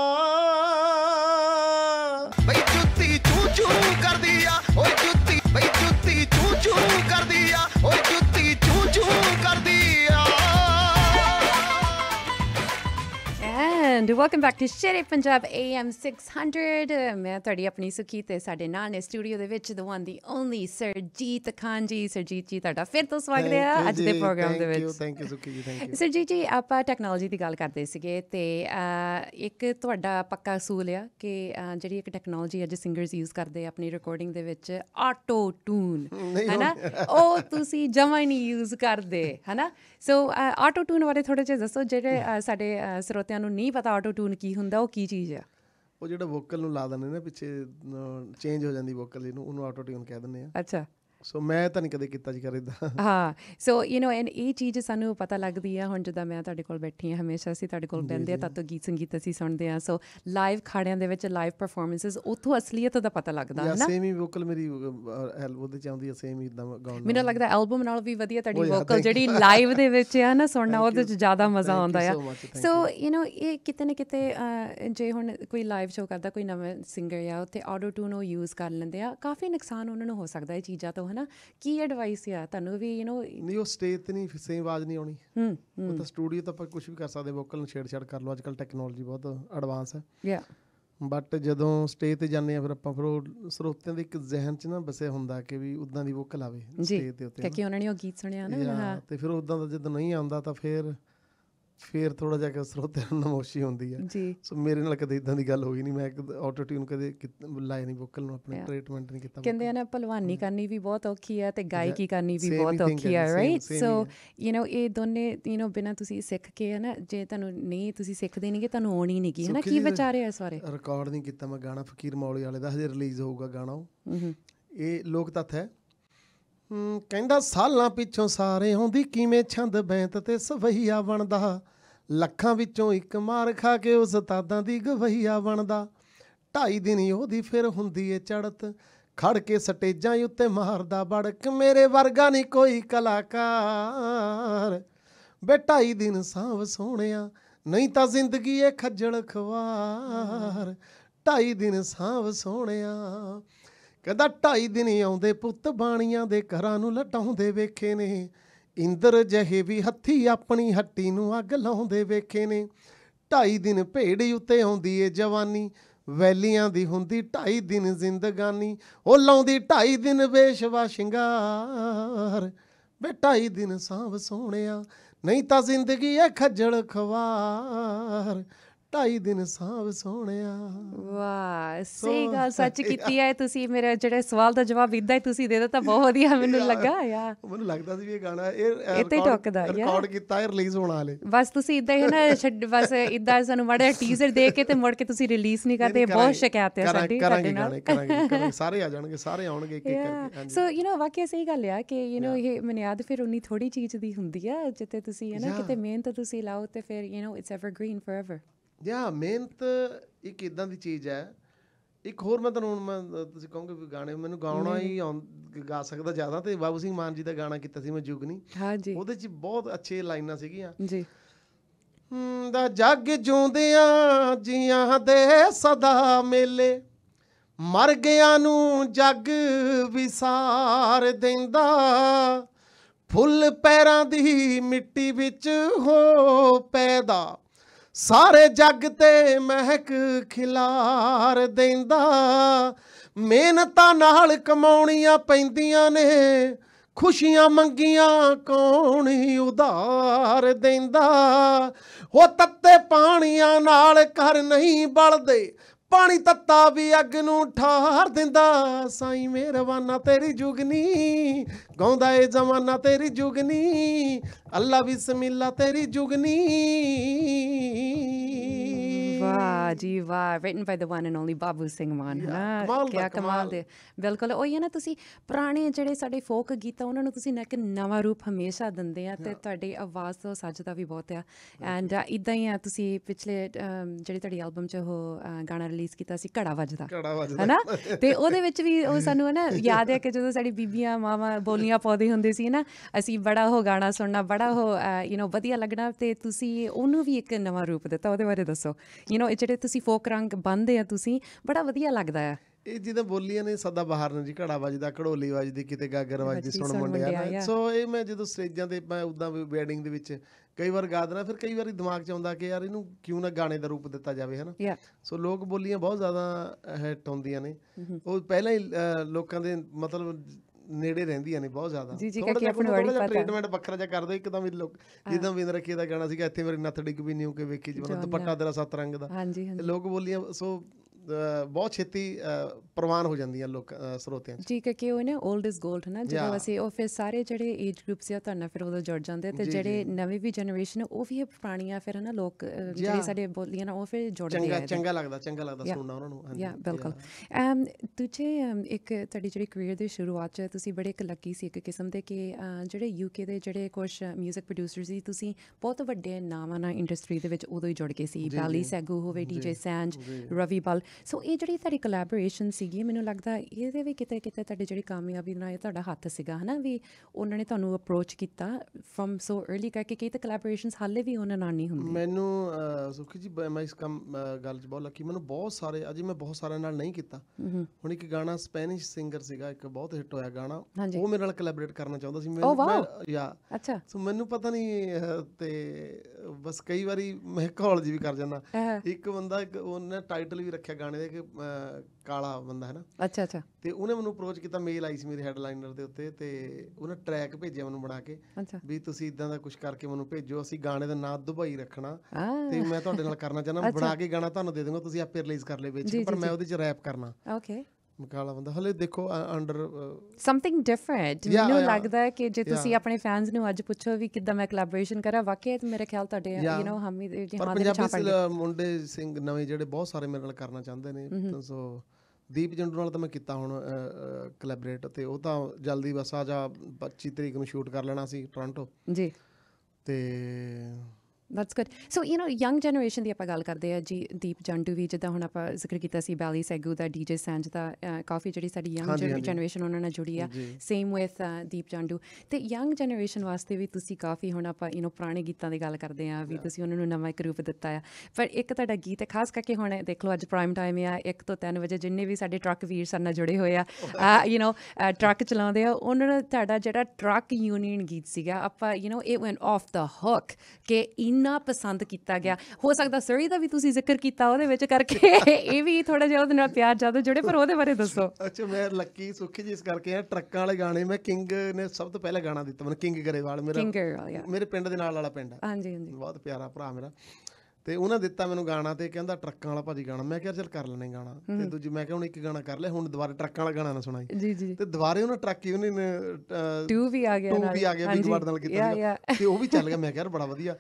Speaker 2: ਬਈ ਜੁੱਤੀ ਚੂ ਚੂ ਕਰਦੀ ਆ ਓਏ ਜੁੱਤੀ ਬਈ ਜੁੱਤੀ ਚੂ ਚੂ ਕਰਦੀ ਆ ਓਏ
Speaker 1: and welcome back to Shere Punjab AM 600 ਮੈਂ ਤੁਹਾਡੀ ਆਪਣੀ ਸੁਖੀ ਤੇ ਸਾਡੇ ਨਾਲ ਨੇ ਸਟੂਡੀਓ ਦੇ ਵਿੱਚ the one the only Surjit Khan ji Surjit ਜੀ ਤੁਹਾਡਾ ਫਿਰ ਤੋਂ ਸਵਾਗਤ ਹੈ ਅੱਜ ਦੇ ਪ੍ਰੋਗਰਾਮ ਦੇ ਵਿੱਚ ਥੈਂਕ ਯੂ ਸੁਖੀ ਜੀ ਥੈਂਕ ਯੂ ਸਰਜੀਤ ਜੀ ਆਪਾਂ ਟੈਕਨੋਲੋਜੀ ਦੀ ਗੱਲ ਕਰਦੇ ਸੀਗੇ ਤੇ ਇੱਕ ਤੁਹਾਡਾ ਪੱਕਾ ਸੂਲ ਆ ਕਿ ਜਿਹੜੀ ਇੱਕ ਟੈਕਨੋਲੋਜੀ ਅੱਜ ਸਿੰਗਰਸ ਯੂਜ਼ ਕਰਦੇ ਆ ਆਪਣੀ ਰਿਕਾਰਡਿੰਗ ਦੇ ਵਿੱਚ ਆਟੋ ਟੂਨ ਹੈਨਾ ਉਹ ਤੁਸੀਂ ਜਮਾ ਨਹੀਂ ਯੂਜ਼ ਕਰਦੇ ਹੈਨਾ ਸੋ ਆਟੋ ਟੂਨ ਬਾਰੇ ਥੋੜੇ ਜਿਹਾ ਦੱਸੋ ਜਿਹੜੇ ਸਾਡੇ ਸਰੋਤਿਆਂ ਨੂੰ ਨਹੀਂ ਪਤਾ ਆਟੋ ਟਿਊਨ ਕੀ ਹੁੰਦਾ ਉਹ ਕੀ ਚੀਜ਼ ਆ
Speaker 2: ਉਹ ਜਿਹੜਾ ਵੋਕਲ ਨੂੰ ਲਾ ਦਿੰਦੇ ਨੇ ਪਿੱਛੇ ਚੇਂਜ ਹੋ ਜਾਂਦੀ ਵੋਕਲ ਇਹਨੂੰ ਉਹਨੂੰ ਆਟੋ ਟਿਊਨ ਕਹਿ ਦਿੰਦੇ ਆ ਅੱਛਾ ਸੋ ਮੈਂ ਤਾਂ ਨਹੀਂ ਕਦੇ ਕੀਤਾ ਜੀ ਕਰ ਇਦਾਂ ਹਾਂ
Speaker 1: ਸੋ ਯੂ نو ਐਨ ਇਹ ਚੀਜ਼ ਸਾਨੂੰ ਪਤਾ ਲੱਗਦੀ ਆ ਹੁਣ ਜਦੋਂ ਮੈਂ ਤੁਹਾਡੇ ਕੋਲ ਬੈਠੀ ਆ ਹਮੇਸ਼ਾ ਅਸੀਂ ਤੁਹਾਡੇ ਕੋਲ ਬੈੰਦੇ ਆ ਤਾਂ ਤੋਂ ਗੀਤ ਸੰਗੀਤ ਅਸੀਂ ਸੁਣਦੇ ਆ ਸੋ ਲਾਈਵ ਖਾੜਿਆਂ ਦੇ ਵਿੱਚ ਲਾਈਵ ਪਰਫਾਰਮੈਂਸਸ ਉਥੋਂ ਅਸਲੀਅਤ ਦਾ ਪਤਾ ਲੱਗਦਾ ਹੈ ਨਾ ਸੇਮ
Speaker 2: ਹੀ ਵੋਕਲ ਮੇਰੀ ਐਲਬਮ ਦੇ ਚ ਆਉਂਦੀ ਆ ਸੇਮ ਹੀ ਇਦਾਂ ਗਾਉਣ ਮੈਨੂੰ
Speaker 1: ਲੱਗਦਾ ਐਲਬਮ ਨਾਲ ਵੀ ਵਧੀਆ ਤੁਹਾਡੀ ਵੋਕਲ ਜਿਹੜੀ ਲਾਈਵ ਦੇ ਵਿੱਚ ਆ ਨਾ ਸੁਣਨਾ ਉਹਦੇ ਚ ਜ਼ਿਆਦਾ ਮਜ਼ਾ ਆਉਂਦਾ ਆ ਸੋ ਯੂ نو ਇਹ ਕਿਤੇ ਨਾ ਕਿਤੇ ਜੇ ਹੁਣ ਕੋਈ ਲਾਈਵ ਸ਼ੋਅ ਕਰਦਾ ਕੋਈ ਨਵਾਂ ਸਿੰਗਰ ਆ ਉੱਥੇ ਆਟੋ ਟੂਨ ਉਹ ਯੂਜ਼ ਕਰ ਲੈਂਦੇ ਆ ਕਾਫੀ ਨੁਕਸਾਨ ਉਹਨਾਂ ਨੂੰ ਹੋ ਸਕਦਾ ਹੈ ਚੀਜ਼ਾਂ ਤੋਂ ਹਨਾ ਕੀ ਐਡਵਾਈਸ ਆ ਤੁਹਾਨੂੰ ਵੀ ਯੂ نو ਨਹੀਂ ਉਹ ਸਟੇਜ
Speaker 2: ਤੇ ਨਹੀਂ ਸੇਮ ਆਵਾਜ਼ ਨਹੀਂ ਆਉਣੀ ਹੂੰ ਉਹ ਤਾਂ ਸਟੂਡੀਓ ਤਾਂ ਆਪਾਂ ਕੁਝ ਵੀ ਕਰ ਸਕਦੇ ਵੋਕਲ ਨੂੰ ਛੇੜ-ਛੜ ਕਰ ਲਓ ਅੱਜਕੱਲ ਟੈਕਨੋਲੋਜੀ ਬਹੁਤ ਐਡਵਾਂਸ ਹੈ ਯਾ ਬਟ ਜਦੋਂ ਸਟੇਜ ਤੇ ਜਾਂਦੇ ਆ ਫਿਰ ਆਪਾਂ ਫਿਰ ਉਹ ਸਰੋਤਿਆਂ ਦੇ ਇੱਕ ਜ਼ਿਹਨ 'ਚ ਨਾ ਬਸੇ ਹੁੰਦਾ ਕਿ ਵੀ ਉਦਾਂ ਦੀ ਵੋਕਲ ਆਵੇ ਸਟੇਜ ਦੇ ਉੱਤੇ ਕਿਉਂਕਿ
Speaker 1: ਉਹਨਾਂ ਨੇ ਉਹ ਗੀਤ ਸੁਣਿਆ ਨਾ ਹਾਂ
Speaker 2: ਤੇ ਫਿਰ ਉਦਾਂ ਦਾ ਜਦੋਂ ਨਹੀਂ ਆਉਂਦਾ ਤਾਂ ਫਿਰ ਫੇਰ ਥੋੜਾ ਜਿਹਾ ਕਿ ਸਰੋਤਿਆਂ ਨੂੰ ਨਮੋਸ਼ੀ ਹੁੰਦੀ ਹੈ ਸੋ ਮੇਰੇ ਨਾਲ ਕਦੇ ਇਦਾਂ ਦੀ ਗੱਲ ਹੋਈ ਨਹੀਂ ਮੈਂ ਆਟੋ ਟਿਊਨ ਕਦੇ ਲਾਇਆ ਨਹੀਂ ਵੋਕਲ ਨੂੰ ਆਪਣੇ ਟ੍ਰੀਟਮੈਂਟ
Speaker 1: ਨਹੀਂ ਕੀਤਾ ਕਹਿੰਦੇ ਆ ਨਾ ਭਲਵਾਨੀ ਕਰਨੀ ਵੀ ਬਹੁਤ ਔਖੀ ਹੈ ਤੇ ਗਾਇਕੀ ਕਰਨੀ ਵੀ ਬਹੁਤ ਔਖੀ ਹੈ ਰਾਈਟ ਸੋ ਯੂ نو ਇਹ ਦੋਨੇ ਯੂ نو ਬਿਨਾ ਤੁਸੀਂ ਸਿੱਖ ਕੇ ਹੈ ਨਾ ਜੇ ਤੁਹਾਨੂੰ ਨਹੀਂ ਤੁਸੀਂ ਸਿੱਖਦੇ ਨਹੀਂਗੇ ਤੁਹਾਨੂੰ ਆਉਣੀ ਨਹੀਂਗੀ ਹੈ ਨਾ ਕੀ ਵਿਚਾਰੇ ਆ ਸਾਰੇ
Speaker 2: ਰਿਕਾਰਡ ਨਹੀਂ ਕੀਤਾ ਮੈਂ ਗਾਣਾ ਫਕੀਰ ਮੌਲੀ ਵਾਲੇ ਦਾ ਹਜੇ ਰਿਲੀਜ਼ ਹੋਊਗਾ ਗਾਣਾ ਉਹ ਇਹ ਲੋਕ ਤੱਥ ਹੈ ਕਹਿੰਦਾ ਸਾਲਾਂ ਪਿੱਛੋਂ ਸਾਰੇ ਆਉਂਦੀ ਕਿਵੇਂ ਛੰਦ ਬੈਂਤ ਤੇ ਸਵਈਆ ਬਣਦਾ ਲੱਖਾਂ ਵਿੱਚੋਂ ਇੱਕ ਮਾਰ ਖਾ ਕੇ ਉਸ ਤਾਦਾਂ ਦੀ ਗਵਈਆ ਬਣਦਾ ਢਾਈ ਦਿਨ ਉਹਦੀ ਫਿਰ ਹੁੰਦੀ ਏ ਚੜਤ ਖੜ ਕੇ ਸਟੇਜਾਂ ਉੱਤੇ ਮਾਰਦਾ ਬੜਕ ਮੇਰੇ ਵਰਗਾ ਨਹੀਂ ਕੋਈ ਕਲਾਕਾਰ ਬੇਟਾਈ ਦਿਨ ਸਾਵ ਸੋਹਣਿਆ ਨਹੀਂ ਤਾਂ ਜ਼ਿੰਦਗੀ ਏ ਖੱਜਲ ਖਵਾਰ ਢਾਈ ਦਿਨ ਸਾਵ ਸੋਹਣਿਆ ਕਹਿੰਦਾ ਢਾਈ ਦਿਨ ਆਉਂਦੇ ਪੁੱਤ ਬਾਣੀਆਂ ਦੇ ਘਰਾਂ ਨੂੰ ਲਟਾਉਂਦੇ ਵੇਖੇ ਨੇ ਇੰਦਰ ਜਹੇ ਵੀ ਹੱਥੀ ਆਪਣੀ ਹੱਟੀ ਨੂੰ ਅੱਗ ਲਾਉਂਦੇ ਵੇਖੇ ਨੇ ਢਾਈ ਦਿਨ ਭੇੜ ਉੱਤੇ ਆਉਂਦੀ ਏ ਜਵਾਨੀ ਵੈਲੀਆਂ ਦੀ ਹੁੰਦੀ ਢਾਈ ਦਿਨ ਜ਼ਿੰਦਗਾਨੀ ਉਹ ਲਾਉਂਦੀ ਢਾਈ ਦਿਨ ਬੇਸ਼ਵਾ ਸ਼ਿੰਗਾਰ ਵੇ ਢਾਈ ਦਿਨ ਸਾਂਭ ਸੋਹਣਿਆ ਨਹੀਂ ਤਾਂ ਜ਼ਿੰਦਗੀ ਐ ਖੱਜਲ ਖਵਾਰ ਢਾਈ ਦਿਨ ਸਾਹ ਸੋਹਣਿਆ
Speaker 1: ਵਾਹ ਸਹੀ ਗੱਲ ਸੱਚ ਕੀਤੀ ਹੈ ਤੁਸੀਂ ਮੇਰਾ ਜਿਹੜਾ ਸਵਾਲ ਦਾ ਜਵਾਬ ਇਦਾਂ ਹੀ ਤੁਸੀਂ ਦੇ ਦਿੱਤਾ ਬਹੁਤ ਵਧੀਆ ਮੈਨੂੰ ਲੱਗਾ
Speaker 2: ਯਾਰ ਮੈਨੂੰ ਲੱਗਦਾ ਸੀ ਵੀ ਇਹ ਗਾਣਾ ਇਹ ਇੱਥੇ ਯਾਰ ਰਿਕਾਰਡ ਕੀਤਾ ਹੈ ਰਿਲੀਜ਼ ਹੋਣ ਵਾਲੇ
Speaker 1: ਬਸ ਤੁਸੀਂ ਇਦਾਂ ਹੀ ਨਾ ਛੱਡ ਬਸ ਇਦਾਂ ਸਾਨੂੰ ਮੜਾ ਟੀਜ਼ਰ ਦੇ ਕੇ ਤੇ ਮੁੜ ਕੇ ਤੁਸੀਂ ਰਿਲੀਜ਼ ਨਹੀਂ ਕਰਦੇ ਬਹੁਤ ਸ਼ਿਕਾਇਤ ਹੈ ਸਾਡੀ ਤੁਹਾਡੇ ਨਾਲ ਕਰਾਂਗੇ ਸਾਰੇ ਆ
Speaker 2: ਜਾਣਗੇ ਸਾਰੇ ਆਉਣਗੇ ਇੱਕ ਇੱਕ ਕਰਕੇ ਸੋ
Speaker 1: ਯੂ نو ਵਾਕਿਆ ਸਹੀ ਗੱਲ ਆ ਕਿ ਯੂ نو ਇਹ ਮਨਿਆਦ ਫਿਰ ਉਨੀ ਥੋੜੀ ਚੀਜ਼ ਦੀ ਹੁੰਦੀ ਆ ਜਿੱਤੇ ਤੁਸੀਂ ਹੈ ਨਾ ਕਿਤੇ ਮਿਹਨਤ ਤੁਸੀਂ ਲਾਓ ਤੇ ਫਿਰ you know it's evergreen forever
Speaker 2: ਯਾ ਮਿਹਨਤ ਇੱਕ ਇਦਾਂ ਦੀ ਚੀਜ਼ ਹੈ ਇੱਕ ਹੋਰ ਮੈਂ ਤੁਹਾਨੂੰ ਹੁਣ ਮੈਂ ਤੁਸੀਂ ਕਹੋਗੇ ਵੀ ਗਾਣੇ ਮੈਨੂੰ ਗਾਉਣਾ ਹੀ ਗਾ ਸਕਦਾ ਜ਼ਿਆਦਾ ਤੇ ਬਾਬੂ ਸਿੰਘ ਮਾਨ ਜੀ ਦਾ ਗਾਣਾ ਕੀਤਾ ਸੀ ਮੈਂ ਜੁਗਨੀ ਹਾਂਜੀ ਉਹਦੇ ਚ ਬਹੁਤ ਅੱਛੇ ਲਾਈਨਾਂ ਸੀਗੀਆਂ ਜੀ ਦਾ ਜੱਗ ਜਿਉਂਦਿਆਂ ਜੀਆਂ ਦੇ ਸਦਾ ਮੇਲੇ ਮਰ ਗਿਆ ਨੂੰ ਜੱਗ ਵਿਸਾਰ ਦਿੰਦਾ ਫੁੱਲ ਪੈਰਾਂ ਦੀ ਮਿੱਟੀ ਵਿੱਚ ਹੋ ਪੈਦਾ ਸਾਰੇ ਜੱਗ ਤੇ ਮਹਿਕ ਖਿਲਾਰ ਦਿੰਦਾ ਮਿਹਨਤਾਂ ਨਾਲ ਕਮਾਉਣੀਆਂ ਪੈਂਦੀਆਂ ਨੇ ਖੁਸ਼ੀਆਂ ਮੰਗੀਆਂ ਕੌਣ ਹੀ ਉਧਾਰ ਦਿੰਦਾ ਉਹ ਤੱਤੇ ਪਾਣੀਆਂ ਨਾਲ ਘਰ ਨਹੀਂ ਬਲਦੇ ਪਾਣੀ ਤੱਤਾ ਵੀ ਅੱਗ ਨੂੰ ਠਾਰ ਦਿੰਦਾ ਸਾਈ ਮਿਹਰਬਾਨਾ ਤੇਰੀ ਜੁਗਨੀ ਗਾਉਂਦਾ ਏ ਜ਼ਮਾਨਾ ਤੇਰੀ ਜੁਗਨੀ
Speaker 1: ਅੱਲਾ ਬਿਸਮਿਲ੍ਲਾ ਤੇਰੀ ਜੁਗਨੀ ਵਾਹ ਜੀ ਵਾਹ written by the one and only Babu Singh Maan ਹਾਂ ਕੀ ਕਮਾਲ ਦੇ ਬਿਲਕੁਲ ਉਹ ਹੀ ਨਾ ਤੁਸੀਂ ਪੁਰਾਣੇ ਜਿਹੜੇ ਸਾਡੇ ਫੋਕ ਗੀਤਾਂ ਉਹਨਾਂ ਨੂੰ ਤੁਸੀਂ ਇੱਕ ਨਵਾਂ ਰੂਪ ਹਮੇਸ਼ਾ ਦਿੰਦੇ ਆ ਤੇ ਤੁਹਾਡੀ ਆਵਾਜ਼ ਤੋਂ ਸੱਜਦਾ ਵੀ ਬਹੁਤ ਆ ਐਂਡ ਇਦਾਂ ਹੀ ਆ ਤੁਸੀਂ ਪਿਛਲੇ ਜਿਹੜੀ ਤੁਹਾਡੀ ਐਲਬਮ ਚ ਉਹ ਗਾਣਾ ਰਿਲੀਜ਼ ਕੀਤਾ ਸੀ ਘੜਾ ਵੱਜਦਾ ਘੜਾ ਵੱਜਦਾ ਹੈਨਾ ਤੇ ਉਹਦੇ ਵਿੱਚ ਵੀ ਉਹ ਸਾਨੂੰ ਹੈ ਨਾ ਯਾਦ ਹੈ ਕਿ ਜਦੋਂ ਸਾਡੀ ਬੀਬੀਆਂ ਮਾਵਾ ਬੋਲੀਆਂ ਪਾਉਂਦੇ ਹੁੰਦੇ ਸੀ ਨਾ ਅਸੀਂ ਬੜਾ ਉਹ ਗਾਣਾ ਸੁਣਨਾ ਬੜਾ ਉਹ ਯੂ نو ਵਧੀਆ ਲੱਗਣਾ ਤੇ ਤੁਸੀਂ ਉਹਨੂੰ ਵੀ ਇੱਕ ਨਵਾਂ ਰੂਪ ਦਿੱਤਾ ਉਹਦੇ ਬਾਰੇ ਦੱਸੋ ਯੂ نو ਇਹ ਜਿਹੜੇ ਤੁਸੀਂ ਫੋਕ ਰੰਗ ਬੰਨਦੇ ਆ ਤੁਸੀਂ ਬੜਾ ਵਧੀਆ ਲੱਗਦਾ ਆ
Speaker 2: ਇਹ ਜਿਹਦਾ ਬੋਲੀਆਂ ਨੇ ਸਦਾ ਬਾਹਰ ਨੇ ਜੀ ਘੜਾ ਵੱਜਦਾ ਘੜੋਲੀ ਵੱਜਦੀ ਕਿਤੇ ਗਾਗਰ ਵੱਜਦੀ ਸੁਣ ਮੁੰਡਿਆ ਨਾ ਸੋ ਇਹ ਮੈਂ ਜਦੋਂ ਸਟੇਜਾਂ ਤੇ ਮੈਂ ਉਦਾਂ ਵੀ ਵੈਡਿੰਗ ਦੇ ਵਿੱਚ ਕਈ ਵਾਰ ਗਾ ਫਿਰ ਕਈ ਵਾਰੀ ਦਿਮਾਗ 'ਚ ਆਉਂਦਾ ਕਿ ਯਾਰ ਇਹਨੂੰ ਕਿਉਂ ਨਾ ਗਾਣੇ ਦਾ ਰੂਪ ਦਿੱਤਾ ਜਾਵੇ ਹਨਾ ਸੋ ਲੋਕ ਬੋਲੀਆਂ ਬਹੁਤ ਜ਼ਿਆਦਾ ਹਿੱਟ ਹੁੰਦੀਆਂ ਨੇ ਉਹ ਪਹਿਲਾਂ ਹੀ ਲੋਕਾਂ ਦੇ ਮਤਲਬ ਨੇੜੇ ਰਹਿੰਦੀਆਂ ਨੇ ਬਹੁਤ ਜ਼ਿਆਦਾ ਜੀ ਜੀ ਕਿ ਆਪਣੇ ਵਾੜੀ ਪਤਾ ਟ੍ਰੀਟਮੈਂਟ ਵੱਖਰਾ ਜਿਹਾ ਕਰਦੇ ਇੱਕਦਮ ਹੀ ਲੋਕ ਜਿੱਦਾਂ ਵਿੰਦਰ ਰੱਖੀ ਦਾ ਗਾਣਾ ਸੀਗਾ ਇੱਥੇ ਮੇਰੇ ਨੱਥ ਡਿੱਗ ਵੀ ਨਹੀਂ ਕੇ ਵੇਖੀ ਜਿਵੇਂ ਦੁਪੱਟਾ ਤੇਰਾ ਸੱਤ ਰੰਗ ਦਾ ਹਾਂਜੀ ਹਾਂਜੀ ਲੋਕ ਬੋਲੀਆਂ ਸੋ ਬਹੁਤ ਛੇਤੀ ਪ੍ਰਵਾਨ ਹੋ ਜਾਂਦੀਆਂ ਲੋਕ ਸਰੋਤਿਆਂ ਚ
Speaker 1: ਠੀਕ ਹੈ ਕਿ ਉਹ ਨਾ 올ਡ ਇਸ 골ਡ ਨਾ ਜਿਵੇਂ ਅਸੀਂ ਉਹ ਫਿਰ ਸਾਰੇ ਜਿਹੜੇ ਏਜ ਗਰੁੱਪਸ ਆ ਤੁਹਾਨੂੰ ਫਿਰ ਉਹਦੇ ਜੁੜ ਜਾਂਦੇ ਤੇ ਜਿਹੜੇ ਨਵੇਂ ਵੀ ਜਨਰੇਸ਼ਨ ਉਹ ਵੀ ਪੁਰਾਣੀਆਂ ਫਿਰ ਹਨਾ ਲੋਕ ਜਿਹੜੇ ਸਾਡੇ ਬੋਲੀਆਂ ਨਾ ਉਹ ਫਿਰ ਜੁੜਦੇ ਆ ਚੰਗਾ ਚੰਗਾ ਲੱਗਦਾ ਚੰਗਾ ਲੱਗਦਾ ਸੁਣਨਾ ਉਹਨਾਂ ਨੂੰ ਹਾਂ ਯਾ ਬਿਲਕੁਲ ਐਮ ਤੁਝੇ ਇੱਕ ਤੁਹਾਡੀ ਜਿਹੜੀ ਕੈਰੀਅਰ ਦੀ ਸ਼ੁਰੂਆਤ ਚ ਤੁਸੀਂ ਬੜੇ ਇੱਕ ਲੱਕੀ ਸੀ ਇੱਕ ਕਿਸਮ ਦੇ ਕਿ ਜਿਹੜੇ ਯੂਕੇ ਦੇ ਜਿਹੜੇ ਕੁਝ 뮤직 ਪ੍ਰੋਡਿਊਸਰ ਸੀ ਤੁਸੀਂ ਬਹੁਤ ਵੱਡੇ ਨਾਮਾਂ ਨਾਲ ਇੰਡਸਟਰੀ ਦੇ ਵਿੱਚ ਉਦੋਂ ਹੀ ਜੁੜ ਗਏ ਸੀ ਬੈਲੀ ਸੈਗੂ ਹੋਵੇ ਡੀਜੇ ਸੈਂਜ ਰਵੀ ਬਲ ਸੋ ਇਹ ਜਿਹੜੀ ਤੁਹਾਡੀ ਕੋਲੈਬੋਰੇਸ਼ਨ ਸੀਗੀ ਮੈਨੂੰ ਲੱਗਦਾ ਇਹਦੇ ਵੀ ਕਿਤੇ ਕਿਤੇ ਤੁਹਾਡੀ ਜਿਹੜੀ ਕਾਮਯਾਬੀ ਨਾਲ ਇਹ ਤੁਹਾਡਾ ਹੱਥ ਸੀਗਾ ਹਨਾ ਵੀ ਉਹਨਾਂ ਨੇ ਤੁਹਾਨੂੰ ਅਪਰੋਚ ਕੀਤਾ ਫਰਮ ਸੋ अर्ਲੀ ਕਰਕੇ ਕਈ ਤਾਂ ਕੋਲੈਬੋਰੇਸ਼ਨਸ ਹਾਲੇ ਵੀ ਉਹਨਾਂ ਨਾਲ ਨਹੀਂ ਹੁੰਦੀ
Speaker 2: ਮੈਨੂੰ ਸੁਖੀ ਜੀ ਮੈਂ ਇਸ ਕੰਮ ਗੱਲ 'ਚ ਬਹੁਤ ਲੱਕੀ ਮੈਨੂੰ ਬਹੁਤ ਸਾਰੇ ਅਜੇ ਮੈਂ ਬਹੁਤ ਸਾਰਿਆਂ ਨਾਲ ਨਹੀਂ ਕੀਤਾ ਹੁਣ ਇੱਕ ਗਾਣਾ ਸਪੈਨਿਸ਼ ਸਿੰਗਰ ਸੀਗਾ ਇੱਕ ਬਹੁਤ ਹਿੱਟ ਹੋਇਆ ਗਾਣਾ ਉਹ ਮੇਰੇ ਨਾਲ ਕੋਲੈਬੋਰੇਟ ਕਰਨਾ ਚਾਹੁੰਦਾ ਸੀ ਮੈਂ ਯਾ ਅੱਛਾ ਸੋ ਮੈਨੂੰ ਪਤਾ ਨਹੀਂ ਤੇ ਬਸ ਕਈ ਵਾਰੀ ਮੈਂ ਜੀ ਵੀ ਕਰ ਜਾਂਦਾ ਇੱਕ ਬੰਦਾ ਉਹਨੇ ਟਾਈਟਲ ਵੀ ਰੱਖਿਆ ਗਾਣੇ ਦੇ ਕਿ ਕਾਲਾ ਬੰਦਾ ਹੈ ਨਾ ਅੱਛਾ ਅੱਛਾ ਤੇ ਉਹਨੇ ਮੈਨੂੰ ਅਪਰੋਚ ਕੀਤਾ ਮੇਲ ਆਈ ਸੀ ਮੇਰੇ ਹੈਡਲਾਈਨਰ ਦੇ ਉੱਤੇ ਤੇ ਉਹਨੇ ਟਰੈਕ ਭੇਜਿਆ ਮੈਨੂੰ ਬਣਾ ਕੇ ਵੀ ਤੁਸੀਂ ਇਦਾਂ ਦਾ ਕੁਝ ਕਰਕੇ ਮੈਨੂੰ ਭੇਜੋ ਅਸੀਂ ਗਾਣੇ ਦਾ ਨਾਮ ਦੁਬਈ ਰੱਖਣਾ ਤੇ ਮੈਂ ਤੁਹਾਡੇ ਨਾਲ ਕਰਨਾ ਚਾਹੁੰਦਾ ਬਣਾ ਕੇ ਗਾਣਾ ਤੁਹਾਨੂੰ ਦੇ ਦੇਵਾਂਗਾ ਤੁਸੀਂ ਆਪੇ ਰਿਲੀਜ਼ ਕਰ ਲਿਓ ਵਿੱਚ ਪਰ ਮੈਂ ਉਹਦੇ ਚ ਰੈਪ ਕਰਨਾ ਓਕੇ ਮਕਾਲਾ ਬੰਦਾ ਹਲੇ ਦੇਖੋ ਅੰਡਰ
Speaker 1: ਸਮਥਿੰਗ ਡਿਫਰੈਂਟ ਮੈਨੂੰ ਲੱਗਦਾ ਹੈ ਕਿ ਜੇ ਤੁਸੀਂ ਆਪਣੇ ਫੈਨਸ ਨੂੰ ਅੱਜ ਪੁੱਛੋ ਵੀ ਕਿੱਦਾਂ ਮੈਂ ਕੋਲੈਬੋਰੇਸ਼ਨ ਕਰਾਂ ਵਾਕਿਆ ਤੇ ਮੇਰੇ ਖਿਆਲ ਤੁਹਾਡੇ ਯੂ نو ਹਮੀ ਜੀ ਹਾਂ ਦੇ ਪੰਜਾਬੀ
Speaker 2: ਮੁੰਡੇ ਸਿੰਘ ਨਵੇਂ ਜਿਹੜੇ ਬਹੁਤ ਸਾਰੇ ਮੇਰੇ ਨਾਲ ਕਰਨਾ ਚਾਹੁੰਦੇ ਨੇ ਸੋ ਦੀਪ ਜੰਡੂ ਨਾਲ ਤਾਂ ਮੈਂ ਕੀਤਾ ਹੁਣ ਕੋਲੈਬੋਰੇਟ ਤੇ ਉਹ ਤਾਂ ਜਲਦੀ ਬਸ ਆ ਜਾ 25 ਤਰੀਕ ਨੂੰ ਸ਼ੂਟ ਕਰ ਲੈਣਾ ਸੀ ਟੋਰਾਂਟੋ ਜੀ ਤੇ
Speaker 1: that's good so you know young generation ਦੀ ਆਪਾਂ ਗੱਲ ਕਰਦੇ ਆ ਜੀ ਦੀਪ ਜੰਡੂ ਵੀ ਜਿੱਦਾਂ ਹੁਣ ਆਪਾਂ ਜ਼ਿਕਰ ਕੀਤਾ ਸੀ ਬੈਲੀ ਸੈਗੂ ਦਾ ਡੀਜੇ ਸੈਂਜ ਦਾ ਕਾਫੀ ਜਿਹੜੀ ਸਾਡੀ ਯੰਗ ਜਨਰੇਸ਼ਨ ਉਹਨਾਂ ਨਾਲ ਜੁੜੀ ਆ ਸੇਮ ਵਿਦ ਦੀਪ ਜੰਡੂ ਤੇ ਯੰਗ ਜਨਰੇਸ਼ਨ ਵਾਸਤੇ ਵੀ ਤੁਸੀਂ ਕਾਫੀ ਹੁਣ ਆਪਾਂ ਯੂ نو ਪੁਰਾਣੇ ਗੀਤਾਂ ਦੀ ਗੱਲ ਕਰਦੇ ਆ ਵੀ ਤੁਸੀਂ ਉਹਨਾਂ ਨੂੰ ਨਵਾਂ ਇੱਕ ਰੂਪ ਦਿੱਤਾ ਆ ਪਰ ਇੱਕ ਤੁਹਾਡਾ ਗੀਤ ਹੈ ਖਾਸ ਕਰਕੇ ਹੁਣ ਦੇਖ ਲਓ ਅੱਜ ਪ੍ਰਾਈਮ ਟਾਈਮ ਆ 1 ਤੋਂ 3 ਵਜੇ ਜਿੰਨੇ ਵੀ ਸਾਡੇ ਟਰੱਕ ਵੀਰ ਸਾਡੇ ਨਾਲ ਜੁੜੇ ਹੋਏ ਆ ਯੂ نو ਟਰੱਕ ਚਲਾਉਂਦੇ ਆ ਉਹਨਾਂ ਦਾ ਤੁਹਾਡਾ ਜਿਹੜਾ ਟਰੱਕ ਯੂਨੀਅਨ ਗੀਤ ਸੀਗਾ ਆਪਾਂ you know it went off the hook ਕਿ ਇਨ ਇੰਨਾ ਪਸੰਦ ਕੀਤਾ ਗਿਆ ਹੋ ਸਕਦਾ ਸਰੀ ਦਾ ਵੀ ਤੁਸੀਂ ਜ਼ਿਕਰ ਕੀਤਾ ਉਹਦੇ ਵਿੱਚ ਕਰਕੇ ਇਹ ਵੀ ਥੋੜਾ ਜਿਹਾ ਉਹਦੇ ਨਾਲ ਪਿਆਰ ਜ਼ਿਆਦਾ ਜੁੜੇ ਪਰ ਉਹਦੇ ਬਾਰੇ ਦੱਸੋ ਅੱਛਾ ਮੈਂ ਲੱਕੀ
Speaker 2: ਸੁਖੀ ਜੀ ਇਸ ਕਰਕੇ ਆ ਟਰੱਕਾਂ ਵਾਲੇ ਗਾਣੇ ਮੈਂ ਕਿੰਗ ਨੇ ਸਭ ਤੋਂ ਪਹਿਲਾ ਗਾਣਾ ਦਿੱਤਾ ਮੈਨੂੰ ਕਿੰਗ ਗਰੇਵਾਲ ਮੇਰਾ ਮੇਰੇ ਪਿੰਡ ਦੇ ਨਾਲ ਵਾਲਾ ਪਿੰਡ ਹਾਂਜੀ ਹਾਂਜੀ ਬਹੁਤ ਪਿਆਰਾ ਭਰਾ ਮੇਰਾ ਤੇ ਉਹਨਾਂ ਦਿੱਤਾ ਮੈਨੂੰ ਗਾਣਾ ਤੇ ਕਹਿੰਦਾ ਟਰੱਕਾਂ ਵਾਲਾ ਭਾਜੀ ਗਾਣਾ ਮੈਂ ਕਿਹਾ ਚੱਲ ਕਰ ਲੈਣੇ ਗਾਣਾ ਤੇ ਦੂਜੀ ਮੈਂ ਕਿਹਾ ਹੁਣ ਇੱਕ ਗਾਣਾ ਕਰ ਲੈ ਹੁਣ ਦੁਬਾਰੇ ਟਰੱਕਾਂ ਵਾਲਾ ਗਾਣਾ ਨਾ ਸੁਣਾਈ ਜੀ ਜੀ ਤੇ ਦੁਬਾਰੇ ਉਹਨਾਂ ਟਰੱਕ ਹੀ ਉਹਨੇ ਟੂ ਵੀ ਆ ਗਿਆ ਨਾਲ ਟੂ ਵੀ ਆ ਗਿਆ ਵੀ ਨਾਲ ਕੀਤਾ ਤੇ ਉਹ ਵੀ ਚੱਲ ਗਿਆ ਮੈਂ ਕਿਹਾ ਬੜਾ ਵਧੀਆ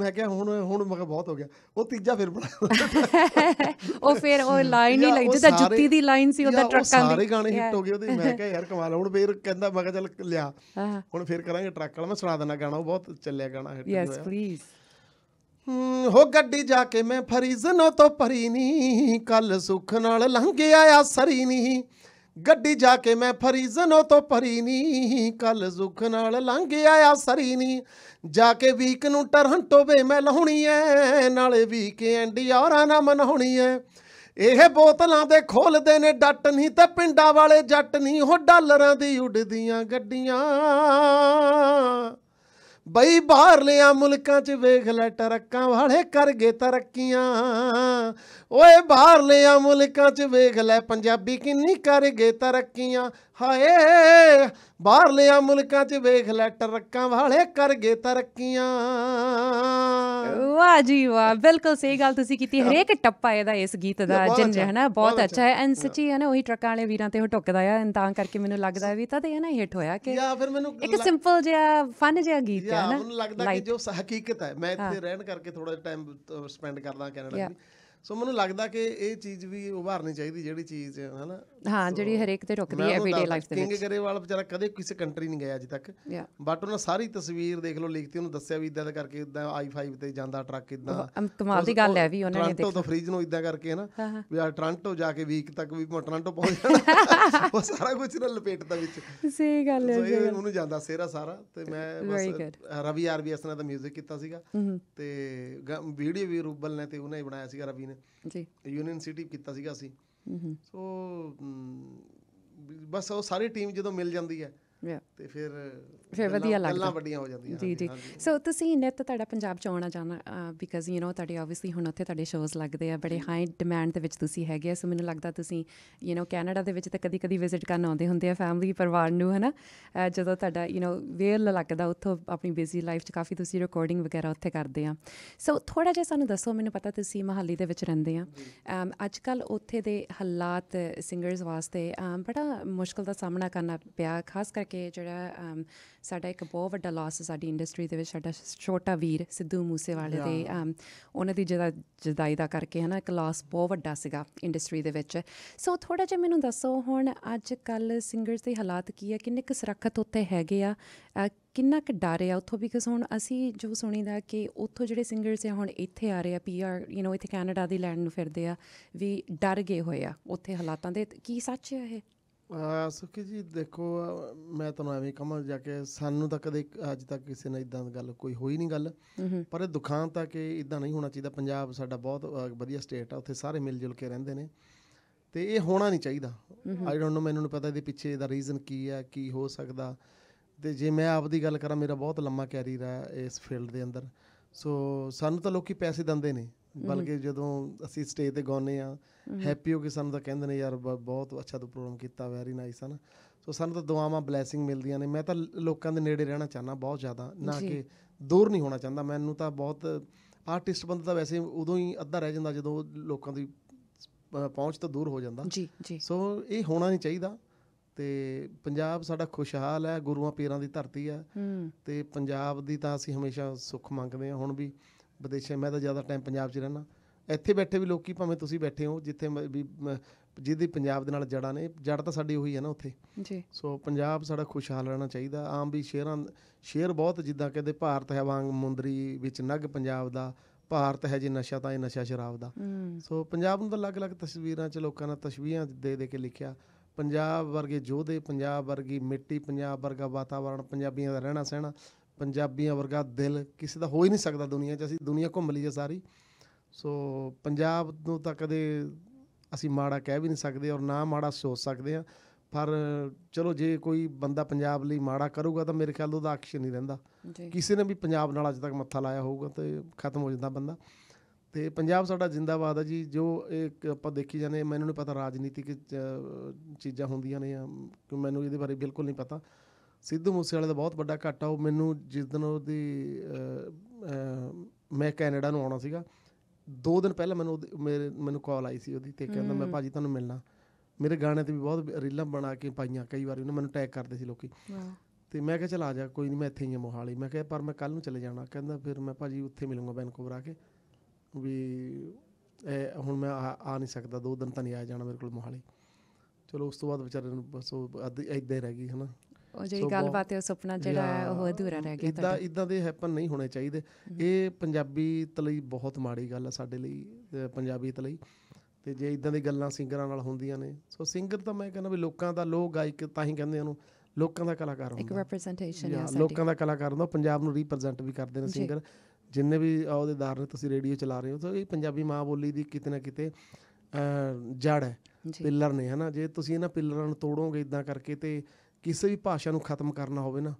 Speaker 2: ਮੈਂ ਕਿਹਾ ਹੁਣ ਹੁਣ ਮੈਂ ਬਹੁਤ ਹੋ ਗਿਆ ਉਹ ਤੀਜਾ ਫਿਰ ਬਣਾ
Speaker 1: ਉਹ ਫਿਰ ਉਹ ਲਾਈਨ ਹੀ ਲੱਗਦੀ ਤਾਂ ਜੁੱਤੀ ਦੀ ਲਾਈਨ ਸੀ ਉਹਦਾ ਟਰੱਕਾਂ ਦੀ ਸਾਰੇ ਗਾਣੇ ਹਿੱਟ ਹੋ ਗਏ ਉਹਦੇ ਮੈਂ ਕਿਹਾ
Speaker 2: ਯਾਰ ਕਮਾਲ ਹੁਣ ਫਿਰ ਕਹਿੰਦਾ ਮੈਂ ਚੱਲ ਲਿਆ ਹੁਣ ਫਿਰ ਕਰਾਂਗੇ ਟਰੱਕ ਵਾਲਾ ਮੈਂ ਸੁਣਾ ਦਿੰਦਾ ਗਾਣਾ ਉਹ ਬਹੁਤ ਚੱਲਿਆ ਗਾਣਾ ਹਿੱਟ ਹੋਇਆ ਯੈਸ ਪਲੀਜ਼ ਹੋ ਗੱਡੀ ਜਾ ਕੇ ਮੈਂ ਫਰੀਜ਼ਨੋ ਤੋਂ ਪਰੀ ਨਹੀਂ ਕੱਲ ਸੁੱਖ ਨਾਲ ਲੰਘ ਆਇਆ ਸਰੀ ਨਹੀਂ ਗੱਡੀ ਜਾ ਕੇ ਮੈਂ ਫਰੀਜ਼ਨੋ ਤੋਂ ਭਰੀ ਨਹੀਂ ਕੱਲ ਜ਼ੁਖ ਨਾਲ ਲੰਘ ਆਇਆ ਸਰੀ ਨਹੀਂ ਜਾ ਕੇ ਵੀਕ ਨੂੰ ਟਰਹੰਟੋ ਵੇ ਮੈਂ ਲਹੁਣੀ ਐ ਨਾਲੇ ਵੀਕ ਐਂਡ ਯਾਰਾਂ ਨਾ ਮਨਾਉਣੀ ਐ ਇਹ ਬੋਤਲਾਂ ਦੇ ਖੋਲਦੇ ਨੇ ਡੱਟ ਨਹੀਂ ਤੇ ਪਿੰਡਾਂ ਵਾਲੇ ਜੱਟ ਨਹੀਂ ਉਹ ਡਾਲਰਾਂ ਦੀ ਉੱਡਦੀਆਂ ਗੱਡੀਆਂ ਬਈ ਬਾਹਰ ਲਿਆ ਮੁਲਕਾਂ 'ਚ ਵੇਖ ਲੈ ਟਰੱਕਾਂ ਵਾਲੇ ਕਰ ਗਏ ਤਰੱਕੀਆਂ ਓਏ ਬਾਹਰਲਿਆਂ ਮੁਲਕਾਂ 'ਚ ਵੇਖ ਲੈ ਪੰਜਾਬੀ ਕਿੰਨੀ ਕਰ ਗਏ ਤਰੱਕੀਆਂ ਹਾਏ ਬਾਹਰਲਿਆਂ ਮੁਲਕਾਂ 'ਚ ਵੇਖ ਲੈ ਟਰੱਕਾਂ ਵਾਲੇ ਕਰ ਗਏ ਤਰੱਕੀਆਂ
Speaker 1: ਵਾਹ ਜੀ ਵਾਹ ਬਿਲਕੁਲ ਸਹੀ ਗੱਲ ਤੁਸੀਂ ਕੀਤੀ ਹਰੇਕ ਟੱਪਾ ਇਹਦਾ ਇਸ ਗੀਤ ਦਾ ਜਿੰਜ ਹੈਨਾ ਬਹੁਤ ਅੱਛਾ ਹੈ ਐਂ ਸੱਚੀ ਹੈ ਨਾ ਉਹੀ ਟਰੱਕਾਂ ਵਾਲੇ ਵੀਰਾਂ ਤੇ ਉਹ ਟੁੱਕਦਾ ਆ ਤਾਂ ਕਰਕੇ ਮੈਨੂੰ ਲੱਗਦਾ ਵੀ ਤਾਂ ਇਹ ਨਾ ਹਿੱਟ ਹੋਇਆ ਕਿ ਯਾ ਫਿਰ ਮੈਨੂੰ ਇੱਕ ਸਿੰਪਲ ਜਿਹਾ ਫਨ ਜਿਹਾ ਗੀਤ ਹੈ ਨਾ ਮੈਨੂੰ ਲੱਗਦਾ ਕਿ ਜੋ
Speaker 2: ਹਕੀਕਤ ਹੈ ਮੈਂ ਇੱਥੇ ਰਹਿਣ ਕਰਕੇ ਥੋੜਾ ਜਿਹਾ ਟਾਈਮ ਸਪੈਂਡ ਕਰਦਾ ਕੈਨੇਡਾ ਵਿੱਚ ਸੋ ਮੈਨੂੰ ਲੱਗਦਾ ਕਿ ਇਹ ਚੀਜ਼ ਵੀ ਉਭਾਰਨੀ ਚਾਹੀਦੀ ਜਿਹੜੀ ਚੀਜ਼ ਹੈ ਨਾ
Speaker 1: ਹਾਂ ਜਿਹੜੀ ਹਰੇਕ ਤੇ ਰੁਕਦੀ ਹੈ ਐਵਰੀਡੇ ਲਾਈਫ ਦੇ ਵਿੱਚ
Speaker 2: ਕਿੰਗ ਗਰੇਵਾਲ ਵਿਚਾਰਾ ਕਦੇ ਕਿਸੇ ਕੰਟਰੀ ਨਹੀਂ ਗਿਆ ਅਜੇ ਤੱਕ ਬਟ ਉਹਨਾਂ ਸਾਰੀ ਤਸਵੀਰ ਦੇਖ ਲਓ ਲਿਖਤੀ ਉਹਨੂੰ ਦੱਸਿਆ ਵੀ ਇਦਾਂ ਦਾ ਕਰਕੇ ਇਦਾਂ 5 ਤੇ ਜਾਂਦਾ ਟਰੱਕ ਇਦਾਂ ਕਮਾਲ ਦੀ ਗੱਲ ਹੈ ਵੀ ਉਹਨਾਂ ਨੇ ਦੇਖ ਟੋਰਾਂਟੋ ਤੋਂ ਫ੍ਰੀਜ ਨੂੰ ਇਦਾਂ ਕਰਕੇ ਹਨਾ ਵੀ ਆ ਟ੍ਰਾਂਟੋ ਜਾ ਕੇ ਵੀਕ ਤੱਕ ਵੀ ਟ੍ਰਾਂਟੋ ਪਹੁੰਚ
Speaker 1: ਜਾਣਾ
Speaker 2: ਉਹ ਸਾਰਾ ਕੁਝ ਨਾ ਲਪੇਟਦਾ ਵਿੱਚ
Speaker 1: ਸਹੀ ਗੱਲ ਹੈ ਜੀ ਉਹਨੂੰ
Speaker 2: ਜਾਂਦਾ ਸੇਰਾ ਸਾਰਾ ਤੇ ਮੈਂ ਬਸ ਰਵੀ ਆਰਬੀਐਸ ਨੇ ਤਾਂ ਮਿਊਜ਼ਿਕ ਕੀਤਾ ਸੀਗਾ ਤੇ ਵੀਡੀਓ ਵੀ ਰੂਬਲ ਨੇ ਤੇ ਉਹਨੇ ਬਣਾਇਆ ਸੀਗਾ ਰਵੀ ਨੇ ਜੀ ਯੂਨੀਅਨ ਸਿਟੀ ਕੀਤਾ ਸੀਗਾ ਅਸੀਂ ਸੋ ਬਸ ਉਹ ਸਾਰੀ ਟੀਮ ਜਦੋਂ ਮਿਲ ਜਾਂਦੀ ਹੈ ਤੇ ਫਿਰ ਫਿਰ ਵਧੀਆ ਲੱਗਦਾ ਗੱਲਾਂ ਵੱਡੀਆਂ ਹੋ ਜਾਂਦੀਆਂ ਜੀ ਜੀ
Speaker 1: ਸੋ ਤੁਸੀਂ ਨਿਤ ਤੁਹਾਡਾ ਪੰਜਾਬ ਚ ਆਉਣਾ ਜਾਣਾ ਬਿਕਾਜ਼ ਯੂ نو ਤੁਹਾਡੇ ਆਬਵੀਅਸਲੀ ਹੁਣ ਉੱਥੇ ਤੁਹਾਡੇ ਸ਼ੋਜ਼ ਲੱਗਦੇ ਆ ਬੜੇ ਹਾਈ ਡਿਮਾਂਡ ਦੇ ਵਿੱਚ ਤੁਸੀਂ ਹੈਗੇ ਸੋ ਮੈਨੂੰ ਲੱਗਦਾ ਤੁਸੀਂ ਯੂ نو ਕੈਨੇਡਾ ਦੇ ਵਿੱਚ ਤਾਂ ਕਦੀ-ਕਦੀ ਵਿਜ਼ਿਟ ਕਰਨ ਆਉਂਦੇ ਹੁੰਦੇ ਆ ਫੈਮਿਲੀ ਪਰਿਵਾਰ ਨੂੰ ਹਨਾ ਜਦੋਂ ਤੁਹਾਡਾ ਯੂ نو ਵੇਅਰ ਲੱਗਦਾ ਉੱਥੋਂ ਆਪਣੀ ਬਿਜ਼ੀ ਲਾਈਫ ਚ ਕਾਫੀ ਤੁਸੀਂ ਰਿਕਾਰਡਿੰਗ ਵਗੈਰਾ ਉੱਥੇ ਕਰਦੇ ਆ ਸੋ ਥੋੜਾ ਜਿਹਾ ਸਾਨੂੰ ਦੱਸੋ ਮੈਨੂੰ ਪਤਾ ਤੁਸੀਂ ਮਹਾਲੀ ਦੇ ਵਿੱਚ ਰਹਿੰਦੇ ਆ ਅੱਜ ਕੱਲ ਉੱਥੇ ਦੇ ਹਾਲਾਤ ਸਿੰਗਰਸ ਵਾਸਤੇ ਬੜਾ ਮੁਸ਼ਕਲ ਦਾ ਸਾਹਮਣਾ ਕਰਨਾ ਪਿਆ ਖਾਸ ਕਰਕੇ ਕਿ ਜਿਹੜਾ ਸਾਡਾ ਇੱਕ ਬਹੁਤ ਵੱਡਾ ਲਾਸ ਹੈ ਸਾਡੀ ਇੰਡਸਟਰੀ ਦੇ ਵਿੱਚ ਸਾਡਾ ਛੋਟਾ ਵੀਰ ਸਿੱਧੂ ਮੂਸੇਵਾਲੇ ਦੇ ਉਹਨਾਂ ਦੀ ਜਿਹੜਾ ਜਦਾਈ ਦਾ ਕਰਕੇ ਹਨਾ ਇੱਕ ਲਾਸ ਬਹੁਤ ਵੱਡਾ ਸੀਗਾ ਇੰਡਸਟਰੀ ਦੇ ਵਿੱਚ ਸੋ ਥੋੜਾ ਜਿਹਾ ਮੈਨੂੰ ਦੱਸੋ ਹੁਣ ਅੱਜ ਕੱਲ ਸਿੰਗਰਸ ਦੇ ਹਾਲਾਤ ਕੀ ਹੈ ਕਿੰਨੇ ਕੁ ਸੁਰੱਖਤ ਉੱਤੇ ਹੈਗੇ ਆ ਕਿੰਨਾ ਕੁ ਡਰ ਆ ਉੱਥੋਂ ਕਿ ਹੁਣ ਅਸੀਂ ਜੋ ਸੁਣੀਦਾ ਕਿ ਉੱਥੋਂ ਜਿਹੜੇ ਸਿੰਗਰਸ ਆ ਹੁਣ ਇੱਥੇ ਆ ਰਹੇ ਆ ਪੀਆਰ ਯੂ نو ਇੱਥੇ ਕੈਨੇਡਾ ਦੀ ਲੈਂਡ ਨੂੰ ਫਿਰਦੇ ਆ ਵੀ ਡਰ ਗਏ ਹੋਏ ਆ ਉੱਥੇ ਹਾਲਾਤਾਂ ਦੇ ਕੀ ਸੱਚ ਹੈ ਇਹ
Speaker 2: ਸੁਖੀ ਜੀ ਦੇਖੋ ਮੈਂ ਤੁਹਾਨੂੰ ਐਵੇਂ ਕਹਾਂ ਜਾ ਕੇ ਸਾਨੂੰ ਤਾਂ ਕਦੇ ਅੱਜ ਤੱਕ ਕਿਸੇ ਨਾਲ ਇਦਾਂ ਦੀ ਗੱਲ ਕੋਈ ਹੋਈ ਨਹੀਂ ਗੱਲ ਪਰ ਇਹ ਦੁਖਾਂ ਤਾਂ ਕਿ ਇਦਾਂ ਨਹੀਂ ਹੋਣਾ ਚਾਹੀਦਾ ਪੰਜਾਬ ਸਾਡਾ ਬਹੁਤ ਵਧੀਆ ਸਟੇਟ ਆ ਉੱਥੇ ਸਾਰੇ ਮਿਲ ਜੁਲ ਕੇ ਰਹਿੰਦੇ ਨੇ ਤੇ ਇਹ ਹੋਣਾ ਨਹੀਂ ਚਾਹੀਦਾ ਆਈ ਡੋਨਟ ਨੋ ਮੈਨੂੰ ਨਹੀਂ ਪਤਾ ਇਹਦੇ ਪਿੱਛੇ ਦਾ ਰੀਜ਼ਨ ਕੀ ਆ ਕੀ ਹੋ ਸਕਦਾ ਤੇ ਜੇ ਮੈਂ ਆਪ ਦੀ ਗੱਲ ਕਰਾਂ ਮੇਰਾ ਬਹੁਤ ਲੰਮਾ ਕੈਰੀਅਰ ਆ ਇਸ ਫੀਲਡ ਦੇ ਅੰਦਰ ਸੋ ਸਾਨੂੰ ਤਾਂ ਲੋਕੀ ਪੈਸੇ ਦਿੰਦੇ ਨੇ ਬਲਕਿ ਜਦੋਂ ਅਸੀਂ ਸਟੇਜ ਤੇ ਗਾਉਨੇ ਆ ਹੈਪੀ ਹੋ ਕੇ ਸਾਨੂੰ ਤਾਂ ਕਹਿੰਦੇ ਨੇ ਯਾਰ ਬਹੁਤ ਅੱਛਾ ਤੂੰ ਪ੍ਰੋਗਰਾਮ ਕੀਤਾ ਵੈਰੀ ਨਾਈਸ ਹਨ ਸੋ ਸਾਨੂੰ ਤਾਂ ਦੁਆਵਾਂ ਬਲੇਸਿੰਗ ਮਿਲਦੀਆਂ ਨੇ ਮੈਂ ਤਾਂ ਲੋਕਾਂ ਦੇ ਨੇੜੇ ਰਹਿਣਾ ਚਾਹਨਾ ਬਹੁਤ ਜ਼ਿਆਦਾ ਨਾ ਕਿ ਦੂਰ ਨਹੀਂ ਹੋਣਾ ਚਾਹੁੰਦਾ ਮੈਨੂੰ ਤਾਂ ਬਹੁਤ ਆਰਟਿਸਟ ਬੰਦਾ ਤਾਂ ਵੈਸੇ ਉਦੋਂ ਹੀ ਅੱਧਾ ਰਹਿ ਜਾਂਦਾ ਜਦੋਂ ਲੋਕਾਂ ਦੀ ਪਹੁੰਚ ਤੋਂ ਦੂਰ ਹੋ ਜਾਂਦਾ ਜੀ ਜੀ ਸੋ ਇਹ ਹੋਣਾ ਨਹੀਂ ਚਾਹੀਦਾ ਤੇ ਪੰਜਾਬ ਸਾਡਾ ਖੁਸ਼ਹਾਲ ਹੈ ਗੁਰੂਆਂ ਪੀਰਾਂ ਦੀ ਧਰਤੀ ਹੈ ਤੇ ਪੰਜਾਬ ਦੀ ਤਾਂ ਅਸੀਂ ਹਮੇਸ਼ਾ ਸੁੱਖ ਮੰਗਦੇ ਹਾਂ ਹੁਣ ਵੀ ਵਿਦੇਸ਼ਾਂ ਮੈਂ ਤਾਂ ਜ਼ਿਆਦਾ ਟਾਈਮ ਪੰਜਾਬ 'ਚ ਰਹਿਣਾ ਇੱਥੇ ਬੈਠੇ ਵੀ ਲੋਕੀ ਭਾਵੇਂ ਤੁਸੀਂ ਬੈਠੇ ਹੋ ਜਿੱਥੇ ਵੀ ਜਿਹਦੀ ਪੰਜਾਬ ਦੇ ਨਾਲ ਜੜਾਂ ਨੇ ਜੜ ਤਾਂ ਸਾਡੀ ਉਹੀ ਹੈ ਨਾ ਉੱਥੇ ਜੀ ਸੋ ਪੰਜਾਬ ਸਾਡਾ ਖੁਸ਼ਹਾਲ ਰਹਿਣਾ ਚਾਹੀਦਾ ਆਮ ਵੀ ਸ਼ੇਰਾਂ ਸ਼ੇਰ ਬਹੁਤ ਜਿੱਦਾਂ ਕਹਿੰਦੇ ਭਾਰਤ ਹੈ ਵਾਂਗ ਮੁੰਦਰੀ ਵਿੱਚ ਨਗ ਪੰਜਾਬ ਦਾ ਭਾਰਤ ਹੈ ਜੇ ਨਸ਼ਾ ਤਾਂ ਇਹ ਨਸ਼ਾ ਸ਼ਰਾਬ ਦਾ ਸੋ ਪੰਜਾਬ ਨੂੰ ਤਾਂ ਅਲੱਗ-ਅਲੱਗ ਤਸਵੀਰਾਂ 'ਚ ਲੋਕਾਂ ਨੇ ਤਸਵੀਰਾਂ ਦੇ ਦੇ ਕੇ ਲਿਖਿਆ ਪੰਜਾਬ ਵਰਗੇ ਜੋਧੇ ਪੰਜਾਬ ਵਰਗੀ ਮਿੱਟੀ ਪੰਜਾਬ ਵਰਗਾ ਵਾਤਾਵਰਣ ਪੰਜਾਬੀਆਂ ਦਾ ਰਹਿਣਾ ਸਹਿਣਾ ਪੰਜਾਬੀਆਂ ਵਰਗਾ ਦਿਲ ਕਿਸੇ ਦਾ ਹੋ ਹੀ ਨਹੀਂ ਸਕਦਾ ਦੁਨੀਆ 'ਚ ਅਸੀਂ ਦੁਨੀਆ ਘੁੰਮ ਲਈ ਹੈ ਸਾਰੀ ਸੋ ਪੰਜਾਬ ਨੂੰ ਤਾਂ ਕਦੇ ਅਸੀਂ ਮਾੜਾ ਕਹਿ ਵੀ ਨਹੀਂ ਸਕਦੇ ਔਰ ਨਾ ਮਾੜਾ ਸੋਚ ਸਕਦੇ ਆ ਪਰ ਚਲੋ ਜੇ ਕੋਈ ਬੰਦਾ ਪੰਜਾਬ ਲਈ ਮਾੜਾ ਕਰੂਗਾ ਤਾਂ ਮੇਰੇ ਖਿਆਲ ਉਹਦਾ ਐਕਸ਼ਨ ਨਹੀਂ ਰਹਿੰਦਾ ਕਿਸੇ ਨੇ ਵੀ ਪੰਜਾਬ ਨਾਲ ਅੱਜ ਤੱਕ ਮੱਥਾ ਲਾਇਆ ਹੋਊਗਾ ਤੇ ਖਤਮ ਹੋ ਜਾਂਦਾ ਬੰਦਾ ਤੇ ਪੰਜਾਬ ਸਾਡਾ ਜਿੰਦਾਬਾਦ ਹੈ ਜੀ ਜੋ ਇਹ ਆਪਾਂ ਦੇਖੀ ਜਾਂਦੇ ਮੈਨੂੰ ਨਹੀਂ ਪਤਾ ਰਾਜਨੀਤਿਕ ਚੀਜ਼ਾਂ ਹੁੰਦੀਆਂ ਨੇ ਮੈਨੂੰ ਇਹਦੇ ਬਾਰੇ ਬਿਲਕੁਲ ਨਹੀਂ ਪਤਾ ਸਿੱਧੂ ਮੂਸੇਵਾਲੇ ਦਾ ਬਹੁਤ ਵੱਡਾ ਘਾਟਾ ਉਹ ਮੈਨੂੰ ਜਿਸ ਦਿਨ ਉਹਦੀ ਮੈਂ ਕੈਨੇਡਾ ਨੂੰ ਆਉਣਾ ਸੀਗਾ ਦੋ ਦਿਨ ਪਹਿਲਾਂ ਮੈਨੂੰ ਮੇਰੇ ਮੈਨੂੰ ਕਾਲ ਆਈ ਸੀ ਉਹਦੀ ਤੇ ਕਹਿੰਦਾ ਮੈਂ ਭਾਜੀ ਤੁਹਾਨੂੰ ਮਿਲਣਾ ਮੇਰੇ ਗਾਣੇ ਤੇ ਵੀ ਬਹੁਤ ਰੀਲਾਂ ਬਣਾ ਕੇ ਪਾਈਆਂ ਕਈ ਵਾਰੀ ਉਹਨੇ ਮੈਨੂੰ ਟੈਗ ਕਰਦੇ ਸੀ ਲੋਕੀ ਤੇ ਮੈਂ ਕਿਹਾ ਚਲ ਆ ਜਾ ਕੋਈ ਨਹੀਂ ਮੈਂ ਇੱਥੇ ਹੀ ਆ ਮੋਹਾਲੀ ਮੈਂ ਕਿਹਾ ਪਰ ਮੈਂ ਕੱਲ ਨੂੰ ਚਲੇ ਜਾਣਾ ਕਹਿੰਦਾ ਫਿਰ ਮੈਂ ਭਾਜੀ ਉੱਥੇ ਮਿਲੂੰਗਾ ਬੈਨਕੂਵਰ ਆ ਕੇ ਵੀ ਹੁਣ ਮੈਂ ਆ ਨਹੀਂ ਸਕਦਾ ਦੋ ਦਿਨ ਤਾਂ ਨਹੀਂ ਆ ਜਾਣਾ ਮੇਰੇ ਕੋਲ ਮੋਹਾਲੀ ਚਲੋ ਉਸ ਤੋਂ ਬਾਅਦ ਵਿਚਾਰੇ ਨੂੰ ਬਸ ਉਹ ਇਦਾਂ ਹੀ ਰਹਿ ਗਈ ਹਨਾ ਉਹ ਜਿਹੜੀ ਗੱਲਬਾਤ ਹੈ ਉਹ ਸੁਪਨਾ ਜਿਹੜਾ ਹੈ ਉਹ ਅਧੂਰਾ ਰਹਿ ਗਿਆ ਇਦਾਂ ਇਦਾਂ ਦੇ ਹੈਪਨ ਨਹੀਂ ਹੋਣੇ ਚਾਹੀਦੇ ਇਹ ਪੰਜਾਬੀ ਲਈ ਬਹੁਤ ਮਾੜੀ ਗੱਲ ਹੈ ਸਾਡੇ ਲਈ ਪੰਜਾਬੀਤ ਲਈ ਤੇ ਜੇ ਇਦਾਂ ਦੀ ਗੱਲਾਂ ਸਿੰਗਰਾਂ ਨਾਲ ਹੁੰਦੀਆਂ ਨੇ ਸੋ ਸਿੰਗਰ ਤਾਂ ਮੈਂ ਕਹਿੰਦਾ ਵੀ ਲੋਕਾਂ ਦਾ ਲੋਕ ਗਾਇਕ ਤਾਂ ਹੀ ਕਹਿੰਦੇ ਉਹਨੂੰ ਲੋਕਾਂ ਦਾ ਕਲਾਕਾਰ ਹੁੰਦਾ ਇੱਕ
Speaker 1: ਰਿਪਰੈਜ਼ੈਂਟੇਸ਼ਨ ਹੈ ਲੋਕਾਂ
Speaker 2: ਦਾ ਕਲਾਕਾਰ ਹੁੰਦਾ ਪੰਜਾਬ ਨੂੰ ਰਿਪਰੈਜ਼ੈਂਟ ਵੀ ਕਰਦੇ ਨੇ ਸਿੰਗਰ ਜਿੰਨੇ ਵੀ ਦਾਰ ਨੇ ਤੁਸੀਂ ਰੇਡੀਓ ਚਲਾ ਰਹੇ ਹੋ ਤਾਂ ਇਹ ਪੰਜਾਬੀ ਮਾਂ ਬੋਲੀ ਦੀ ਕਿਤੇ ਨਾ ਕਿਤੇ ਜੜ ਹੈ ਪਿੱਲਰ ਨੇ ਹਨਾ ਜੇ ਤੁਸੀਂ ਇਹਨਾਂ ਪਿੱਲਰਾਂ ਨੂੰ ਤੋੜੋਗੇ ਇਦਾਂ ਕਰਕੇ ਤੇ ਕਿਸੇ ਵੀ ਭਾਸ਼ਾ ਨੂੰ ਖਤਮ ਕਰਨਾ ਹੋਵੇ ਨਾ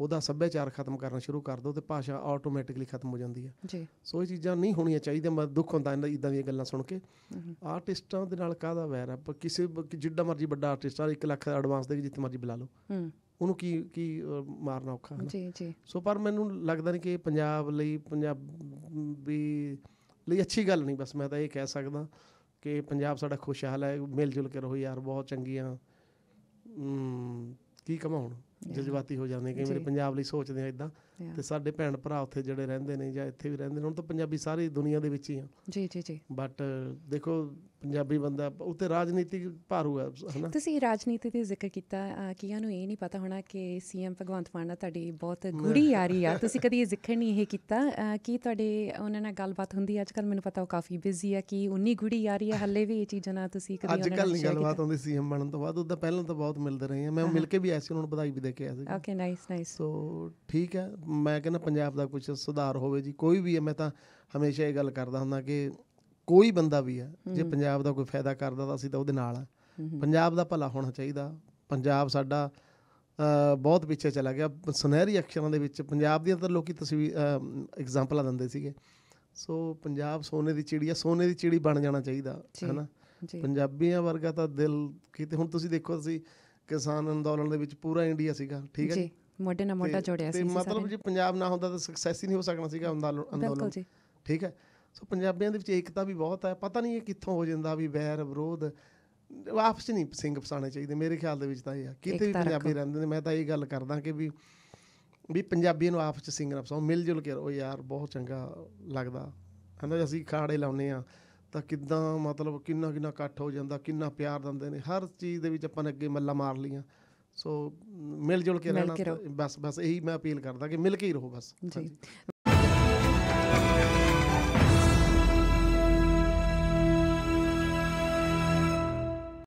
Speaker 2: ਉਹਦਾ ਸੱਭਿਆਚਾਰ ਖਤਮ ਕਰਨਾ ਸ਼ੁਰੂ ਕਰ ਦੋ ਤੇ ਭਾਸ਼ਾ ਆਟੋਮੈਟਿਕਲੀ ਖਤਮ ਹੋ ਜਾਂਦੀ ਹੈ ਜੀ ਸੋ ਇਹ ਚੀਜ਼ਾਂ ਨਹੀਂ ਹੋਣੀਆਂ ਚਾਹੀਦੀਆਂ ਮੈਂ ਦੁੱਖ ਹੁੰਦਾ ਇਹਨਾਂ ਇਦਾਂ ਦੀਆਂ ਗੱਲਾਂ ਸੁਣ ਕੇ ਆਰਟਿਸਟਾਂ ਦੇ ਨਾਲ ਕਾਹਦਾ ਵੈਰ ਆ ਪਰ ਕਿਸੇ ਜਿੱਡਾ ਮਰਜੀ ਵੱਡਾ ਆਰਟਿਸਟ ਆ 1 ਲੱਖ ਐਡਵਾਂਸ ਦੇ ਜਿੱਥੇ ਮਰਜੀ ਬੁਲਾ ਲਓ ਹੂੰ ਉਹਨੂੰ ਕੀ ਕੀ ਮਾਰਨਾ ਔਖਾ ਹੈ ਜੀ ਜੀ ਸੋ ਪਰ ਮੈਨੂੰ ਲੱਗਦਾ ਨਹੀਂ ਕਿ ਪੰਜਾਬ ਲਈ ਪੰਜਾਬ ਵੀ ਲਈ ਅੱਛੀ ਗੱਲ ਨਹੀਂ ਬਸ ਮੈਂ ਤਾਂ ਇਹ ਕਹਿ ਸਕਦਾ ਕਿ ਪੰਜਾਬ ਸਾਡਾ ਖੁਸ਼ਹਾਲ ਹੈ ਮਿਲ ਜੁਲ ਕੇ ਰਹੋ ਯਾਰ ਬਹੁਤ ਚੰਗੀਆਂ ਕੀ ਕਮਾਉਣ ਜਜ਼ਬਾਤੀ ਹੋ ਜਾਂਦੇ ਕਈ ਮੇਰੇ ਪੰਜਾਬ ਲਈ ਸੋਚਦੇ ਆ ਇਦਾਂ ਤੇ ਸਾਡੇ ਭੈਣ ਭਰਾ ਉੱਥੇ ਜਿਹੜੇ ਰਹਿੰਦੇ ਨੇ ਜਾਂ ਇੱਥੇ ਵੀ ਰਹਿੰਦੇ ਨੇ ਹੁਣ ਤਾਂ ਪੰਜਾਬੀ ਸਾਰੀ ਦੁਨੀਆ ਦੇ ਵਿੱਚ ਹੀ ਆ ਜੀ ਜੀ ਜੀ ਬਟ ਦੇਖੋ ਪੰਜਾਬੀ ਬੰਦਾ ਉੱਤੇ ਰਾਜਨੀਤੀ ਭਾਰੂ ਹੈ ਹਨਾ ਤੁਸੀਂ
Speaker 1: ਰਾਜਨੀਤੀ ਦੇ ਜ਼ਿਕਰ ਕੀਤਾ ਕਿਆਂ ਨੂੰ ਇਹ ਨਹੀਂ ਪਤਾ ਹੋਣਾ ਕਿ ਸੀਐਮ ਭਗਵੰਤ ਮਾਨ ਨਾਲ ਤੁਹਾਡੀ ਬਹੁਤ ਗੂੜੀ ਯਾਰੀ ਆ ਤੁਸੀਂ ਕਦੀ ਇਹ ਜ਼ਿਕਰ ਨਹੀਂ ਇਹ ਕੀਤਾ ਕਿ ਤੁਹਾਡੇ ਉਹਨਾਂ ਨਾਲ ਗੱਲਬਾਤ ਹੁੰਦੀ ਅੱਜ ਕੱਲ ਮੈਨੂੰ ਪਤਾ ਉਹ ਕਾਫੀ ਬਿਜ਼ੀ ਆ ਕਿ ਉਨੀ ਗੂੜੀ ਯਾਰੀ ਆ ਹੱਲੇ ਵੀ ਇਹ ਚੀਜ਼ਾਂ ਨਾਲ ਤੁਸੀਂ ਕਦੀ ਉਹਨਾਂ ਨਾਲ ਅੱਜ ਕੱਲ ਨਹੀਂ ਗੱਲਬਾਤ
Speaker 2: ਹੁੰਦੀ ਸੀਐਮ ਬਣਨ ਤੋਂ ਬਾਅਦ ਉਹਦਾ ਪਹਿਲਾਂ ਤਾਂ ਬਹੁਤ ਮਿਲਦੇ ਰਹੇ ਆ ਮੈਂ ਮਿਲ ਕੇ ਵੀ ਐਸੇ ਉਹਨਾਂ ਨੂੰ ਵਧਾਈ ਵੀ ਦੇ ਕੇ ਆਇਆ ਸੀ
Speaker 1: ਓਕੇ ਨਾਈਸ ਨਾਈਸ ਸੋ
Speaker 2: ਠੀਕ ਹੈ ਮੈਂ ਕਹਿੰਦਾ ਪੰਜਾਬ ਦਾ ਕੁਝ ਸੁਧਾਰ ਹੋਵੇ ਜੀ ਕੋਈ ਵੀ ਹੈ ਮੈਂ ਤਾਂ ਹਮੇਸ਼ਾ ਇਹ ਗੱਲ ਕਰਦਾ ਹੁੰਦਾ ਕਿ ਕੋਈ ਬੰਦਾ ਵੀ ਆ ਜੇ ਪੰਜਾਬ ਦਾ ਕੋਈ ਫਾਇਦਾ ਕਰਦਾ ਤਾਂ ਅਸੀਂ ਤਾਂ ਉਹਦੇ ਨਾਲ ਆ ਪੰਜਾਬ ਦਾ ਭਲਾ ਹੋਣਾ ਚਾਹੀਦਾ ਪੰਜਾਬ ਸਾਡਾ ਬਹੁਤ ਪਿੱਛੇ ਚਲਾ ਗਿਆ ਸੁਨਹਿਰੀ ਅੱਖਰਾਂ ਦੇ ਵਿੱਚ ਪੰਜਾਬ ਦੀਆਂ ਤਾਂ ਲੋਕੀ ਤਸਵੀਰ ਐਗਜ਼ਾਮਪਲਾਂ ਦਿੰਦੇ ਸੀਗੇ ਸੋ ਪੰਜਾਬ ਸੋਨੇ ਦੀ ਚਿੜੀਆ ਸੋਨੇ ਦੀ ਚਿੜੀ ਬਣ ਜਾਣਾ ਚਾਹੀਦਾ ਹੈਨਾ ਪੰਜਾਬੀਆਂ ਵਰਗਾ ਤਾਂ ਦਿਲ ਕਿਤੇ ਹੁਣ ਤੁਸੀਂ ਦੇਖੋ ਤੁਸੀਂ ਕਿਸਾਨ ਅੰਦੋਲਨ ਦੇ ਵਿੱਚ ਪੂਰਾ ਇੰਡੀਆ ਸੀਗਾ ਠੀਕ ਹੈ ਜੀ
Speaker 1: ਮੋਢੇ ਨਾਲ ਮੋਢਾ ਜੋੜਿਆ ਸੀ ਮਤਲਬ ਜੇ
Speaker 2: ਪੰਜਾਬ ਨਾ ਹੁੰਦਾ ਤਾਂ ਸਕਸੈਸ ਹੀ ਨਹੀਂ ਹੋ ਸਕਣਾ ਸੀਗਾ ਅੰਦੋਲਨ ਠੀਕ ਹੈ ਸੋ ਪੰਜਾਬੀਆਂ ਦੇ ਵਿੱਚ ਏਕਤਾ ਵੀ ਬਹੁਤ ਹੈ ਪਤਾ ਨਹੀਂ ਇਹ ਕਿੱਥੋਂ ਹੋ ਜਾਂਦਾ ਵੀ ਵੈਰ ਵਿਰੋਧ ਆਪਸ ਨਹੀਂ ਸਿੰਘ ਫਸਾਣੇ ਚਾਹੀਦੇ ਮੇਰੇ ਖਿਆਲ ਦੇ ਵਿੱਚ ਤਾਂ ਇਹ ਆ ਕਿਤੇ ਵੀ ਪੰਜਾਬੀ ਰਹਿੰਦੇ ਨੇ ਮੈਂ ਤਾਂ ਇਹ ਗੱਲ ਕਰਦਾ ਕਿ ਵੀ ਵੀ ਪੰਜਾਬੀਆਂ ਨੂੰ ਆਪਸ ਚ ਨਾ ਫਸਾਓ ਮਿਲ ਜੁਲ ਕੇ ਉਹ ਯਾਰ ਬਹੁਤ ਚੰਗਾ ਲੱਗਦਾ ਹਨਾ ਅਸੀਂ ਖਾੜੇ ਲਾਉਨੇ ਆ ਤਾਂ ਕਿਦਾਂ ਮਤਲਬ ਕਿੰਨਾ ਕਿੰਨਾ ਇਕੱਠ ਹੋ ਜਾਂਦਾ ਕਿੰਨਾ ਪਿਆਰ ਦਿੰਦੇ ਨੇ ਹਰ ਚੀਜ਼ ਦੇ ਵਿੱਚ ਆਪਾਂ ਨੇ ਅੱਗੇ ਮੱਲਾ ਮਾਰ ਲੀਆਂ ਸੋ ਮਿਲ ਜੁਲ ਕੇ ਰਹਿਣਾ ਬਸ ਬਸ ਇਹੀ ਮੈਂ ਅਪੀਲ ਕਰਦਾ ਕਿ ਮਿਲ ਕੇ ਹੀ ਰਹੋ ਬਸ ਜੀ